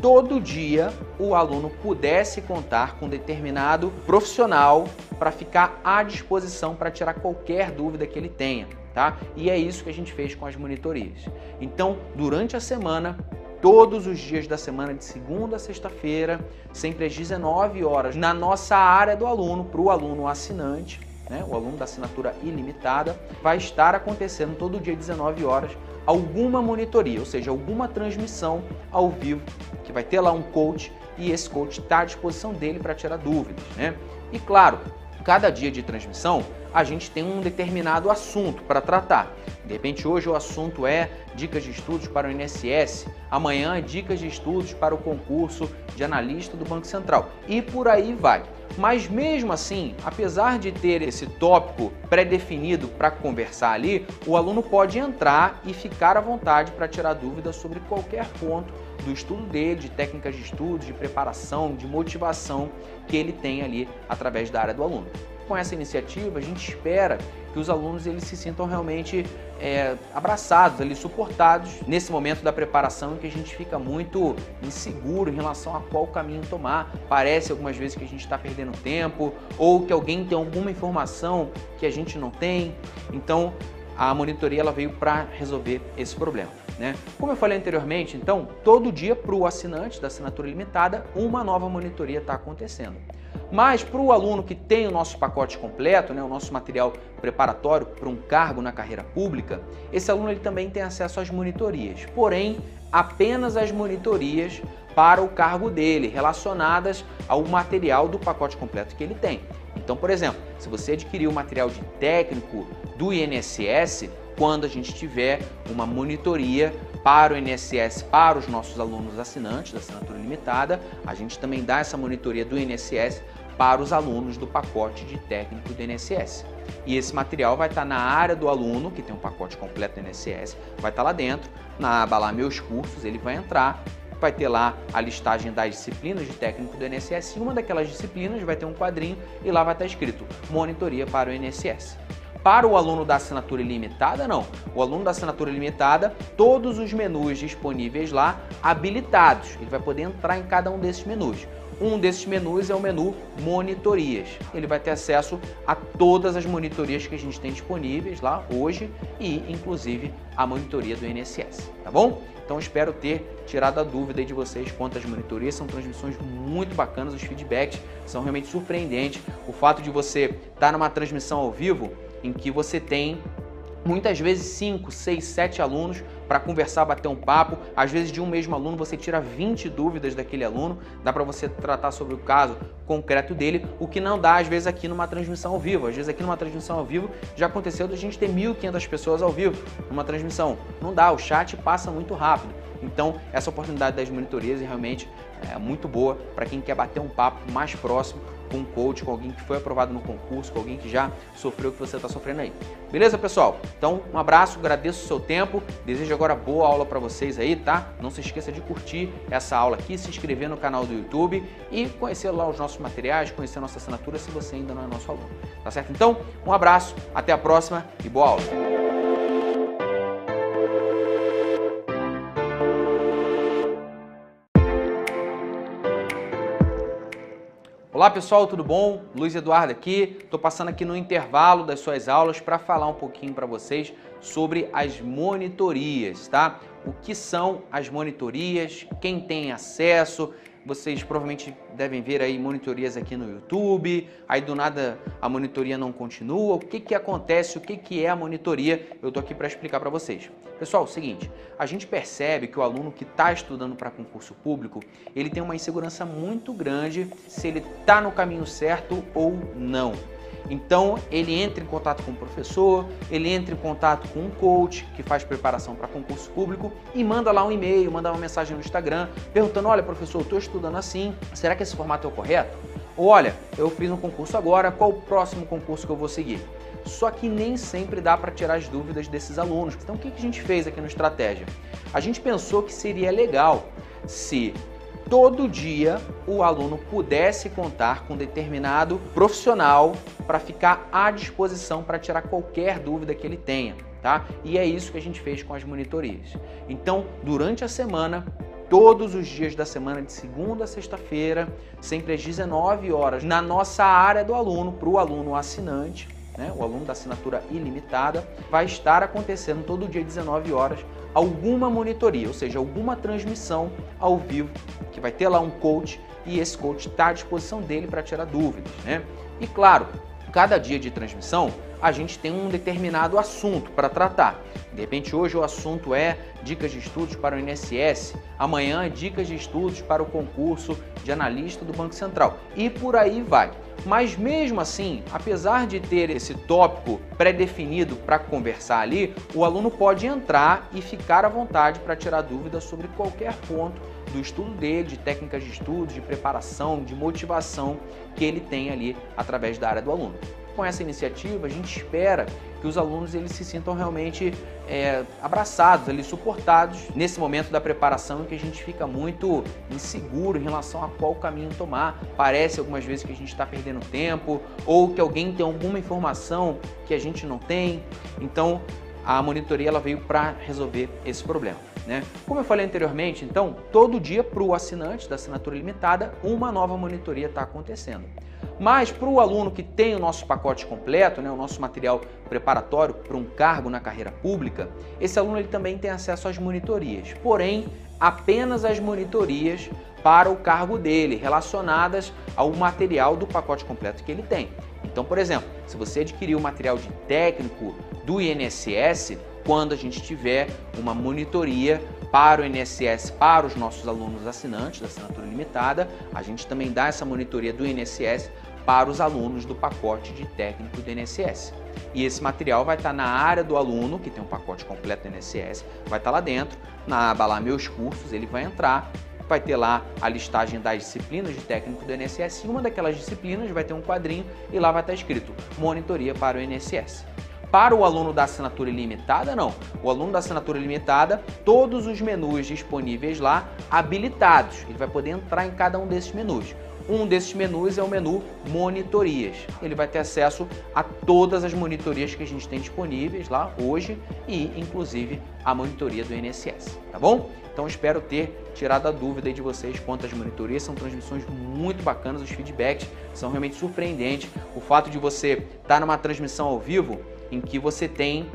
Speaker 2: todo dia o aluno pudesse contar com determinado profissional para ficar à disposição para tirar qualquer dúvida que ele tenha, tá? E é isso que a gente fez com as monitorias. Então, durante a semana, todos os dias da semana, de segunda a sexta-feira, sempre às 19 horas, na nossa área do aluno, para o aluno assinante, né? o aluno da assinatura ilimitada, vai estar acontecendo todo dia 19 horas alguma monitoria, ou seja, alguma transmissão ao vivo, que vai ter lá um coach e esse coach está à disposição dele para tirar dúvidas, né? E claro, cada dia de transmissão a gente tem um determinado assunto para tratar. De repente hoje o assunto é dicas de estudos para o INSS, amanhã dicas de estudos para o concurso de analista do Banco Central e por aí vai. Mas mesmo assim, apesar de ter esse tópico pré-definido para conversar ali, o aluno pode entrar e ficar à vontade para tirar dúvidas sobre qualquer ponto do estudo dele, de técnicas de estudo, de preparação, de motivação que ele tem ali através da área do aluno. Com essa iniciativa, a gente espera que os alunos eles se sintam realmente é, abraçados, ali suportados nesse momento da preparação em que a gente fica muito inseguro em relação a qual caminho tomar. Parece algumas vezes que a gente está perdendo tempo ou que alguém tem alguma informação que a gente não tem. Então a monitoria ela veio para resolver esse problema. Né? Como eu falei anteriormente, então, todo dia para o assinante da assinatura limitada, uma nova monitoria está acontecendo. Mas para o aluno que tem o nosso pacote completo, né, o nosso material preparatório para um cargo na carreira pública, esse aluno ele também tem acesso às monitorias, porém apenas as monitorias para o cargo dele, relacionadas ao material do pacote completo que ele tem. Então, por exemplo, se você adquirir o material de técnico do INSS, quando a gente tiver uma monitoria para o INSS, para os nossos alunos assinantes da assinatura limitada, a gente também dá essa monitoria do INSS para os alunos do pacote de técnico do INSS. E esse material vai estar tá na área do aluno, que tem um pacote completo do INSS, vai estar tá lá dentro, na aba lá Meus Cursos, ele vai entrar, vai ter lá a listagem das disciplinas de técnico do INSS e uma daquelas disciplinas vai ter um quadrinho e lá vai estar tá escrito Monitoria para o INSS. Para o aluno da assinatura ilimitada, não. O aluno da assinatura ilimitada, todos os menus disponíveis lá habilitados. Ele vai poder entrar em cada um desses menus. Um desses menus é o menu monitorias. Ele vai ter acesso a todas as monitorias que a gente tem disponíveis lá hoje e inclusive a monitoria do INSS, tá bom? Então espero ter tirado a dúvida de vocês quanto às monitorias, são transmissões muito bacanas, os feedbacks são realmente surpreendentes. O fato de você estar tá numa transmissão ao vivo em que você tem muitas vezes 5, 6, 7 alunos para conversar, bater um papo. Às vezes de um mesmo aluno você tira 20 dúvidas daquele aluno, dá para você tratar sobre o caso concreto dele, o que não dá às vezes aqui numa transmissão ao vivo. Às vezes aqui numa transmissão ao vivo já aconteceu da gente ter 1.500 pessoas ao vivo numa transmissão. Não dá, o chat passa muito rápido. Então, essa oportunidade das monitorias é realmente é muito boa para quem quer bater um papo mais próximo com um coach, com alguém que foi aprovado no concurso, com alguém que já sofreu o que você está sofrendo aí. Beleza, pessoal? Então, um abraço, agradeço o seu tempo, desejo agora boa aula para vocês aí, tá? Não se esqueça de curtir essa aula aqui, se inscrever no canal do YouTube e conhecer lá os nossos materiais, conhecer nossa assinatura se você ainda não é nosso aluno. Tá certo? Então, um abraço, até a próxima e boa aula! Olá pessoal, tudo bom? Luiz Eduardo aqui. Estou passando aqui no intervalo das suas aulas para falar um pouquinho para vocês sobre as monitorias, tá? O que são as monitorias, quem tem acesso, vocês provavelmente devem ver aí monitorias aqui no YouTube, aí do nada a monitoria não continua, o que que acontece, o que que é a monitoria, eu tô aqui para explicar para vocês. Pessoal, é o seguinte, a gente percebe que o aluno que está estudando para concurso público, ele tem uma insegurança muito grande se ele está no caminho certo ou não. Então ele entra em contato com o professor, ele entra em contato com um coach que faz preparação para concurso público e manda lá um e-mail, manda uma mensagem no Instagram perguntando: olha, professor, eu estou estudando assim, será que esse formato é o correto? Ou olha, eu fiz um concurso agora, qual o próximo concurso que eu vou seguir? Só que nem sempre dá para tirar as dúvidas desses alunos. Então o que a gente fez aqui no Estratégia? A gente pensou que seria legal se todo dia o aluno pudesse contar com determinado profissional para ficar à disposição para tirar qualquer dúvida que ele tenha, tá? E é isso que a gente fez com as monitorias. Então, durante a semana, todos os dias da semana, de segunda a sexta-feira, sempre às 19 horas, na nossa área do aluno, para o aluno assinante, né? o aluno da assinatura ilimitada, vai estar acontecendo todo dia 19 horas alguma monitoria, ou seja, alguma transmissão ao vivo, que vai ter lá um coach e esse coach está à disposição dele para tirar dúvidas, né? E claro, cada dia de transmissão a gente tem um determinado assunto para tratar. De repente hoje o assunto é dicas de estudos para o INSS, amanhã é dicas de estudos para o concurso de analista do Banco Central e por aí vai. Mas mesmo assim, apesar de ter esse tópico pré-definido para conversar ali, o aluno pode entrar e ficar à vontade para tirar dúvidas sobre qualquer ponto do estudo dele, de técnicas de estudo, de preparação, de motivação que ele tem ali através da área do aluno com essa iniciativa, a gente espera que os alunos eles se sintam realmente é, abraçados, eles suportados nesse momento da preparação em que a gente fica muito inseguro em relação a qual caminho tomar. Parece algumas vezes que a gente está perdendo tempo ou que alguém tem alguma informação que a gente não tem. Então, a monitoria ela veio para resolver esse problema. Né? Como eu falei anteriormente, então, todo dia para o assinante da assinatura limitada, uma nova monitoria está acontecendo. Mas para o aluno que tem o nosso pacote completo, né, o nosso material preparatório para um cargo na carreira pública, esse aluno ele também tem acesso às monitorias. Porém, apenas as monitorias para o cargo dele, relacionadas ao material do pacote completo que ele tem. Então, por exemplo, se você adquirir o material de técnico do INSS, quando a gente tiver uma monitoria para o INSS, para os nossos alunos assinantes da assinatura limitada, a gente também dá essa monitoria do INSS para os alunos do pacote de técnico do INSS. E esse material vai estar tá na área do aluno, que tem um pacote completo do INSS, vai estar tá lá dentro, na aba lá Meus Cursos, ele vai entrar, vai ter lá a listagem das disciplinas de técnico do INSS e uma daquelas disciplinas vai ter um quadrinho e lá vai estar tá escrito Monitoria para o INSS. Para o aluno da assinatura ilimitada, não. O aluno da assinatura ilimitada, todos os menus disponíveis lá habilitados. Ele vai poder entrar em cada um desses menus. Um desses menus é o menu monitorias. Ele vai ter acesso a todas as monitorias que a gente tem disponíveis lá hoje e inclusive a monitoria do INSS, tá bom? Então espero ter tirado a dúvida de vocês quanto às monitorias, são transmissões muito bacanas, os feedbacks são realmente surpreendentes. O fato de você estar tá numa transmissão ao vivo em que você tem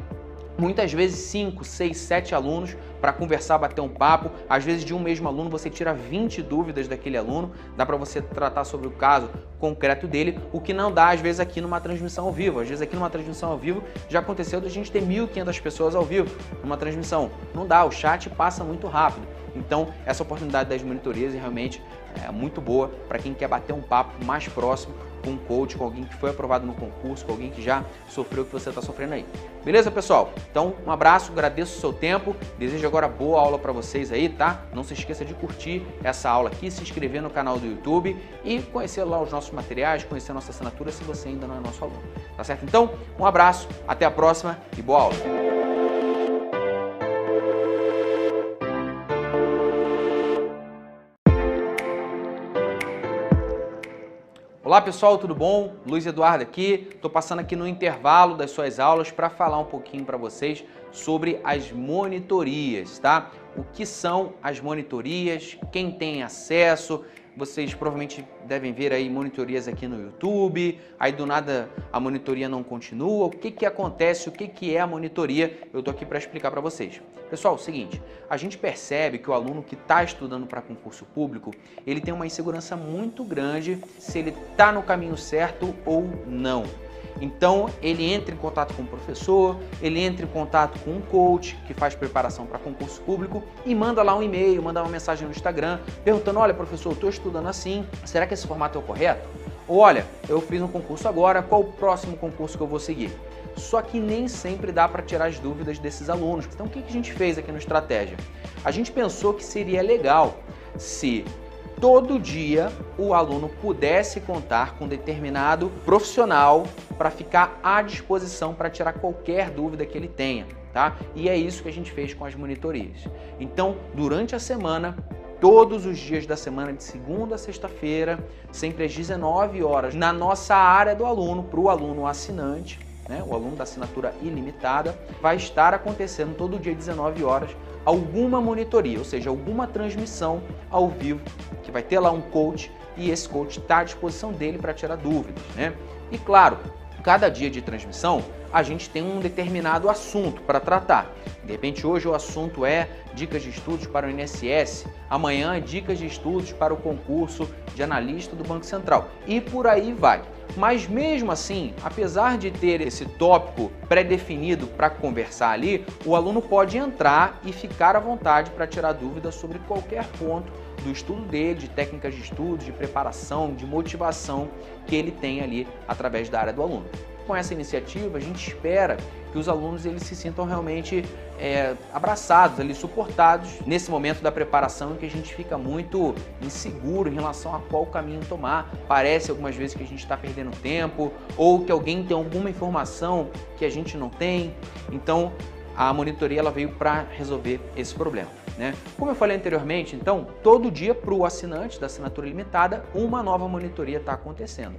Speaker 2: muitas vezes 5, 6, 7 alunos para conversar, bater um papo. Às vezes de um mesmo aluno você tira 20 dúvidas daquele aluno, dá para você tratar sobre o caso concreto dele, o que não dá às vezes aqui numa transmissão ao vivo. Às vezes aqui numa transmissão ao vivo já aconteceu de a gente ter 1.500 pessoas ao vivo numa transmissão. Não dá, o chat passa muito rápido. Então, essa oportunidade das monitorias é realmente é, muito boa para quem quer bater um papo mais próximo com um coach, com alguém que foi aprovado no concurso, com alguém que já sofreu o que você está sofrendo aí. Beleza, pessoal? Então, um abraço, agradeço o seu tempo, desejo agora boa aula para vocês aí, tá? Não se esqueça de curtir essa aula aqui, se inscrever no canal do YouTube e conhecer lá os nossos materiais, conhecer a nossa assinatura se você ainda não é nosso aluno. Tá certo? Então, um abraço, até a próxima e boa aula! Olá pessoal, tudo bom? Luiz Eduardo aqui. Estou passando aqui no intervalo das suas aulas para falar um pouquinho para vocês sobre as monitorias, tá? O que são as monitorias, quem tem acesso, vocês provavelmente devem ver aí monitorias aqui no YouTube, aí do nada a monitoria não continua, o que que acontece, o que que é a monitoria, eu tô aqui para explicar para vocês. Pessoal, é o seguinte, a gente percebe que o aluno que está estudando para concurso público, ele tem uma insegurança muito grande se ele está no caminho certo ou não. Então ele entra em contato com o professor, ele entra em contato com um coach que faz preparação para concurso público e manda lá um e-mail, manda uma mensagem no Instagram perguntando: olha, professor, eu estou estudando assim, será que esse formato é o correto? Ou olha, eu fiz um concurso agora, qual o próximo concurso que eu vou seguir? Só que nem sempre dá para tirar as dúvidas desses alunos. Então o que a gente fez aqui no Estratégia? A gente pensou que seria legal se todo dia o aluno pudesse contar com determinado profissional para ficar à disposição para tirar qualquer dúvida que ele tenha, tá? E é isso que a gente fez com as monitorias. Então, durante a semana, todos os dias da semana, de segunda a sexta-feira, sempre às 19 horas, na nossa área do aluno, para o aluno assinante, né? o aluno da assinatura ilimitada, vai estar acontecendo todo dia 19 horas alguma monitoria, ou seja, alguma transmissão ao vivo, que vai ter lá um coach e esse coach está à disposição dele para tirar dúvidas, né? E claro, Cada dia de transmissão, a gente tem um determinado assunto para tratar. De repente, hoje o assunto é dicas de estudos para o INSS, amanhã, dicas de estudos para o concurso de analista do Banco Central e por aí vai. Mas mesmo assim, apesar de ter esse tópico pré-definido para conversar ali, o aluno pode entrar e ficar à vontade para tirar dúvidas sobre qualquer ponto do estudo dele, de técnicas de estudo, de preparação, de motivação que ele tem ali através da área do aluno. Com essa iniciativa, a gente espera que os alunos eles se sintam realmente é, abraçados, ali, suportados nesse momento da preparação em que a gente fica muito inseguro em relação a qual caminho tomar. Parece algumas vezes que a gente está perdendo tempo ou que alguém tem alguma informação que a gente não tem. Então, a monitoria ela veio para resolver esse problema. Né? Como eu falei anteriormente, então, todo dia para o assinante da assinatura limitada, uma nova monitoria está acontecendo.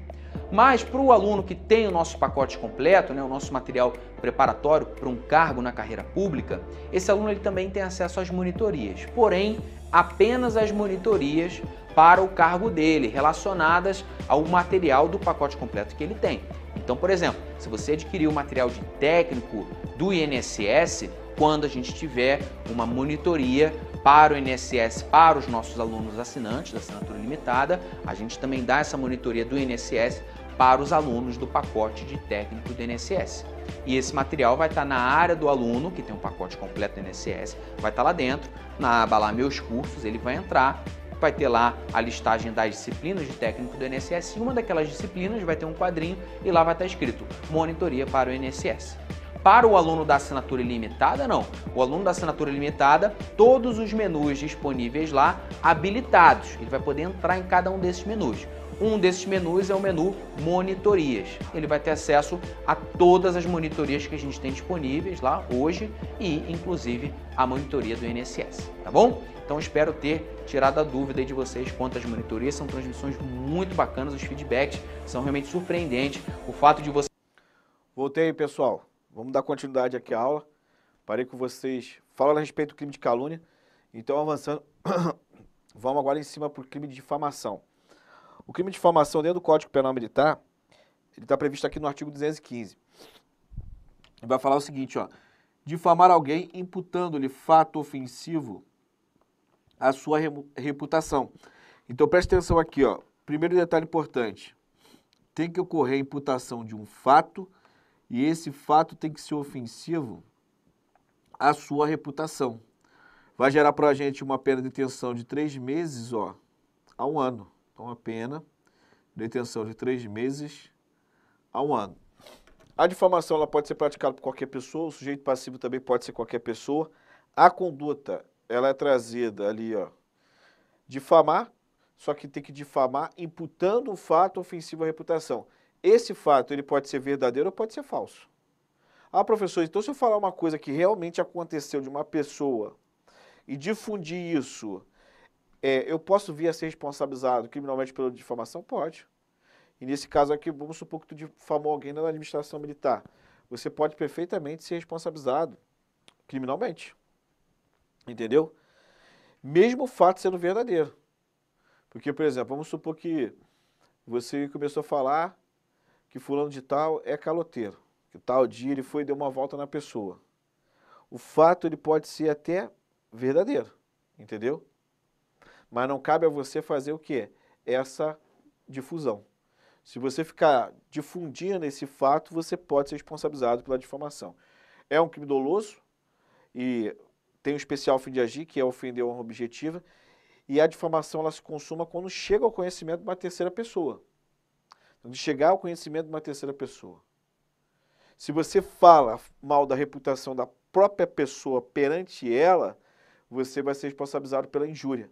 Speaker 2: Mas para o aluno que tem o nosso pacote completo, né, o nosso material preparatório para um cargo na carreira pública, esse aluno ele também tem acesso às monitorias, porém apenas às monitorias para o cargo dele, relacionadas ao material do pacote completo que ele tem. Então, por exemplo, se você adquirir o material de técnico do INSS, quando a gente tiver uma monitoria para o INSS, para os nossos alunos assinantes da assinatura limitada, a gente também dá essa monitoria do INSS para os alunos do pacote de técnico do INSS. E esse material vai estar na área do aluno, que tem um pacote completo do INSS, vai estar lá dentro, na aba lá Meus Cursos, ele vai entrar, vai ter lá a listagem das disciplinas de técnico do INSS e uma daquelas disciplinas vai ter um quadrinho e lá vai estar escrito Monitoria para o INSS. Para o aluno da assinatura ilimitada, não. O aluno da assinatura ilimitada, todos os menus disponíveis lá habilitados. Ele vai poder entrar em cada um desses menus. Um desses menus é o menu monitorias. Ele vai ter acesso a todas as monitorias que a gente tem disponíveis lá hoje e inclusive a monitoria do INSS, tá bom? Então espero ter tirado a dúvida de vocês quanto às monitorias, são transmissões muito bacanas, os feedbacks são realmente surpreendentes. O fato de você Voltei, pessoal. Vamos dar
Speaker 1: continuidade aqui à aula. Parei com vocês. Fala a respeito do crime de calúnia. Então, avançando, vamos agora em cima para o crime de difamação. O crime de difamação dentro do Código Penal Militar, ele está previsto aqui no artigo 215. Ele vai falar o seguinte, ó. Difamar alguém imputando-lhe fato ofensivo à sua reputação. Então, preste atenção aqui, ó. Primeiro detalhe importante. Tem que ocorrer a imputação de um fato ofensivo e esse fato tem que ser ofensivo à sua reputação. Vai gerar para a gente uma pena de detenção de três meses ó, a um ano. Então, a pena de detenção de três meses a um ano. A difamação ela pode ser praticada por qualquer pessoa, o sujeito passivo também pode ser qualquer pessoa. A conduta ela é trazida ali, ó, difamar, só que tem que difamar imputando o fato ofensivo à reputação esse fato ele pode ser verdadeiro ou pode ser falso. Ah, professor, então se eu falar uma coisa que realmente aconteceu de uma pessoa e difundir isso, é, eu posso vir a ser responsabilizado criminalmente pela difamação? Pode. E nesse caso aqui, vamos supor que tu difamou alguém na administração militar. Você pode perfeitamente ser responsabilizado criminalmente. Entendeu? Mesmo o fato sendo verdadeiro. Porque, por exemplo, vamos supor que você começou a falar que fulano de tal é caloteiro, que tal dia ele foi e deu uma volta na pessoa. O fato ele pode ser até verdadeiro, entendeu? Mas não cabe a você fazer o que? Essa difusão. Se você ficar difundindo esse fato, você pode ser responsabilizado pela difamação. É um crime doloso e tem um especial fim de agir, que é ofender a honra objetiva, e a difamação ela se consuma quando chega ao conhecimento de uma terceira pessoa de chegar ao conhecimento de uma terceira pessoa. Se você fala mal da reputação da própria pessoa perante ela, você vai ser responsabilizado pela injúria.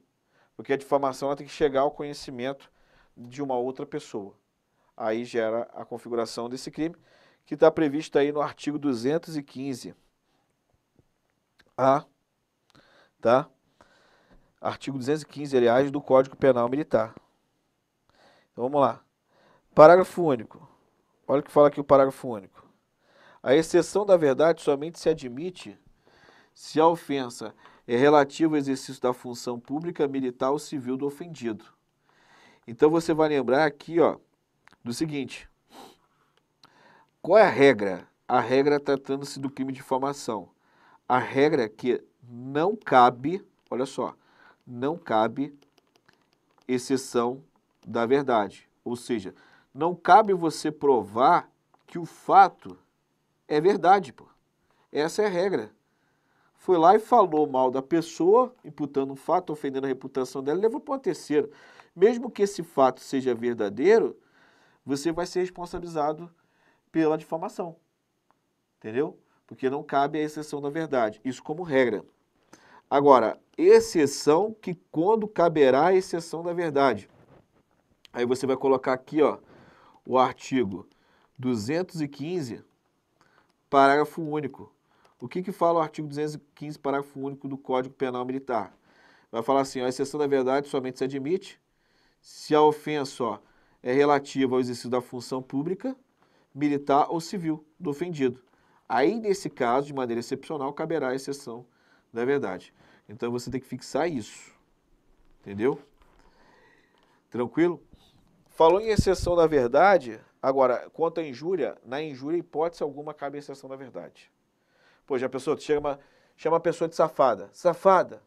Speaker 1: Porque a difamação tem que chegar ao conhecimento de uma outra pessoa. Aí gera a configuração desse crime, que está previsto aí no artigo 215. A, tá? Artigo 215, aliás, do Código Penal Militar. Então vamos lá. Parágrafo único. Olha o que fala aqui o parágrafo único. A exceção da verdade somente se admite se a ofensa é relativa ao exercício da função pública, militar ou civil do ofendido. Então você vai lembrar aqui, ó, do seguinte: qual é a regra? A regra tratando-se do crime de difamação. A regra é que não cabe, olha só, não cabe exceção da verdade. Ou seja, não cabe você provar que o fato é verdade, pô. Essa é a regra. Foi lá e falou mal da pessoa, imputando um fato, ofendendo a reputação dela, levou para uma terceira. Mesmo que esse fato seja verdadeiro, você vai ser responsabilizado pela difamação. Entendeu? Porque não cabe a exceção da verdade. Isso como regra. Agora, exceção que quando caberá a exceção da verdade. Aí você vai colocar aqui, ó, o artigo 215, parágrafo único. O que, que fala o artigo 215, parágrafo único do Código Penal Militar? Vai falar assim, ó, a exceção da verdade somente se admite se a ofensa ó, é relativa ao exercício da função pública, militar ou civil do ofendido. Aí, nesse caso, de maneira excepcional, caberá a exceção da verdade. Então, você tem que fixar isso. Entendeu? Tranquilo? Falou em exceção da verdade, agora, quanto à injúria, na injúria, hipótese alguma, cabe exceção da verdade. Pois a pessoa chama, chama a pessoa de safada. Safada.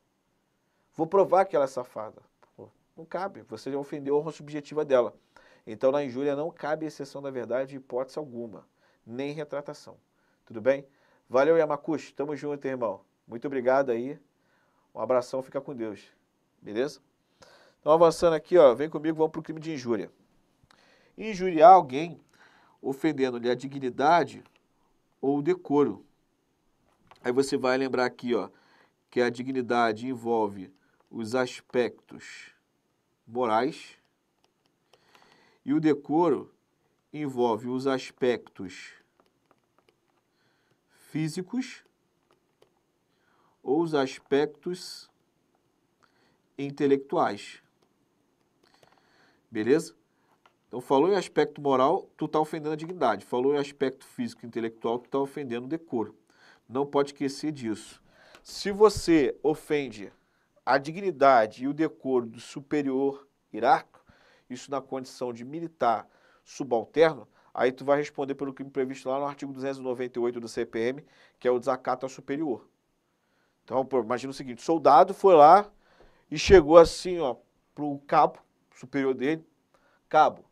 Speaker 1: Vou provar que ela é safada. Pô, não cabe, você ofendeu a honra subjetiva dela. Então, na injúria não cabe exceção da verdade, hipótese alguma, nem retratação. Tudo bem? Valeu, Yamakushi. Tamo junto, irmão. Muito obrigado aí. Um abração, fica com Deus. Beleza? Então, avançando aqui, ó, vem comigo, vamos para o crime de injúria injuriar alguém, ofendendo-lhe a dignidade ou o decoro. Aí você vai lembrar aqui, ó, que a dignidade envolve os aspectos morais e o decoro envolve os aspectos físicos ou os aspectos intelectuais. Beleza? Então, falou em aspecto moral, tu está ofendendo a dignidade. Falou em aspecto físico e intelectual, tu está ofendendo o decoro. Não pode esquecer disso. Se você ofende a dignidade e o decoro do superior hierárquico, isso na condição de militar subalterno, aí tu vai responder pelo crime previsto lá no artigo 298 do CPM, que é o desacato ao superior. Então, pô, imagina o seguinte, soldado foi lá e chegou assim, ó, pro cabo superior dele, cabo,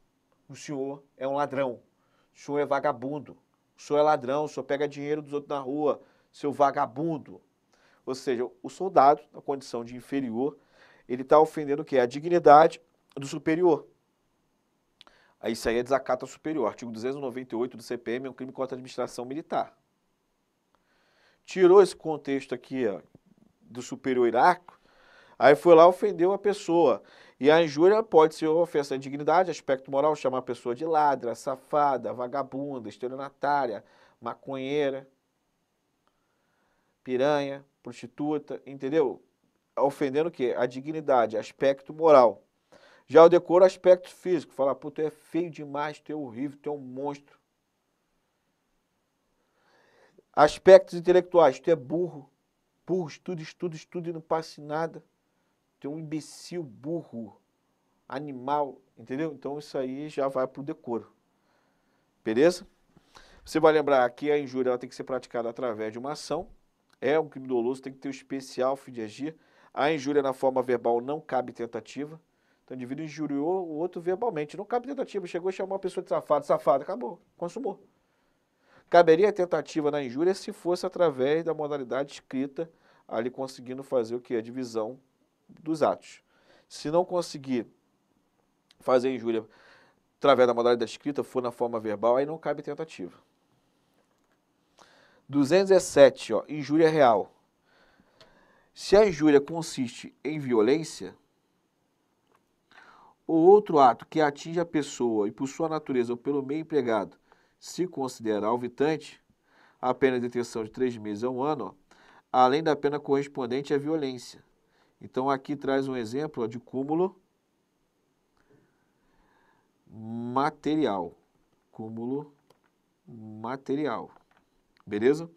Speaker 1: o senhor é um ladrão, o senhor é vagabundo, o senhor é ladrão, o senhor pega dinheiro dos outros na rua, seu vagabundo. Ou seja, o soldado, na condição de inferior, ele está ofendendo o que? A dignidade do superior. Aí isso aí é desacato ao superior. Artigo 298 do CPM é um crime contra a administração militar. Tirou esse contexto aqui ó, do superior hierárquico, Aí foi lá ofendeu a pessoa. E a injúria pode ser ofensa à dignidade, aspecto moral, chamar a pessoa de ladra, safada, vagabunda, estelionatária, maconheira, piranha, prostituta, entendeu? Ofendendo o quê? A dignidade, aspecto moral. Já o decoro, aspecto físico. Falar, pô, tu é feio demais, tu é horrível, tu é um monstro. Aspectos intelectuais, tu é burro. Burro, estuda, estuda, estuda e não passa nada tem um imbecil burro, animal, entendeu? Então isso aí já vai para o decoro. Beleza? Você vai lembrar que a injúria ela tem que ser praticada através de uma ação. É um crime doloso, tem que ter o um especial fim de agir. A injúria na forma verbal não cabe tentativa. Então o indivíduo injuriou o outro verbalmente. Não cabe tentativa. Chegou a chamar uma pessoa de safado, safado, acabou, consumou. Caberia tentativa na injúria se fosse através da modalidade escrita, ali conseguindo fazer o que? A divisão dos atos. Se não conseguir fazer injúria através da modalidade da escrita, for na forma verbal, aí não cabe tentativa. 217, ó, injúria real. Se a injúria consiste em violência ou outro ato que atinge a pessoa e por sua natureza ou pelo meio empregado se considerar alvitante, a pena de detenção de três meses a um ano, ó, além da pena correspondente à violência então aqui traz um exemplo de cúmulo material. Cúmulo material. Beleza?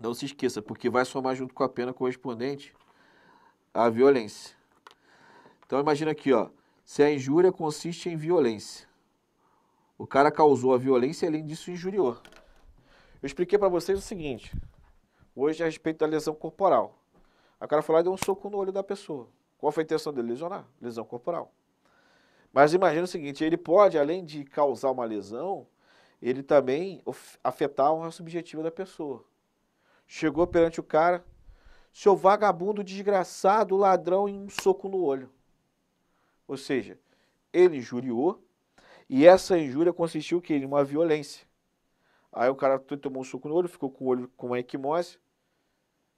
Speaker 1: Não se esqueça, porque vai somar junto com a pena correspondente à violência. Então imagina aqui, ó, se a injúria consiste em violência. O cara causou a violência e além disso injuriou. Eu expliquei para vocês o seguinte, hoje a respeito da lesão corporal. O cara foi lá e deu um soco no olho da pessoa. Qual foi a intenção dele? Lesionar, lesão corporal. Mas imagina o seguinte, ele pode, além de causar uma lesão, ele também afetar uma subjetiva da pessoa. Chegou perante o cara, seu vagabundo desgraçado, ladrão, em um soco no olho. Ou seja, ele injuriou e essa injúria consistiu que em uma violência. Aí o cara tomou um soco no olho, ficou com o olho com uma equimose,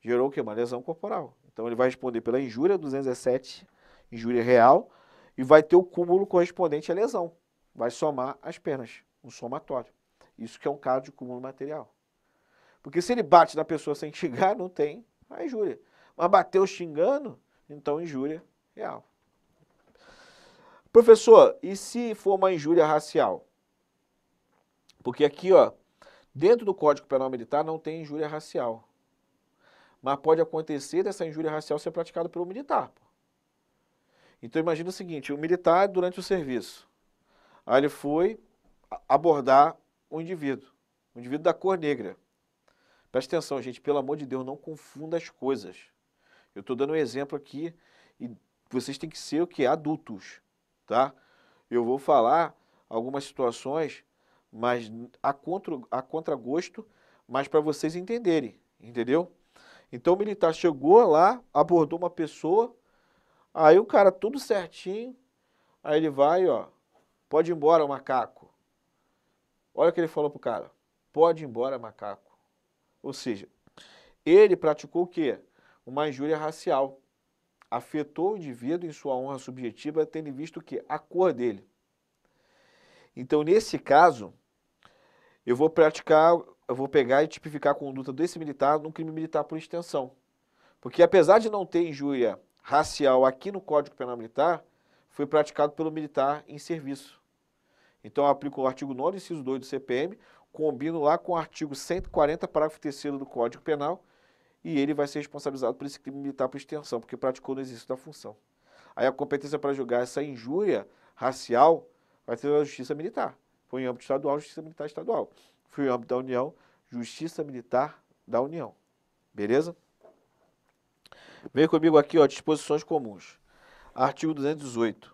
Speaker 1: gerou o quê? Uma lesão corporal. Então ele vai responder pela injúria, 217, injúria real, e vai ter o cúmulo correspondente à lesão. Vai somar as penas, um somatório. Isso que é um caso de cúmulo material. Porque se ele bate na pessoa sem xingar, não tem a injúria. Mas bateu xingando, então injúria real. Professor, e se for uma injúria racial? Porque aqui, ó, dentro do Código Penal Militar não tem injúria racial. Mas pode acontecer dessa injúria racial ser praticada pelo militar. Pô. Então imagina o seguinte, o militar durante o serviço, aí ele foi abordar um indivíduo, um indivíduo da cor negra. Presta atenção, gente, pelo amor de Deus, não confunda as coisas. Eu estou dando um exemplo aqui e vocês têm que ser o que? Adultos, tá? Eu vou falar algumas situações, mas a, contra, a contragosto, mas para vocês entenderem, entendeu? Então o militar chegou lá, abordou uma pessoa, aí o cara tudo certinho, aí ele vai, ó, pode ir embora, macaco. Olha o que ele falou pro cara, pode ir embora, macaco. Ou seja, ele praticou o quê? Uma injúria racial. Afetou o indivíduo em sua honra subjetiva, tendo visto o quê? A cor dele. Então, nesse caso, eu vou praticar eu vou pegar e tipificar a conduta desse militar num crime militar por extensão. Porque apesar de não ter injúria racial aqui no Código Penal Militar, foi praticado pelo militar em serviço. Então eu aplico o artigo 9, inciso 2 do CPM, combino lá com o artigo 140, parágrafo 3 do Código Penal, e ele vai ser responsabilizado por esse crime militar por extensão, porque praticou no exercício da função. Aí a competência para julgar essa injúria racial vai ser a Justiça Militar, foi em âmbito estadual, Justiça Militar Estadual. Fui âmbito da União, Justiça Militar da União. Beleza? Vem comigo aqui, ó, disposições comuns. Artigo 218.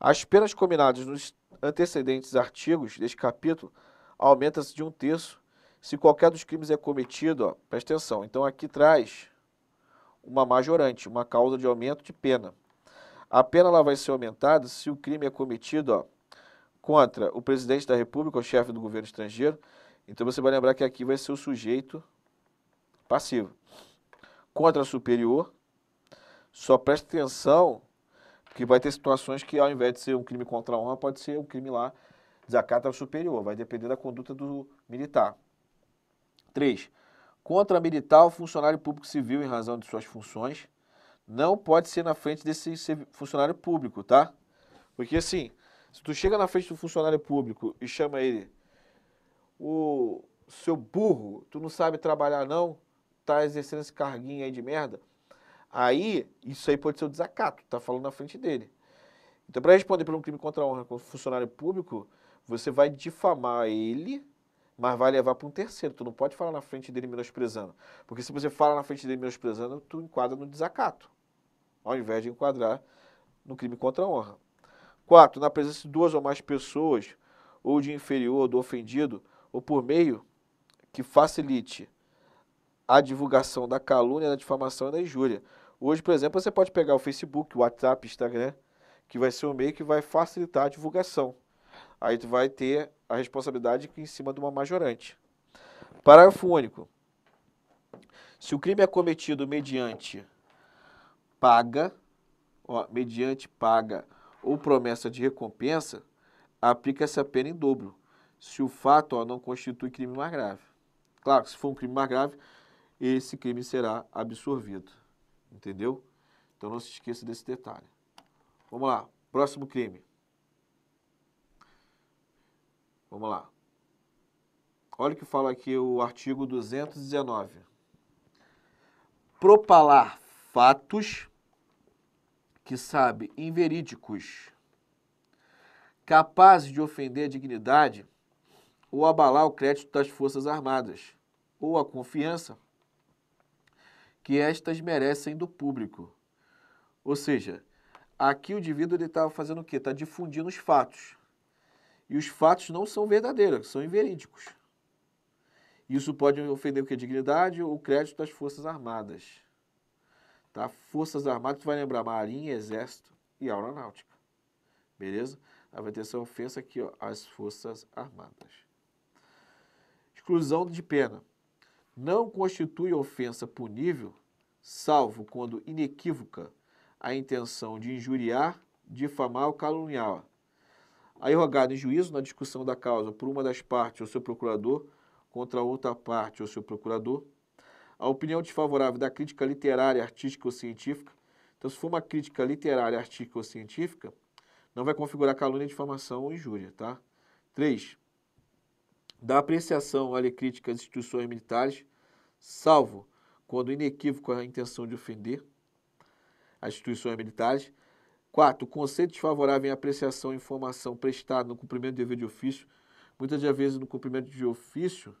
Speaker 1: As penas combinadas nos antecedentes artigos deste capítulo aumentam se de um terço se qualquer dos crimes é cometido, ó, presta atenção, então aqui traz uma majorante, uma causa de aumento de pena. A pena ela vai ser aumentada se o crime é cometido ó, contra o presidente da República, o chefe do governo estrangeiro. Então você vai lembrar que aqui vai ser o sujeito passivo. Contra superior, só preste atenção, porque vai ter situações que ao invés de ser um crime contra a honra, pode ser um crime lá desacato ao superior, vai depender da conduta do militar. 3. Contra militar ou funcionário público civil em razão de suas funções, não pode ser na frente desse funcionário público, tá? Porque assim, se tu chega na frente do funcionário público e chama ele, o seu burro, tu não sabe trabalhar não, tá exercendo esse carguinho aí de merda, aí isso aí pode ser o um desacato, tá falando na frente dele. Então, para responder por um crime contra a honra com funcionário público, você vai difamar ele, mas vai levar para um terceiro. Tu não pode falar na frente dele menosprezando. Porque se você fala na frente dele menosprezando, tu enquadra no desacato, ao invés de enquadrar no crime contra a honra. 4. na presença de duas ou mais pessoas, ou de inferior do ofendido, ou por meio que facilite a divulgação da calúnia, da difamação e da injúria. Hoje, por exemplo, você pode pegar o Facebook, o WhatsApp, Instagram, que vai ser o um meio que vai facilitar a divulgação. Aí tu vai ter a responsabilidade em cima de uma majorante. Parágrafo único. Se o crime é cometido mediante paga, ó, mediante paga ou promessa de recompensa, aplica-se a pena em dobro, se o fato ó, não constitui crime mais grave. Claro se for um crime mais grave, esse crime será absorvido. Entendeu? Então não se esqueça desse detalhe. Vamos lá, próximo crime. Vamos lá. Olha o que fala aqui o artigo 219. Propalar fatos que sabe, inverídicos, capazes de ofender a dignidade ou abalar o crédito das Forças Armadas ou a confiança que estas merecem do público. Ou seja, aqui o indivíduo está fazendo o quê? Está difundindo os fatos. E os fatos não são verdadeiros, são inverídicos. Isso pode ofender o que? Dignidade ou o crédito das Forças Armadas. Tá? Forças Armadas, tu vai lembrar Marinha, Exército e Aeronáutica. Beleza? Vai ter essa ofensa aqui, ó, as Forças Armadas. Exclusão de pena. Não constitui ofensa punível, salvo quando inequívoca, a intenção de injuriar, difamar ou caluniar. Aí rogado em juízo na discussão da causa por uma das partes ou seu procurador contra outra parte ou seu procurador, a opinião desfavorável da crítica literária, artística ou científica. Então, se for uma crítica literária, artística ou científica, não vai configurar calúnia, difamação ou injúria, tá? 3. Da apreciação, à crítica às instituições militares, salvo quando inequívoco a intenção de ofender as instituições militares. 4. Conceito desfavorável em apreciação e informação prestada no cumprimento do dever de ofício. Muitas das vezes, no cumprimento de ofício,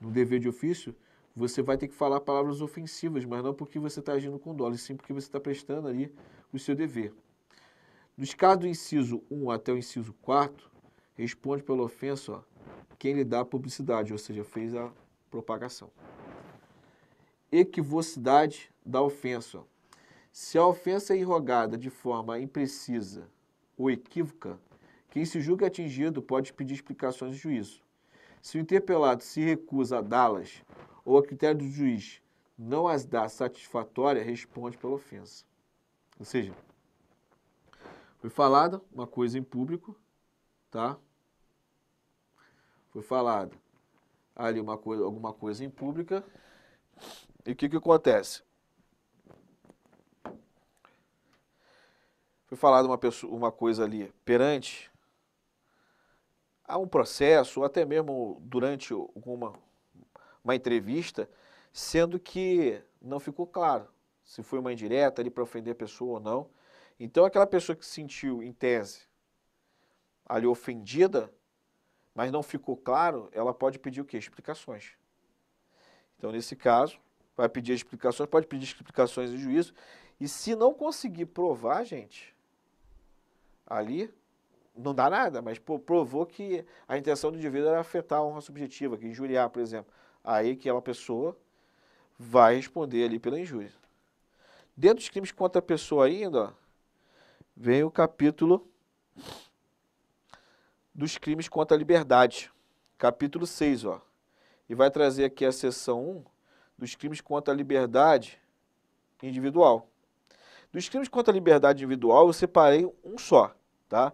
Speaker 1: no dever de ofício, você vai ter que falar palavras ofensivas, mas não porque você está agindo com dólar, sim porque você está prestando ali o seu dever. Nos casos do inciso 1 até o inciso 4, responde pela ofensa ó, quem lhe dá a publicidade, ou seja, fez a propagação. Equivocidade da ofensa. Ó. Se a ofensa é irrogada de forma imprecisa ou equívoca, quem se julga atingido pode pedir explicações de juízo. Se o interpelado se recusa a dá-las, ou a critério do juiz não as dá satisfatória, responde pela ofensa. Ou seja, foi falada uma coisa em público, tá? Foi falada ali uma coisa, alguma coisa em pública. E o que, que acontece? Foi falada uma, pessoa, uma coisa ali perante a um processo, ou até mesmo durante alguma uma entrevista, sendo que não ficou claro se foi uma indireta ali para ofender a pessoa ou não. Então, aquela pessoa que se sentiu, em tese, ali ofendida, mas não ficou claro, ela pode pedir o quê? Explicações. Então, nesse caso, vai pedir explicações, pode pedir explicações do juízo. E se não conseguir provar, gente, ali não dá nada, mas provou que a intenção do indivíduo era afetar a honra subjetiva, que injuriar, por exemplo aí aquela pessoa vai responder ali pela injúria. Dentro dos crimes contra a pessoa ainda, ó, vem o capítulo dos crimes contra a liberdade, capítulo 6, ó. E vai trazer aqui a seção 1 dos crimes contra a liberdade individual. Dos crimes contra a liberdade individual, eu separei um só, tá?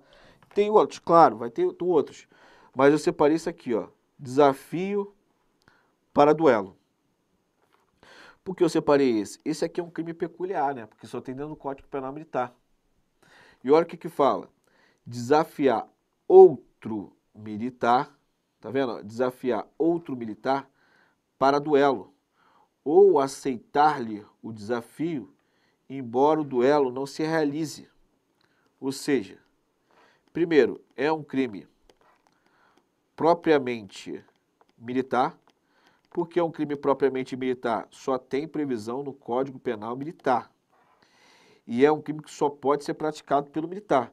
Speaker 1: Tem outros, claro, vai ter outros. Mas eu separei isso aqui, ó. Desafio para duelo. Por que eu separei esse? Esse aqui é um crime peculiar, né? Porque só tem dentro do Código Penal Militar. E olha o que, que fala. Desafiar outro militar, tá vendo? Desafiar outro militar para duelo ou aceitar-lhe o desafio, embora o duelo não se realize. Ou seja, primeiro, é um crime propriamente militar, porque é um crime propriamente militar, só tem previsão no Código Penal Militar. E é um crime que só pode ser praticado pelo militar.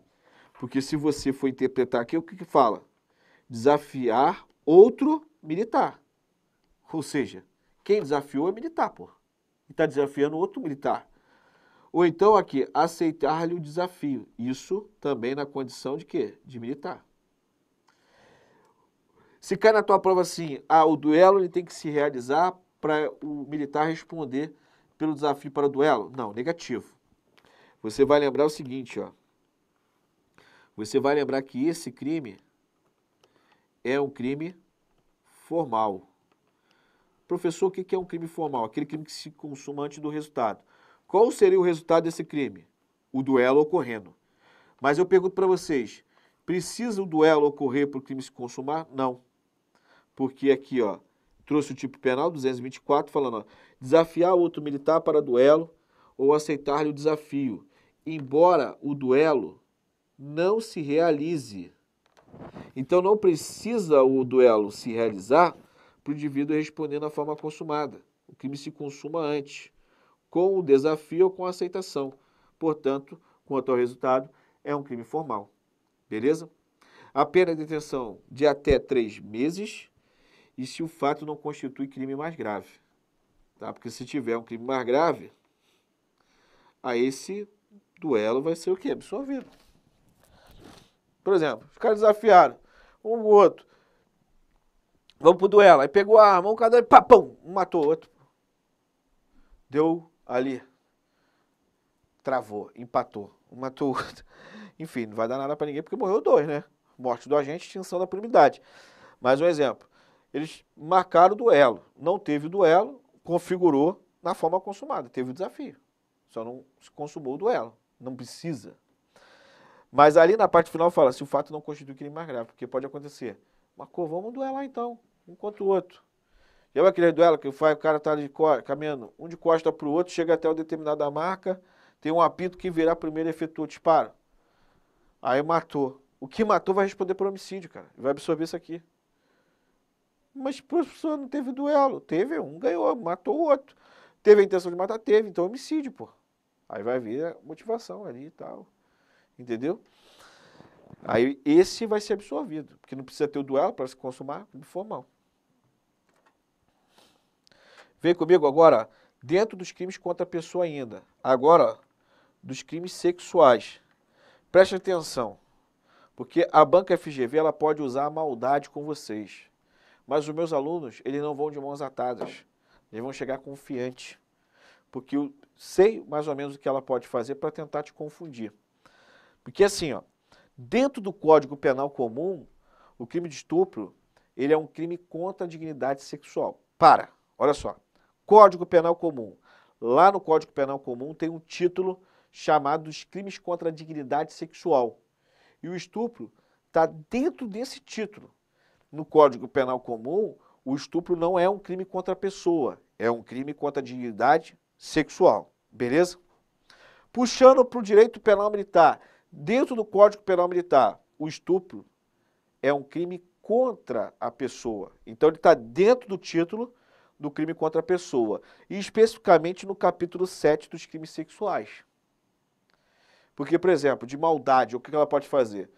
Speaker 1: Porque se você for interpretar aqui, o que, que fala? Desafiar outro militar. Ou seja, quem desafiou é militar, pô. E está desafiando outro militar. Ou então aqui, aceitar-lhe o desafio. Isso também na condição de quê? De militar. Se cai na tua prova assim, ah, o duelo ele tem que se realizar para o militar responder pelo desafio para o duelo? Não, negativo. Você vai lembrar o seguinte, ó. Você vai lembrar que esse crime é um crime formal. Professor, o que é um crime formal? Aquele crime que se consuma antes do resultado. Qual seria o resultado desse crime? O duelo ocorrendo. Mas eu pergunto para vocês, precisa o duelo ocorrer para o crime se consumar? Não porque aqui, ó, trouxe o tipo penal 224 falando, ó, desafiar outro militar para duelo ou aceitar-lhe o desafio, embora o duelo não se realize. Então não precisa o duelo se realizar para o indivíduo responder na forma consumada. O crime se consuma antes, com o desafio ou com a aceitação. Portanto, quanto ao resultado, é um crime formal. Beleza? A pena de detenção de até três meses e se o fato não constitui crime mais grave. Tá? Porque se tiver um crime mais grave, aí esse duelo vai ser o quê? Absorvido. Por exemplo, os caras desafiaram um ou outro. Vamos pro duelo. Aí pegou a arma, um cada papão, um matou o outro. Deu ali. Travou, empatou. Um matou o outro. Enfim, não vai dar nada para ninguém porque morreu dois, né? Morte do agente, extinção da primidade. Mais um exemplo eles marcaram o duelo. Não teve o duelo, configurou na forma consumada, teve o desafio. Só não se consumou o duelo. Não precisa. Mas ali na parte final fala, se o fato não constitui crime mais grave, porque pode acontecer. Marcou, vamos duelar então, um contra o outro. Já vai é aquele duelo que o cara está caminhando um de costa para o outro, chega até uma determinada marca, tem um apito que virá primeiro e efetua o disparo. Aí matou. O que matou vai responder por homicídio, cara. Vai absorver isso aqui. Mas por pessoa não teve duelo. Teve, um ganhou, matou o outro. Teve a intenção de matar, teve, então é homicídio, pô. Aí vai vir a motivação ali e tal. Entendeu? Aí esse vai ser absorvido, porque não precisa ter o duelo para se consumar, crime formal. Vem comigo agora, dentro dos crimes contra a pessoa ainda. Agora, dos crimes sexuais. Preste atenção, porque a banca FGV ela pode usar a maldade com vocês. Mas os meus alunos, eles não vão de mãos atadas. Eles vão chegar confiante. Porque eu sei mais ou menos o que ela pode fazer para tentar te confundir. Porque assim, ó, dentro do Código Penal Comum, o crime de estupro, ele é um crime contra a dignidade sexual. Para, olha só. Código Penal Comum. Lá no Código Penal Comum tem um título chamado os crimes contra a dignidade sexual. E o estupro está dentro desse título. No Código Penal Comum, o estupro não é um crime contra a pessoa, é um crime contra a dignidade sexual. Beleza? Puxando para o direito penal militar. Dentro do Código Penal Militar, o estupro é um crime contra a pessoa. Então, ele está dentro do título do crime contra a pessoa, e especificamente no capítulo 7 dos crimes sexuais. Porque, por exemplo, de maldade, o que ela pode fazer?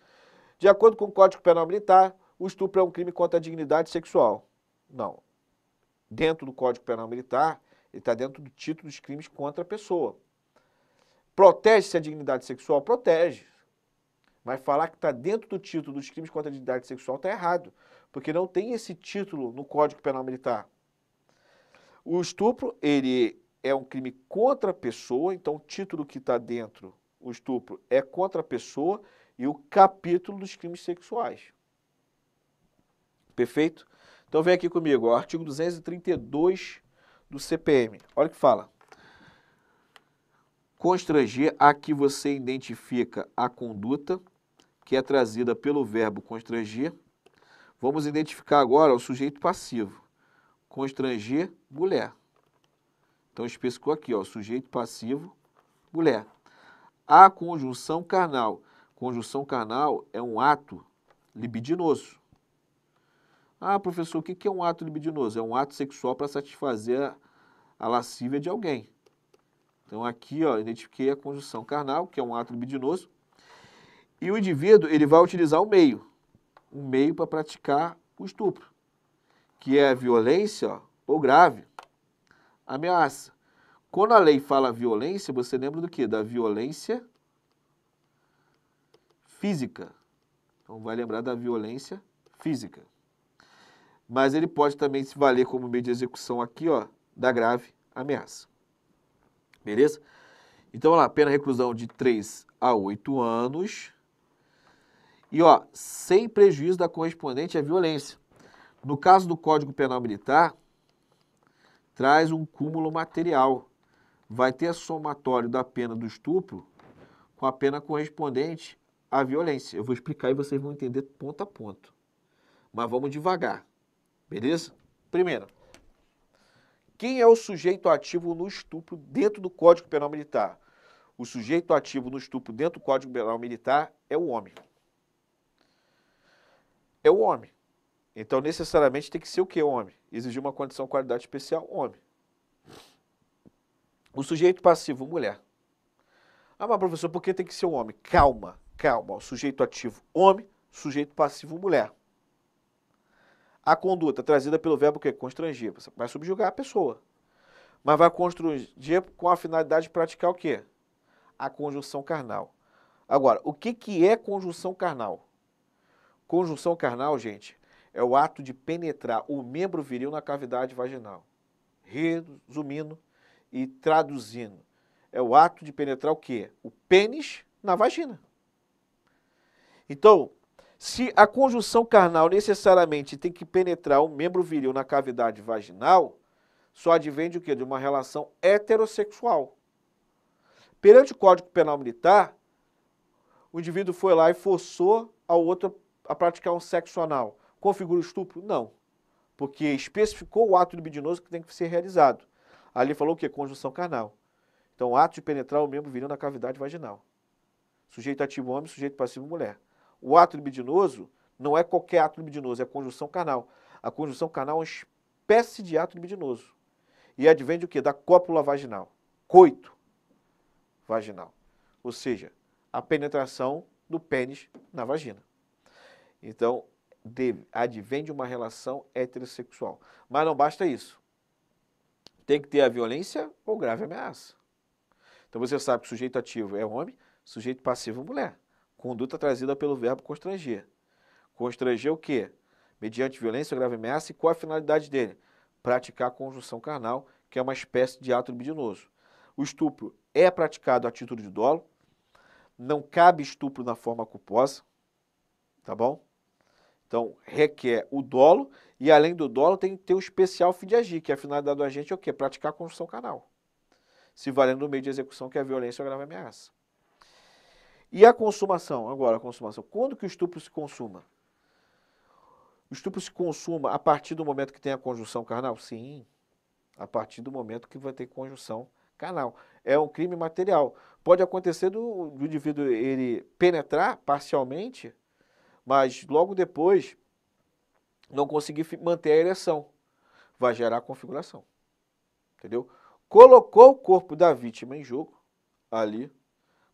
Speaker 1: De acordo com o Código Penal Militar, o estupro é um crime contra a dignidade sexual. Não. Dentro do Código Penal Militar, ele está dentro do título dos crimes contra a pessoa. Protege-se a dignidade sexual? Protege. Mas falar que está dentro do título dos crimes contra a dignidade sexual está errado, porque não tem esse título no Código Penal Militar. O estupro, ele é um crime contra a pessoa, então o título que está dentro, o estupro, é contra a pessoa e o capítulo dos crimes sexuais. Perfeito? Então vem aqui comigo, ó, artigo 232 do CPM. Olha o que fala. Constranger a que você identifica a conduta que é trazida pelo verbo constranger. Vamos identificar agora o sujeito passivo. Constranger, mulher. Então especificou aqui, ó, sujeito passivo, mulher. A conjunção carnal. Conjunção carnal é um ato libidinoso. Ah, professor, o que é um ato libidinoso? É um ato sexual para satisfazer a lascívia de alguém. Então aqui, ó, identifiquei a conjunção carnal, que é um ato libidinoso. E o indivíduo, ele vai utilizar o um meio, um meio para praticar o estupro, que é a violência ó, ou grave ameaça. Quando a lei fala violência, você lembra do que? Da violência física. Então vai lembrar da violência física mas ele pode também se valer como meio de execução aqui, ó, da grave ameaça. Beleza? Então, vamos lá, pena reclusão de 3 a 8 anos. E, ó, sem prejuízo da correspondente à violência. No caso do Código Penal Militar, traz um cúmulo material. Vai ter somatório da pena do estupro com a pena correspondente à violência. Eu vou explicar e vocês vão entender ponto a ponto. Mas vamos devagar. Beleza? Primeiro, quem é o sujeito ativo no estupro dentro do Código Penal Militar? O sujeito ativo no estupro dentro do Código Penal Militar é o homem. É o homem. Então, necessariamente, tem que ser o que, homem? Exigir uma condição qualidade especial, homem. O sujeito passivo, mulher. Ah, mas professor, por que tem que ser um homem? Calma, calma. O sujeito ativo, homem. Sujeito passivo, mulher a conduta trazida pelo verbo que constranger, vai subjugar a pessoa. Mas vai constranger com a finalidade de praticar o quê? A conjunção carnal. Agora, o que, que é conjunção carnal? Conjunção carnal, gente, é o ato de penetrar o membro viril na cavidade vaginal. Resumindo e traduzindo, é o ato de penetrar o quê? O pênis na vagina. Então, se a conjunção carnal necessariamente tem que penetrar o um membro viril na cavidade vaginal, só advém de o quê? De uma relação heterossexual. Perante o Código Penal Militar, o indivíduo foi lá e forçou o outro a praticar um sexo anal. Configura o estupro? Não. Porque especificou o ato libidinoso que tem que ser realizado. Ali falou o quê? Conjunção carnal. Então, ato de penetrar o membro viril na cavidade vaginal. Sujeito ativo homem, sujeito passivo mulher. O ato libidinoso não é qualquer ato libidinoso, é a conjunção carnal. A conjunção carnal é uma espécie de ato libidinoso. E advém do que? Da cópula vaginal, coito vaginal. Ou seja, a penetração do pênis na vagina. Então, deve, advém de uma relação heterossexual. Mas não basta isso. Tem que ter a violência ou grave ameaça. Então você sabe que o sujeito ativo é homem, sujeito passivo é mulher. Conduta trazida pelo verbo constranger. Constranger o quê? Mediante violência ou grave ameaça, e qual a finalidade dele? Praticar conjunção carnal, que é uma espécie de ato libidinoso. O estupro é praticado a título de dolo, não cabe estupro na forma culposa, tá bom? Então, requer o dolo, e além do dolo, tem que ter o especial fim de agir, que é a finalidade do agente é o quê? Praticar a construção canal, se valendo o meio de execução, que é a violência ou a grave ameaça. E a consumação, agora a consumação. Quando que o estupro se consuma? O estupro se consuma a partir do momento que tem a conjunção carnal? Sim, a partir do momento que vai ter conjunção carnal. É um crime material. Pode acontecer do, do indivíduo ele penetrar parcialmente, mas logo depois não conseguir manter a ereção. Vai gerar configuração. Entendeu? Colocou o corpo da vítima em jogo, ali,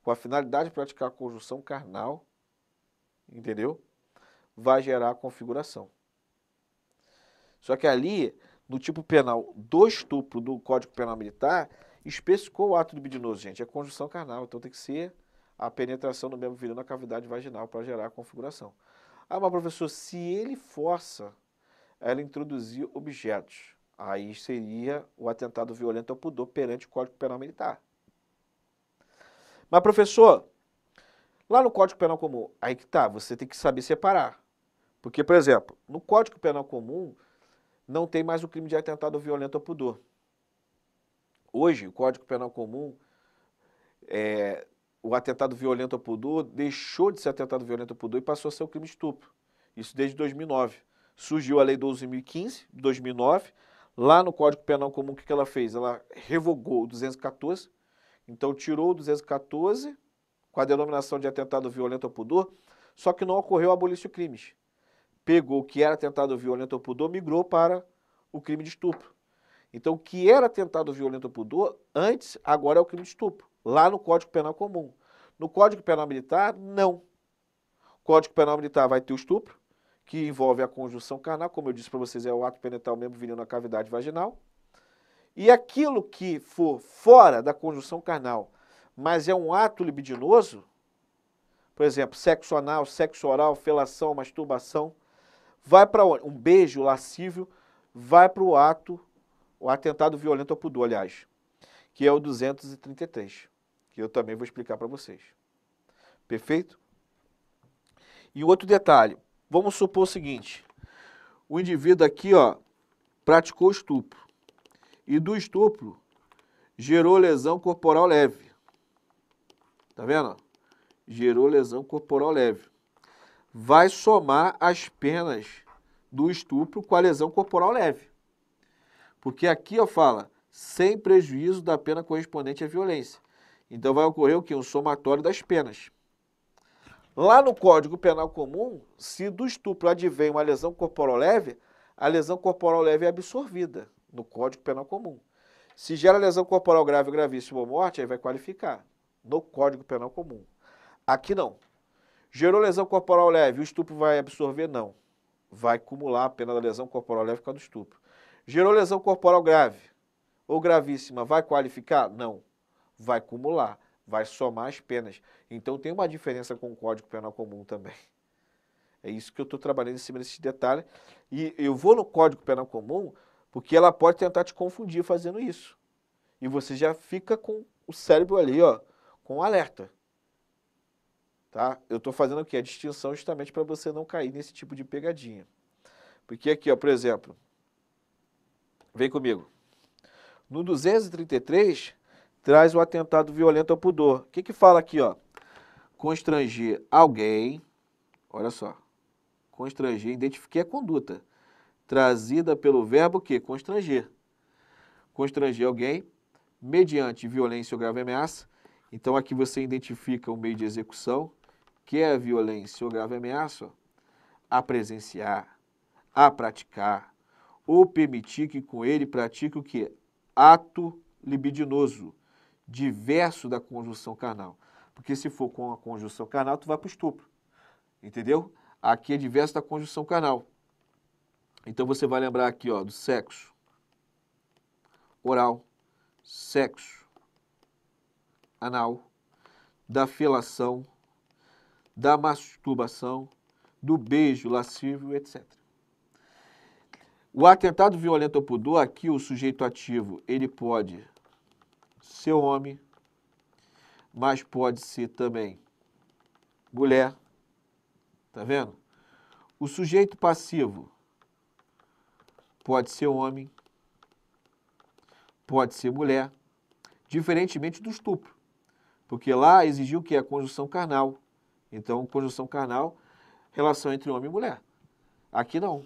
Speaker 1: com a finalidade de praticar a conjunção carnal, entendeu? Vai gerar a configuração. Só que ali, no tipo penal do estupro do Código Penal Militar, especificou o ato libidinoso, gente, é conjunção carnal, então tem que ser a penetração do mesmo viril na cavidade vaginal para gerar a configuração. Ah, mas professor, se ele força ela introduzir objetos, aí seria o atentado violento ao pudor perante o Código Penal Militar. Mas, professor, lá no Código Penal Comum, aí que tá, você tem que saber separar. Porque, por exemplo, no Código Penal Comum não tem mais o crime de atentado violento ao pudor. Hoje, o Código Penal Comum, é, o atentado violento ao pudor deixou de ser atentado violento ao pudor e passou a ser o crime de estupro. Isso desde 2009. Surgiu a Lei 12.015, 2009. Lá no Código Penal Comum, o que ela fez? Ela revogou o 214, então tirou o 214 com a denominação de atentado violento ao pudor, só que não ocorreu abolição de crimes. Pegou o que era atentado violento ao pudor, migrou para o crime de estupro. Então o que era atentado violento ao pudor antes, agora é o crime de estupro, lá no Código Penal Comum. No Código Penal Militar, não. O Código Penal Militar vai ter o estupro, que envolve a conjunção carnal, como eu disse para vocês, é o ato penetral mesmo vindo na cavidade vaginal. E aquilo que for fora da conjunção carnal, mas é um ato libidinoso, por exemplo, sexo anal, sexo oral, felação, masturbação, vai para um beijo lascivo, vai para o ato, o atentado violento ao pudor, aliás, que é o 233, que eu também vou explicar para vocês. Perfeito? E outro detalhe, vamos supor o seguinte: o indivíduo aqui, ó, praticou estupro e do estupro gerou lesão corporal leve. Tá vendo? Gerou lesão corporal leve. Vai somar as penas do estupro com a lesão corporal leve. Porque aqui eu fala sem prejuízo da pena correspondente à violência. Então vai ocorrer o que? Um somatório das penas. Lá no Código Penal Comum, se do estupro advém uma lesão corporal leve, a lesão corporal leve é absorvida no Código Penal Comum. Se gera lesão corporal grave, gravíssima ou morte, aí vai qualificar no Código Penal Comum. Aqui não. Gerou lesão corporal leve, o estupro vai absorver? Não. Vai acumular a pena da lesão corporal leve por causa do estupro. Gerou lesão corporal grave ou gravíssima, vai qualificar? Não. Vai acumular, vai somar as penas. Então tem uma diferença com o Código Penal Comum também. É isso que eu estou trabalhando em cima desse detalhe. E eu vou no Código Penal Comum porque ela pode tentar te confundir fazendo isso. E você já fica com o cérebro ali, ó, com alerta. Tá? Eu estou fazendo aqui a distinção justamente para você não cair nesse tipo de pegadinha. Porque aqui, ó, por exemplo, vem comigo. No 233, traz o atentado violento ao pudor. O que, que fala aqui? Ó? Constranger alguém, olha só, constranger, identifique a conduta trazida pelo verbo que? Constranger. Constranger alguém mediante violência ou grave ameaça. Então aqui você identifica o meio de execução, que é a violência ou grave ameaça, ó, a presenciar, a praticar, ou permitir que com ele pratique o que? Ato libidinoso, diverso da conjunção carnal. Porque se for com a conjunção carnal, tu vai para o estupro. Entendeu? Aqui é diverso da conjunção carnal. Então você vai lembrar aqui ó, do sexo oral, sexo anal, da felação, da masturbação, do beijo lascivo, etc. O atentado violento ao pudor, aqui o sujeito ativo, ele pode ser homem, mas pode ser também mulher. Tá vendo? O sujeito passivo, Pode ser homem, pode ser mulher, diferentemente do estupro, porque lá exigiu que a conjunção carnal. Então, conjunção carnal, relação entre homem e mulher. Aqui não.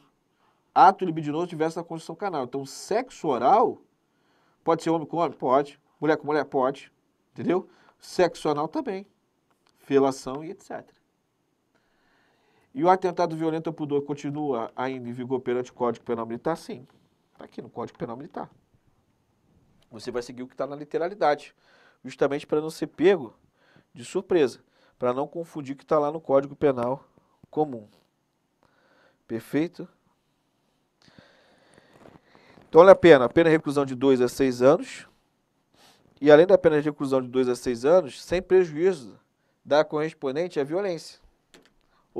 Speaker 1: Ato libidinoso diverso da conjunção carnal. Então, sexo oral pode ser homem com homem? Pode. Mulher com mulher? Pode. Entendeu? Sexo anal também. Felação e etc. E o atentado violento ao pudor continua ainda em vigor perante o Código Penal Militar? Sim. Está aqui no Código Penal Militar. Você vai seguir o que está na literalidade, justamente para não ser pego de surpresa, para não confundir o que está lá no Código Penal Comum. Perfeito? Então, olha a pena. A pena de reclusão de 2 a 6 anos. E além da pena de reclusão de 2 a 6 anos, sem prejuízo da correspondente à é violência.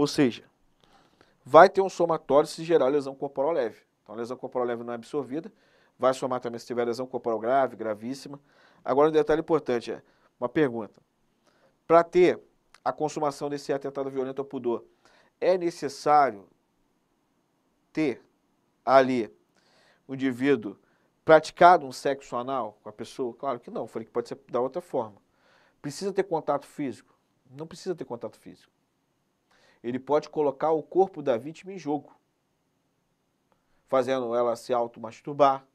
Speaker 1: Ou seja, vai ter um somatório se gerar lesão corporal leve. Então, a lesão corporal leve não é absorvida, vai somar também se tiver lesão corporal grave, gravíssima. Agora, um detalhe importante é uma pergunta. Para ter a consumação desse atentado violento ao pudor, é necessário ter ali o indivíduo praticado um sexo anal com a pessoa? Claro que não, falei que pode ser da outra forma. Precisa ter contato físico? Não precisa ter contato físico ele pode colocar o corpo da vítima em jogo, fazendo ela se automasturbar.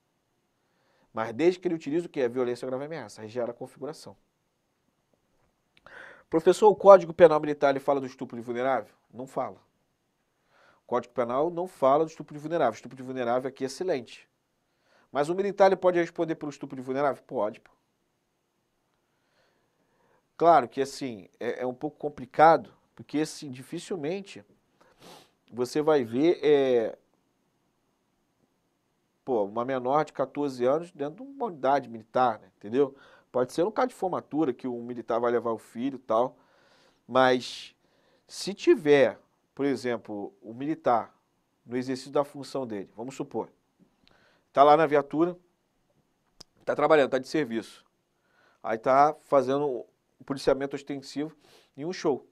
Speaker 1: Mas desde que ele utilize o que? A violência grave ameaça, aí gera a configuração. Professor, o Código Penal Militar ele fala do estupro de vulnerável? Não fala. O Código Penal não fala do estupro de vulnerável. estupro de vulnerável aqui é excelente. Mas o militar ele pode responder pelo estupro de vulnerável? Pode. Claro que assim, é, é um pouco complicado porque assim, dificilmente você vai ver é, pô, uma menor de 14 anos dentro de uma unidade militar, né? entendeu? Pode ser um caso de formatura que o militar vai levar o filho e tal, mas se tiver, por exemplo, o militar no exercício da função dele, vamos supor, está lá na viatura, está trabalhando, está de serviço, aí está fazendo policiamento ostensivo em um show.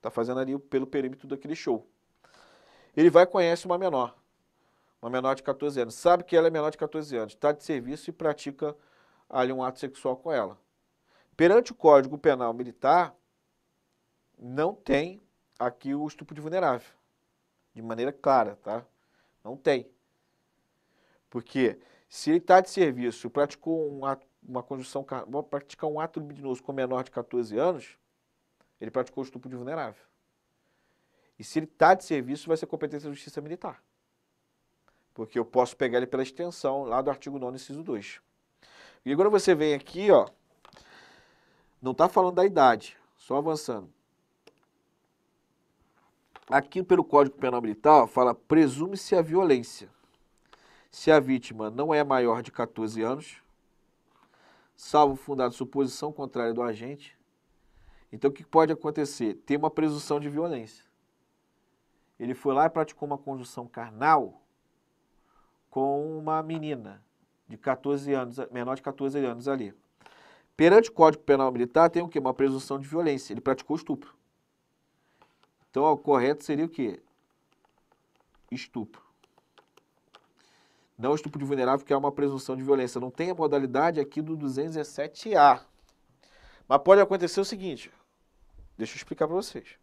Speaker 1: Está fazendo ali pelo perímetro daquele show. Ele vai e conhece uma menor, uma menor de 14 anos. Sabe que ela é menor de 14 anos, está de serviço e pratica ali um ato sexual com ela. Perante o Código Penal Militar, não tem aqui o estupro de vulnerável, de maneira clara, tá? Não tem. Porque se ele está de serviço, praticou um ato, uma conjunção, praticar um ato libidinoso com menor de 14 anos, ele praticou estupro de vulnerável. E se ele está de serviço, vai ser competência da Justiça Militar. Porque eu posso pegar ele pela extensão lá do artigo 9, inciso 2. E agora você vem aqui, ó. Não está falando da idade, só avançando. Aqui pelo Código Penal Militar, ó, fala presume-se a violência. Se a vítima não é maior de 14 anos, salvo fundada suposição contrária do agente, então, o que pode acontecer? Tem uma presunção de violência. Ele foi lá e praticou uma conjunção carnal com uma menina de 14 anos, menor de 14 anos ali. Perante o Código Penal Militar tem o quê? Uma presunção de violência. Ele praticou estupro. Então, o correto seria o quê? Estupro. Não estupro de vulnerável, que é uma presunção de violência. Não tem a modalidade aqui do 217A. Mas pode acontecer o seguinte, Deixa eu explicar para vocês.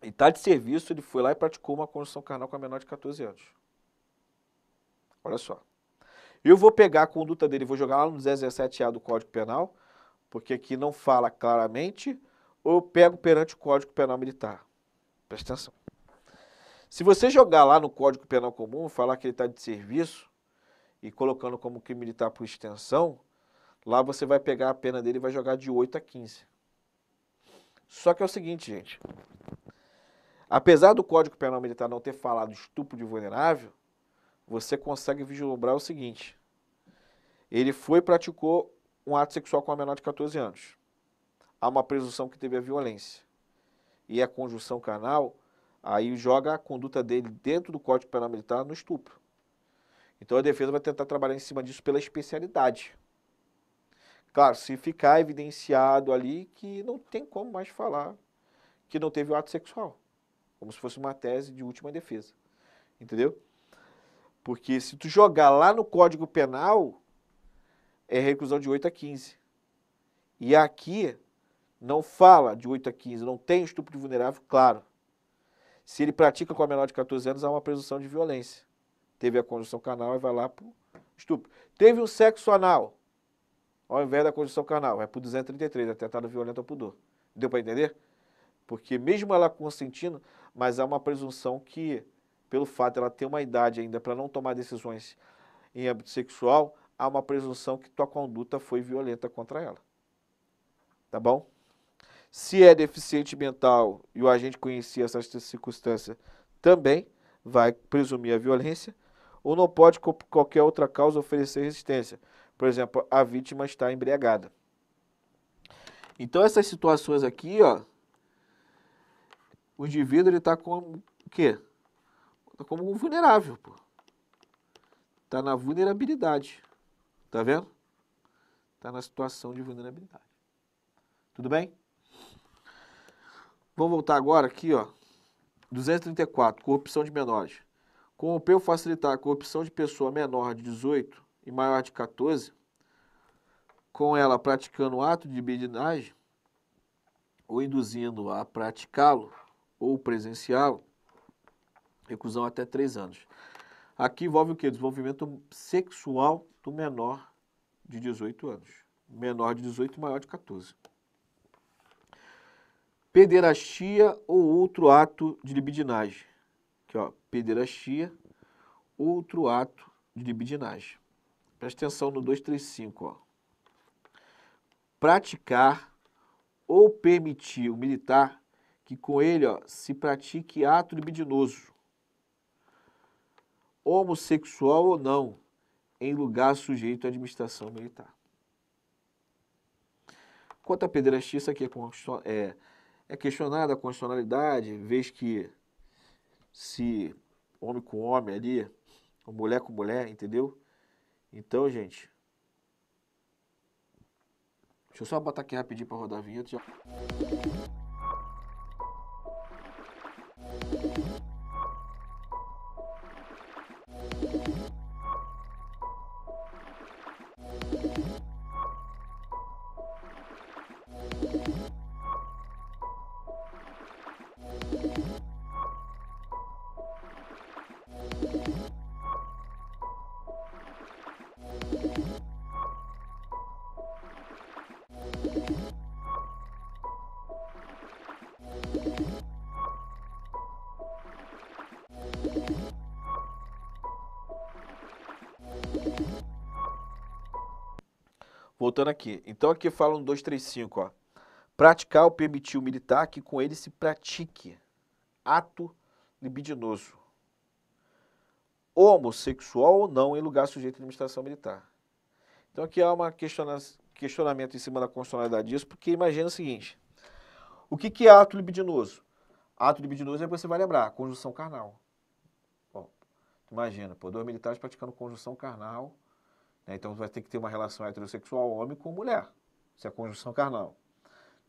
Speaker 1: Ele tá de serviço, ele foi lá e praticou uma construção carnal com a menor de 14 anos. Olha só. Eu vou pegar a conduta dele, vou jogar lá no 17 a do Código Penal, porque aqui não fala claramente, ou eu pego perante o Código Penal Militar. Presta atenção. Se você jogar lá no Código Penal Comum, falar que ele está de serviço, e colocando como crime militar por extensão, lá você vai pegar a pena dele e vai jogar de 8 a 15. Só que é o seguinte, gente. Apesar do Código Penal Militar não ter falado estupro de vulnerável, você consegue vislumbrar o seguinte. Ele foi e praticou um ato sexual com a menor de 14 anos. Há uma presunção que teve a violência. E a conjunção canal aí joga a conduta dele dentro do Código Penal Militar no estupro. Então a defesa vai tentar trabalhar em cima disso pela especialidade. Claro, se ficar evidenciado ali que não tem como mais falar que não teve o ato sexual, como se fosse uma tese de última defesa, entendeu? Porque se tu jogar lá no Código Penal, é reclusão de 8 a 15. E aqui não fala de 8 a 15, não tem estupro de vulnerável, claro. Se ele pratica com a menor de 14 anos, há uma presunção de violência. Teve a conjunção canal e vai lá para estupro. Teve um sexo anal, ao invés da condição carnal. É para o 233, atentado violento ao pudor. Deu para entender? Porque mesmo ela consentindo, mas há uma presunção que, pelo fato de ela ter uma idade ainda para não tomar decisões em âmbito sexual, há uma presunção que tua conduta foi violenta contra ela. Tá bom? Se é deficiente mental e o agente conhecia essas circunstâncias, também vai presumir a violência, ou não pode, por qualquer outra causa, oferecer resistência por exemplo, a vítima está embriagada. Então essas situações aqui, ó, o indivíduo ele está como o quê? Está como um vulnerável, pô. Está na vulnerabilidade, tá vendo? Está na situação de vulnerabilidade. Tudo bem? Vamos voltar agora aqui, ó. 234, corrupção de menores. Corromper ou facilitar a corrupção de pessoa menor de 18 e maior de 14, com ela praticando o ato de libidinagem ou induzindo a praticá-lo, ou presenciá-lo, recusão até 3 anos. Aqui envolve o que? Desenvolvimento sexual do menor de 18 anos. Menor de 18, maior de 14. Pederastia ou outro ato de libidinagem. Aqui, ó, pederastia, outro ato de libidinagem. Presta atenção no 235, ó. Praticar ou permitir o militar que com ele ó, se pratique ato libidinoso, homossexual ou não, em lugar sujeito à administração militar. Quanto à pederastia, isso aqui é, é, é questionada a constitucionalidade, vez que se homem com homem ali, mulher com mulher, entendeu? Então, gente. Deixa eu só botar aqui rapidinho para rodar a vinheta. Já... voltando aqui. Então aqui fala um 235, ó. Praticar ou permitir o militar que com ele se pratique ato libidinoso, homossexual ou não, em lugar sujeito à administração militar. Então aqui há um questiona questionamento em cima da constitucionalidade disso, porque imagina o seguinte, o que, que é ato libidinoso? Ato libidinoso é, você vai lembrar, conjunção carnal. Bom, imagina, pô, dois militares praticando conjunção carnal, né? Então vai ter que ter uma relação heterossexual homem com mulher, se é conjunção carnal.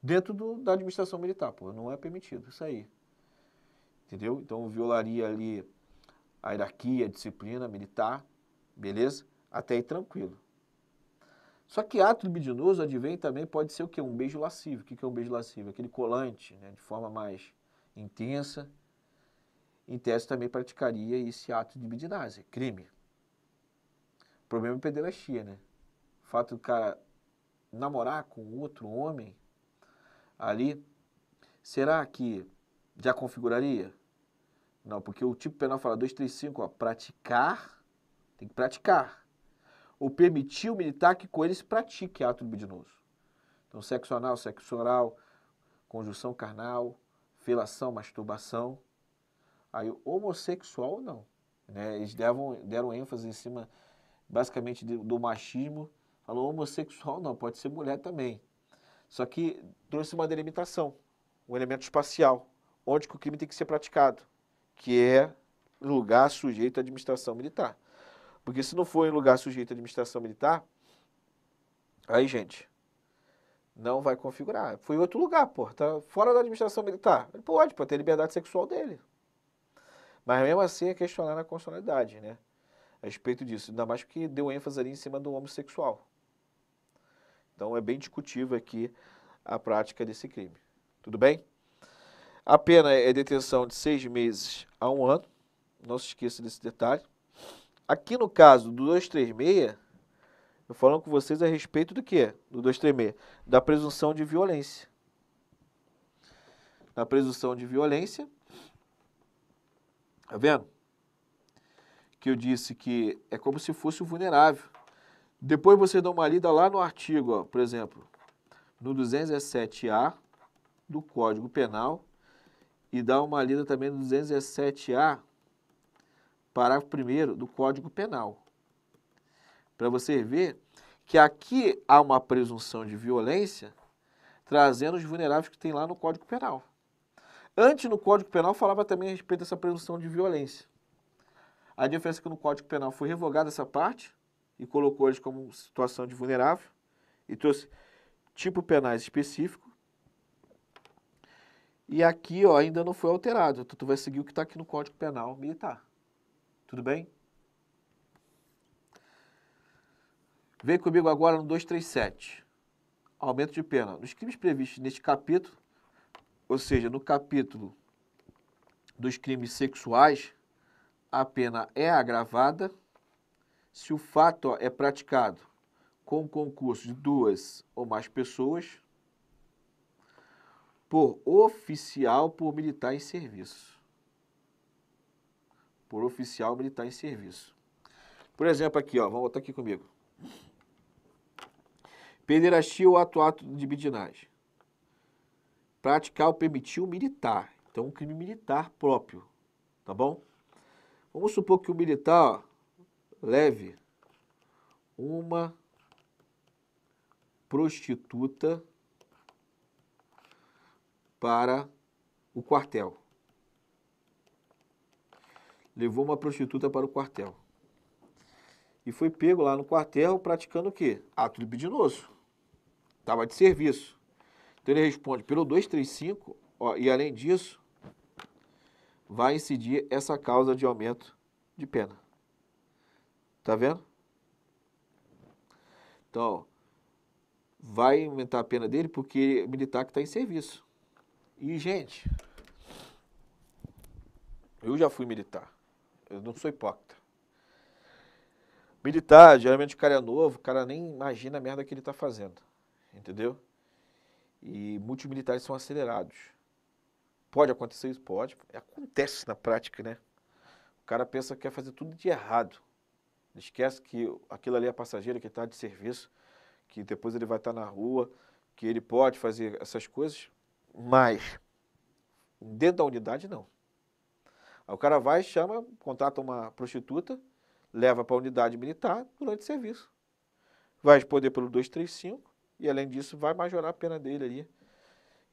Speaker 1: Dentro do, da administração militar, pô, não é permitido isso aí. Entendeu? Então violaria ali a hierarquia, a disciplina militar, beleza? Até aí tranquilo. Só que ato libidinoso advém também pode ser o que? Um beijo lascivo. O que é um beijo lascivo? Aquele colante, né? de forma mais intensa. Em tese também praticaria esse ato de libidinase, crime. O problema é pederastia, né? O fato do cara namorar com outro homem ali, será que já configuraria? Não, porque o tipo penal fala 235, ó, praticar, tem que praticar. Ou permitir o militar que com ele se pratique ato libidinoso. Então, sexo anal, sexo oral, conjunção carnal, felação, masturbação. Aí, homossexual, não. Né? Eles deram, deram ênfase em cima basicamente do machismo, falou homossexual não, pode ser mulher também. Só que trouxe uma delimitação, um elemento espacial, onde que o crime tem que ser praticado, que é lugar sujeito à administração militar. Porque se não for em lugar sujeito à administração militar, aí, gente, não vai configurar. Foi em outro lugar, pô, tá fora da administração militar. Ele pode, pode ter liberdade sexual dele. Mas mesmo assim é questionar a constitucionalidade, né? a respeito disso, ainda mais porque deu ênfase ali em cima do homossexual. Então é bem discutível aqui a prática desse crime. Tudo bem? A pena é detenção de seis meses a um ano. Não se esqueça desse detalhe. Aqui no caso do 236, eu falando com vocês a respeito do que? Do 236. Da presunção de violência. Da presunção de violência. Tá vendo? que eu disse que é como se fosse o vulnerável. Depois você dá uma lida lá no artigo, ó, por exemplo, no 217A do Código Penal e dá uma lida também no 217A, parágrafo 1 do Código Penal. Para você ver que aqui há uma presunção de violência trazendo os vulneráveis que tem lá no Código Penal. Antes, no Código Penal, falava também a respeito dessa presunção de violência. A diferença é que no Código Penal foi revogada essa parte e colocou eles como situação de vulnerável e trouxe tipo penais específico. E aqui ó, ainda não foi alterado, então tu vai seguir o que está aqui no Código Penal Militar. Tudo bem? Vem comigo agora no 237. Aumento de pena. Nos crimes previstos neste capítulo, ou seja, no capítulo dos crimes sexuais, a pena é agravada se o fato é praticado com o concurso de duas ou mais pessoas, por oficial, por militar em serviço. Por oficial militar em serviço. Por exemplo, aqui, ó, vamos voltar aqui comigo. Pederastia ou ato, ato de bidinagem. Praticar ou permitir o militar. Então, um crime militar próprio. Tá bom? Vamos supor que o militar leve uma prostituta para o quartel. Levou uma prostituta para o quartel. E foi pego lá no quartel praticando o quê? Ato libidinoso. Estava de serviço. Então ele responde pelo 235, ó, e além disso, vai incidir essa causa de aumento de pena. Tá vendo? Então, vai aumentar a pena dele porque é militar que está em serviço. E, gente, eu já fui militar. Eu não sou hipócrita. Militar, geralmente o cara é novo, o cara nem imagina a merda que ele está fazendo. Entendeu? E muitos militares são acelerados. Pode acontecer isso? Pode. Acontece na prática, né? O cara pensa que quer fazer tudo de errado. Ele esquece que aquilo ali é passageiro, que está de serviço, que depois ele vai estar tá na rua, que ele pode fazer essas coisas. Mas, dentro da unidade, não. Aí o cara vai, chama, contrata uma prostituta, leva para a unidade militar durante o serviço. Vai responder pelo 235 e, além disso, vai majorar a pena dele ali.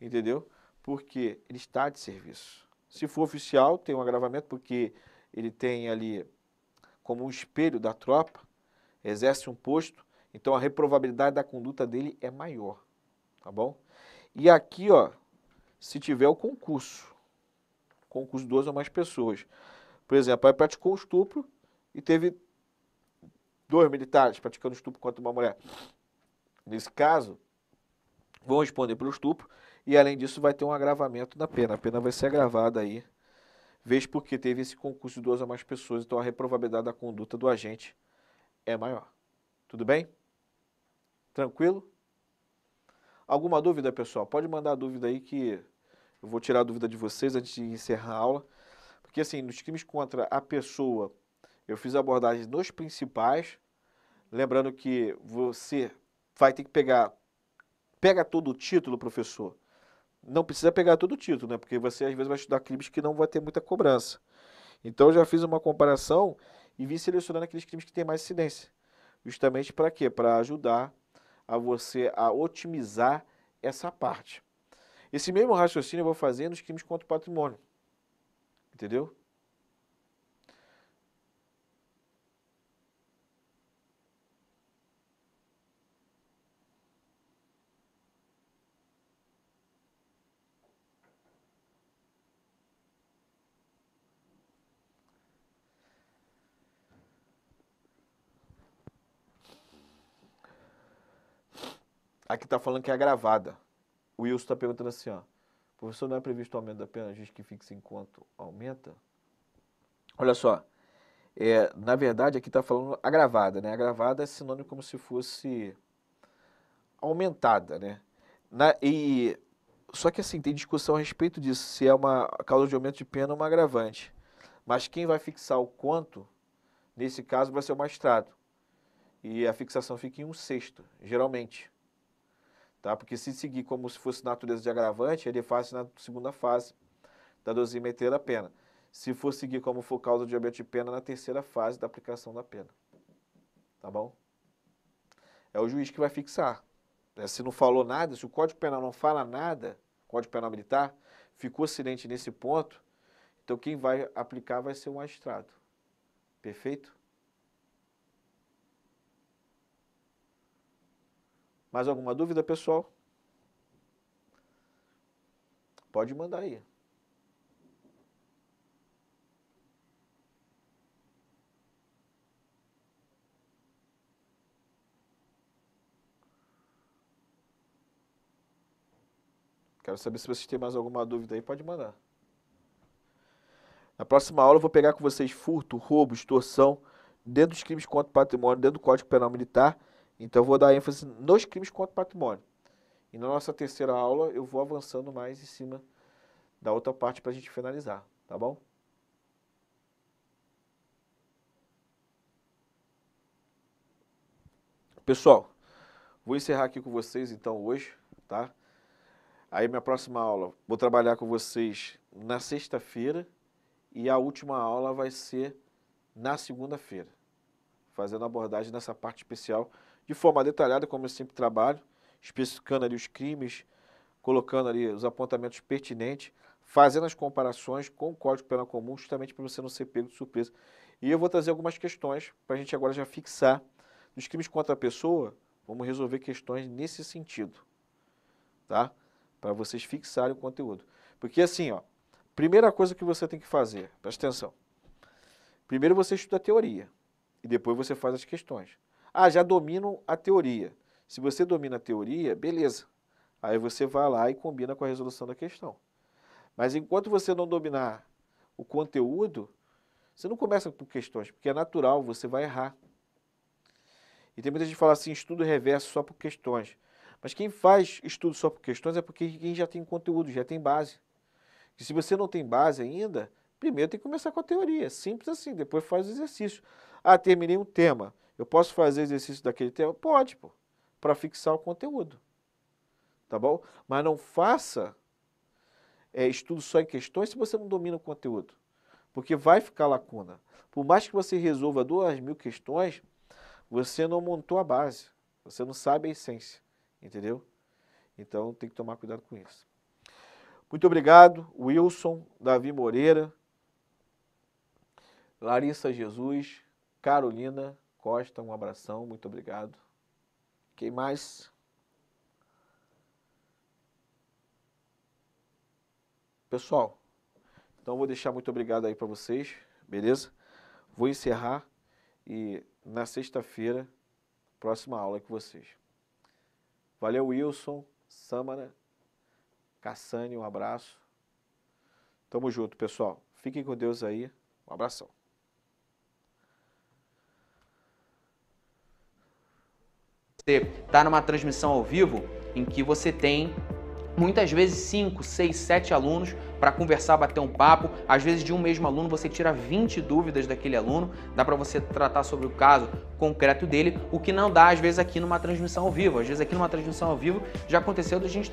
Speaker 1: Entendeu? porque ele está de serviço. Se for oficial, tem um agravamento, porque ele tem ali como um espelho da tropa, exerce um posto, então a reprovabilidade da conduta dele é maior, tá bom? E aqui, ó, se tiver o concurso, concurso de duas ou mais pessoas, por exemplo, aí praticou um estupro e teve dois militares praticando estupro contra uma mulher. Nesse caso, vão responder pelo estupro e além disso, vai ter um agravamento da pena. A pena vai ser agravada aí, vez porque teve esse concurso de duas ou mais pessoas, então a reprovabilidade da conduta do agente é maior. Tudo bem? Tranquilo? Alguma dúvida, pessoal? Pode mandar dúvida aí que eu vou tirar a dúvida de vocês antes de encerrar a aula. Porque, assim, nos crimes contra a pessoa, eu fiz abordagem nos principais. Lembrando que você vai ter que pegar. Pega todo o título, professor não precisa pegar todo o título, né? Porque você às vezes vai estudar crimes que não vai ter muita cobrança. Então eu já fiz uma comparação e vim selecionando aqueles crimes que têm mais incidência. Justamente para quê? Para ajudar a você a otimizar essa parte. Esse mesmo raciocínio eu vou fazer nos crimes contra o patrimônio. Entendeu? Aqui está falando que é agravada. O Wilson está perguntando assim, ó. Professor, não é previsto o aumento da pena fixe em enquanto aumenta? Olha só. É, na verdade, aqui está falando agravada, né? Agravada é sinônimo como se fosse aumentada, né? Na, e, só que assim, tem discussão a respeito disso, se é uma causa de aumento de pena ou uma agravante. Mas quem vai fixar o quanto, nesse caso, vai ser o magistrado. E a fixação fica em um sexto, geralmente tá? Porque se seguir como se fosse natureza de agravante, ele é fácil na segunda fase da dosimetria da pena. Se for seguir como for causa de diabetes de pena, na terceira fase da aplicação da pena. Tá bom? É o juiz que vai fixar. Né? Se não falou nada, se o Código Penal não fala nada, Código Penal Militar, ficou silente nesse ponto, então quem vai aplicar vai ser o magistrado. Perfeito? Mais alguma dúvida, pessoal? Pode mandar aí. Quero saber se vocês têm mais alguma dúvida aí, pode mandar. Na próxima aula eu vou pegar com vocês furto, roubo, extorsão, dentro dos crimes contra o patrimônio, dentro do Código Penal Militar então eu vou dar ênfase nos crimes contra o patrimônio. E na nossa terceira aula eu vou avançando mais em cima da outra parte para a gente finalizar, tá bom? Pessoal, vou encerrar aqui com vocês então hoje, tá? Aí minha próxima aula vou trabalhar com vocês na sexta-feira e a última aula vai ser na segunda-feira, fazendo abordagem nessa parte especial de forma detalhada, como eu sempre trabalho, especificando ali os crimes, colocando ali os apontamentos pertinentes, fazendo as comparações com o Código Penal Comum, justamente para você não ser pego de surpresa. E eu vou trazer algumas questões para a gente agora já fixar. Nos crimes contra a pessoa, vamos resolver questões nesse sentido, tá? Para vocês fixarem o conteúdo. Porque assim, ó, primeira coisa que você tem que fazer, presta atenção. Primeiro você estuda a teoria e depois você faz as questões. Ah, já domino a teoria. Se você domina a teoria, beleza. Aí você vai lá e combina com a resolução da questão. Mas enquanto você não dominar o conteúdo, você não começa com questões, porque é natural, você vai errar. E tem muita gente que fala assim, estudo reverso só por questões. Mas quem faz estudo só por questões é porque quem já tem conteúdo, já tem base. E se você não tem base ainda, primeiro tem que começar com a teoria, simples assim, depois faz o exercício. Ah, terminei um tema. Eu posso fazer exercício daquele tema? Pode, pô, para fixar o conteúdo. Tá bom? Mas não faça é, estudo só em questões se você não domina o conteúdo. Porque vai ficar lacuna. Por mais que você resolva duas mil questões, você não montou a base. Você não sabe a essência. Entendeu? Então tem que tomar cuidado com isso. Muito obrigado, Wilson, Davi Moreira, Larissa Jesus, Carolina. Costa, um abração, muito obrigado. Quem mais? Pessoal, então vou deixar muito obrigado aí para vocês, beleza? Vou encerrar e na sexta-feira, próxima aula com vocês. Valeu, Wilson, Samara, Cassane, um abraço. Tamo junto, pessoal. Fiquem
Speaker 2: com Deus aí. Um abração. você está numa transmissão ao vivo em que você tem muitas vezes 5, 6, 7 alunos para conversar, bater um papo. Às vezes de um mesmo aluno você tira 20 dúvidas daquele aluno, dá para você tratar sobre o caso concreto dele, o que não dá às vezes aqui numa transmissão ao vivo. Às vezes aqui numa transmissão ao vivo já aconteceu da gente